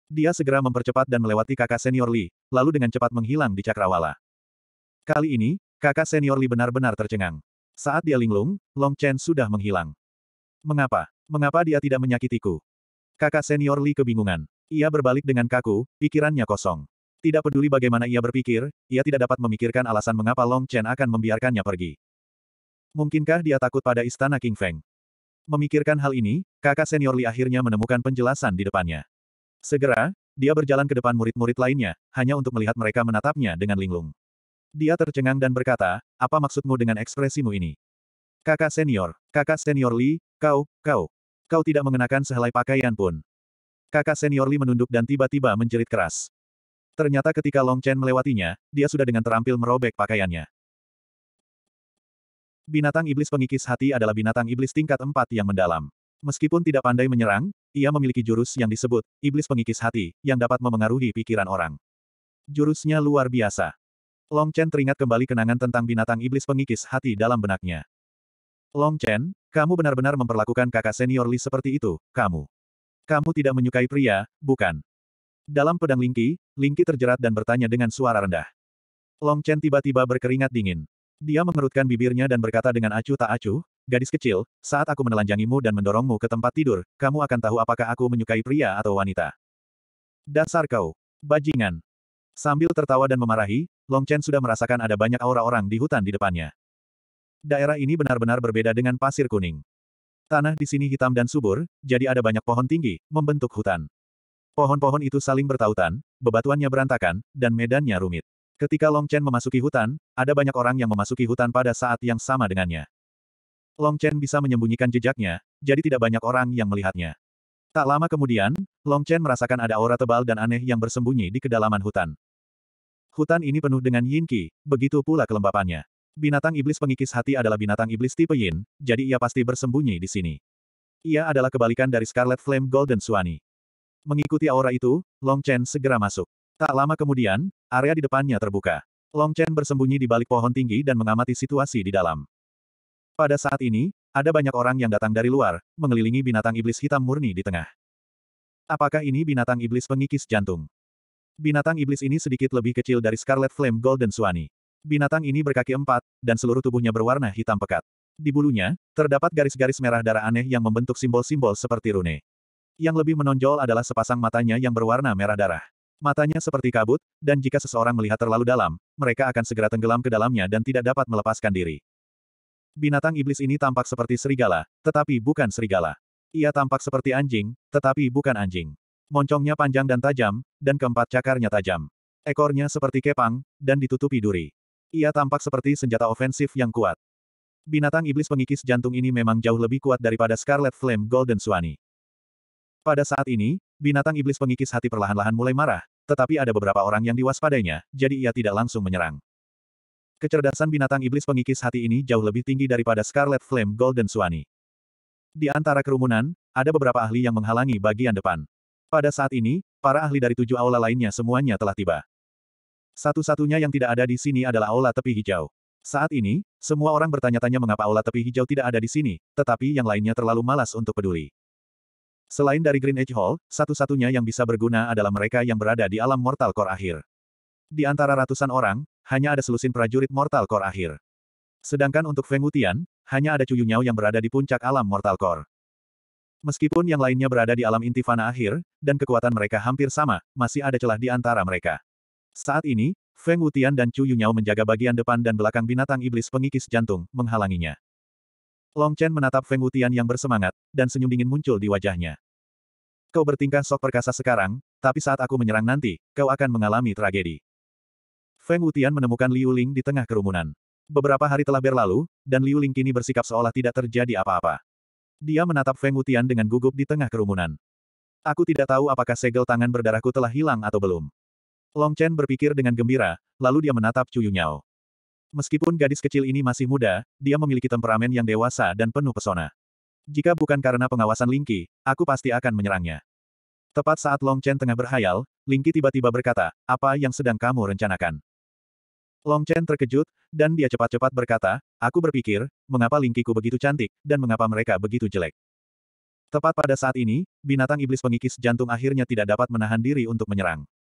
Dia segera mempercepat dan melewati kakak senior Li, lalu dengan cepat menghilang di cakrawala. Kali ini, kakak senior Li benar-benar tercengang. Saat dia linglung, Long Chen sudah menghilang. Mengapa? Mengapa dia tidak menyakitiku? Kakak senior Li kebingungan. Ia berbalik dengan kaku, pikirannya kosong. Tidak peduli bagaimana ia berpikir, ia tidak dapat memikirkan alasan mengapa Long Chen akan membiarkannya pergi. Mungkinkah dia takut pada istana King Feng? Memikirkan hal ini, kakak senior Li akhirnya menemukan penjelasan di depannya. Segera, dia berjalan ke depan murid-murid lainnya, hanya untuk melihat mereka menatapnya dengan linglung. Dia tercengang dan berkata, apa maksudmu dengan ekspresimu ini? Kakak senior, kakak senior Li, kau, kau. Kau tidak mengenakan sehelai pakaian pun. Kakak senior Li menunduk dan tiba-tiba menjerit keras. Ternyata ketika Long Chen melewatinya, dia sudah dengan terampil merobek pakaiannya. Binatang iblis pengikis hati adalah binatang iblis tingkat empat yang mendalam. Meskipun tidak pandai menyerang, ia memiliki jurus yang disebut iblis pengikis hati, yang dapat memengaruhi pikiran orang. Jurusnya luar biasa. Long Chen teringat kembali kenangan tentang binatang iblis pengikis hati dalam benaknya. Long Chen, kamu benar-benar memperlakukan kakak senior Li seperti itu, kamu. Kamu tidak menyukai pria, bukan? Dalam pedang Lingqi, Lingqi terjerat dan bertanya dengan suara rendah. Long Chen tiba-tiba berkeringat dingin. Dia mengerutkan bibirnya dan berkata dengan acuh tak acuh, Gadis kecil, saat aku menelanjangimu dan mendorongmu ke tempat tidur, kamu akan tahu apakah aku menyukai pria atau wanita. Dasar kau, bajingan. Sambil tertawa dan memarahi, Long Chen sudah merasakan ada banyak aura orang di hutan di depannya. Daerah ini benar-benar berbeda dengan pasir kuning. Tanah di sini hitam dan subur, jadi ada banyak pohon tinggi, membentuk hutan. Pohon-pohon itu saling bertautan, bebatuannya berantakan, dan medannya rumit. Ketika Long Chen memasuki hutan, ada banyak orang yang memasuki hutan pada saat yang sama dengannya. Long Chen bisa menyembunyikan jejaknya, jadi tidak banyak orang yang melihatnya. Tak lama kemudian, Long Chen merasakan ada aura tebal dan aneh yang bersembunyi di kedalaman hutan. Hutan ini penuh dengan yin qi, begitu pula kelembapannya. Binatang iblis pengikis hati adalah binatang iblis tipe yin, jadi ia pasti bersembunyi di sini. Ia adalah kebalikan dari Scarlet Flame Golden Suani. Mengikuti aura itu, Long Chen segera masuk. Tak lama kemudian, area di depannya terbuka. Long Chen bersembunyi di balik pohon tinggi dan mengamati situasi di dalam. Pada saat ini, ada banyak orang yang datang dari luar, mengelilingi binatang iblis hitam murni di tengah. Apakah ini binatang iblis pengikis jantung? Binatang iblis ini sedikit lebih kecil dari Scarlet Flame Golden Suani. Binatang ini berkaki empat, dan seluruh tubuhnya berwarna hitam pekat. Di bulunya, terdapat garis-garis merah darah aneh yang membentuk simbol-simbol seperti rune. Yang lebih menonjol adalah sepasang matanya yang berwarna merah darah. Matanya seperti kabut, dan jika seseorang melihat terlalu dalam, mereka akan segera tenggelam ke dalamnya dan tidak dapat melepaskan diri. Binatang iblis ini tampak seperti serigala, tetapi bukan serigala. Ia tampak seperti anjing, tetapi bukan anjing. Moncongnya panjang dan tajam, dan keempat cakarnya tajam. Ekornya seperti kepang, dan ditutupi duri. Ia tampak seperti senjata ofensif yang kuat. Binatang iblis pengikis jantung ini memang jauh lebih kuat daripada Scarlet Flame Golden Suani. Pada saat ini, binatang iblis pengikis hati perlahan-lahan mulai marah, tetapi ada beberapa orang yang diwaspadainya, jadi ia tidak langsung menyerang. Kecerdasan binatang iblis pengikis hati ini jauh lebih tinggi daripada Scarlet Flame Golden Suani. Di antara kerumunan, ada beberapa ahli yang menghalangi bagian depan. Pada saat ini, para ahli dari tujuh aula lainnya semuanya telah tiba. Satu-satunya yang tidak ada di sini adalah aula tepi hijau. Saat ini, semua orang bertanya-tanya mengapa aula tepi hijau tidak ada di sini, tetapi yang lainnya terlalu malas untuk peduli. Selain dari Green Edge Hall, satu-satunya yang bisa berguna adalah mereka yang berada di alam Mortal Core akhir. Di antara ratusan orang, hanya ada selusin prajurit Mortal Core akhir. Sedangkan untuk Feng Wutian, hanya ada Cuyu Nyao yang berada di puncak alam Mortal Core. Meskipun yang lainnya berada di alam Intifana akhir, dan kekuatan mereka hampir sama, masih ada celah di antara mereka. Saat ini, Feng Wutian dan Chu Yunyao menjaga bagian depan dan belakang binatang iblis pengikis jantung, menghalanginya. Long Chen menatap Feng Wutian yang bersemangat, dan senyum dingin muncul di wajahnya. Kau bertingkah sok perkasa sekarang, tapi saat aku menyerang nanti, kau akan mengalami tragedi. Feng Wutian menemukan Liu Ling di tengah kerumunan. Beberapa hari telah berlalu, dan Liu Ling kini bersikap seolah tidak terjadi apa-apa. Dia menatap Feng Wutian dengan gugup di tengah kerumunan. Aku tidak tahu apakah segel tangan berdarahku telah hilang atau belum. Long Chen berpikir dengan gembira, lalu dia menatap Cuyu Yao. Meskipun gadis kecil ini masih muda, dia memiliki temperamen yang dewasa dan penuh pesona. Jika bukan karena pengawasan Lingqi, aku pasti akan menyerangnya. Tepat saat Long Chen tengah berhayal, Lingqi tiba-tiba berkata, apa yang sedang kamu rencanakan? Long Chen terkejut, dan dia cepat-cepat berkata, aku berpikir, mengapa Lingqiku begitu cantik, dan mengapa mereka begitu jelek. Tepat pada saat ini, binatang iblis pengikis jantung akhirnya tidak dapat menahan diri untuk menyerang.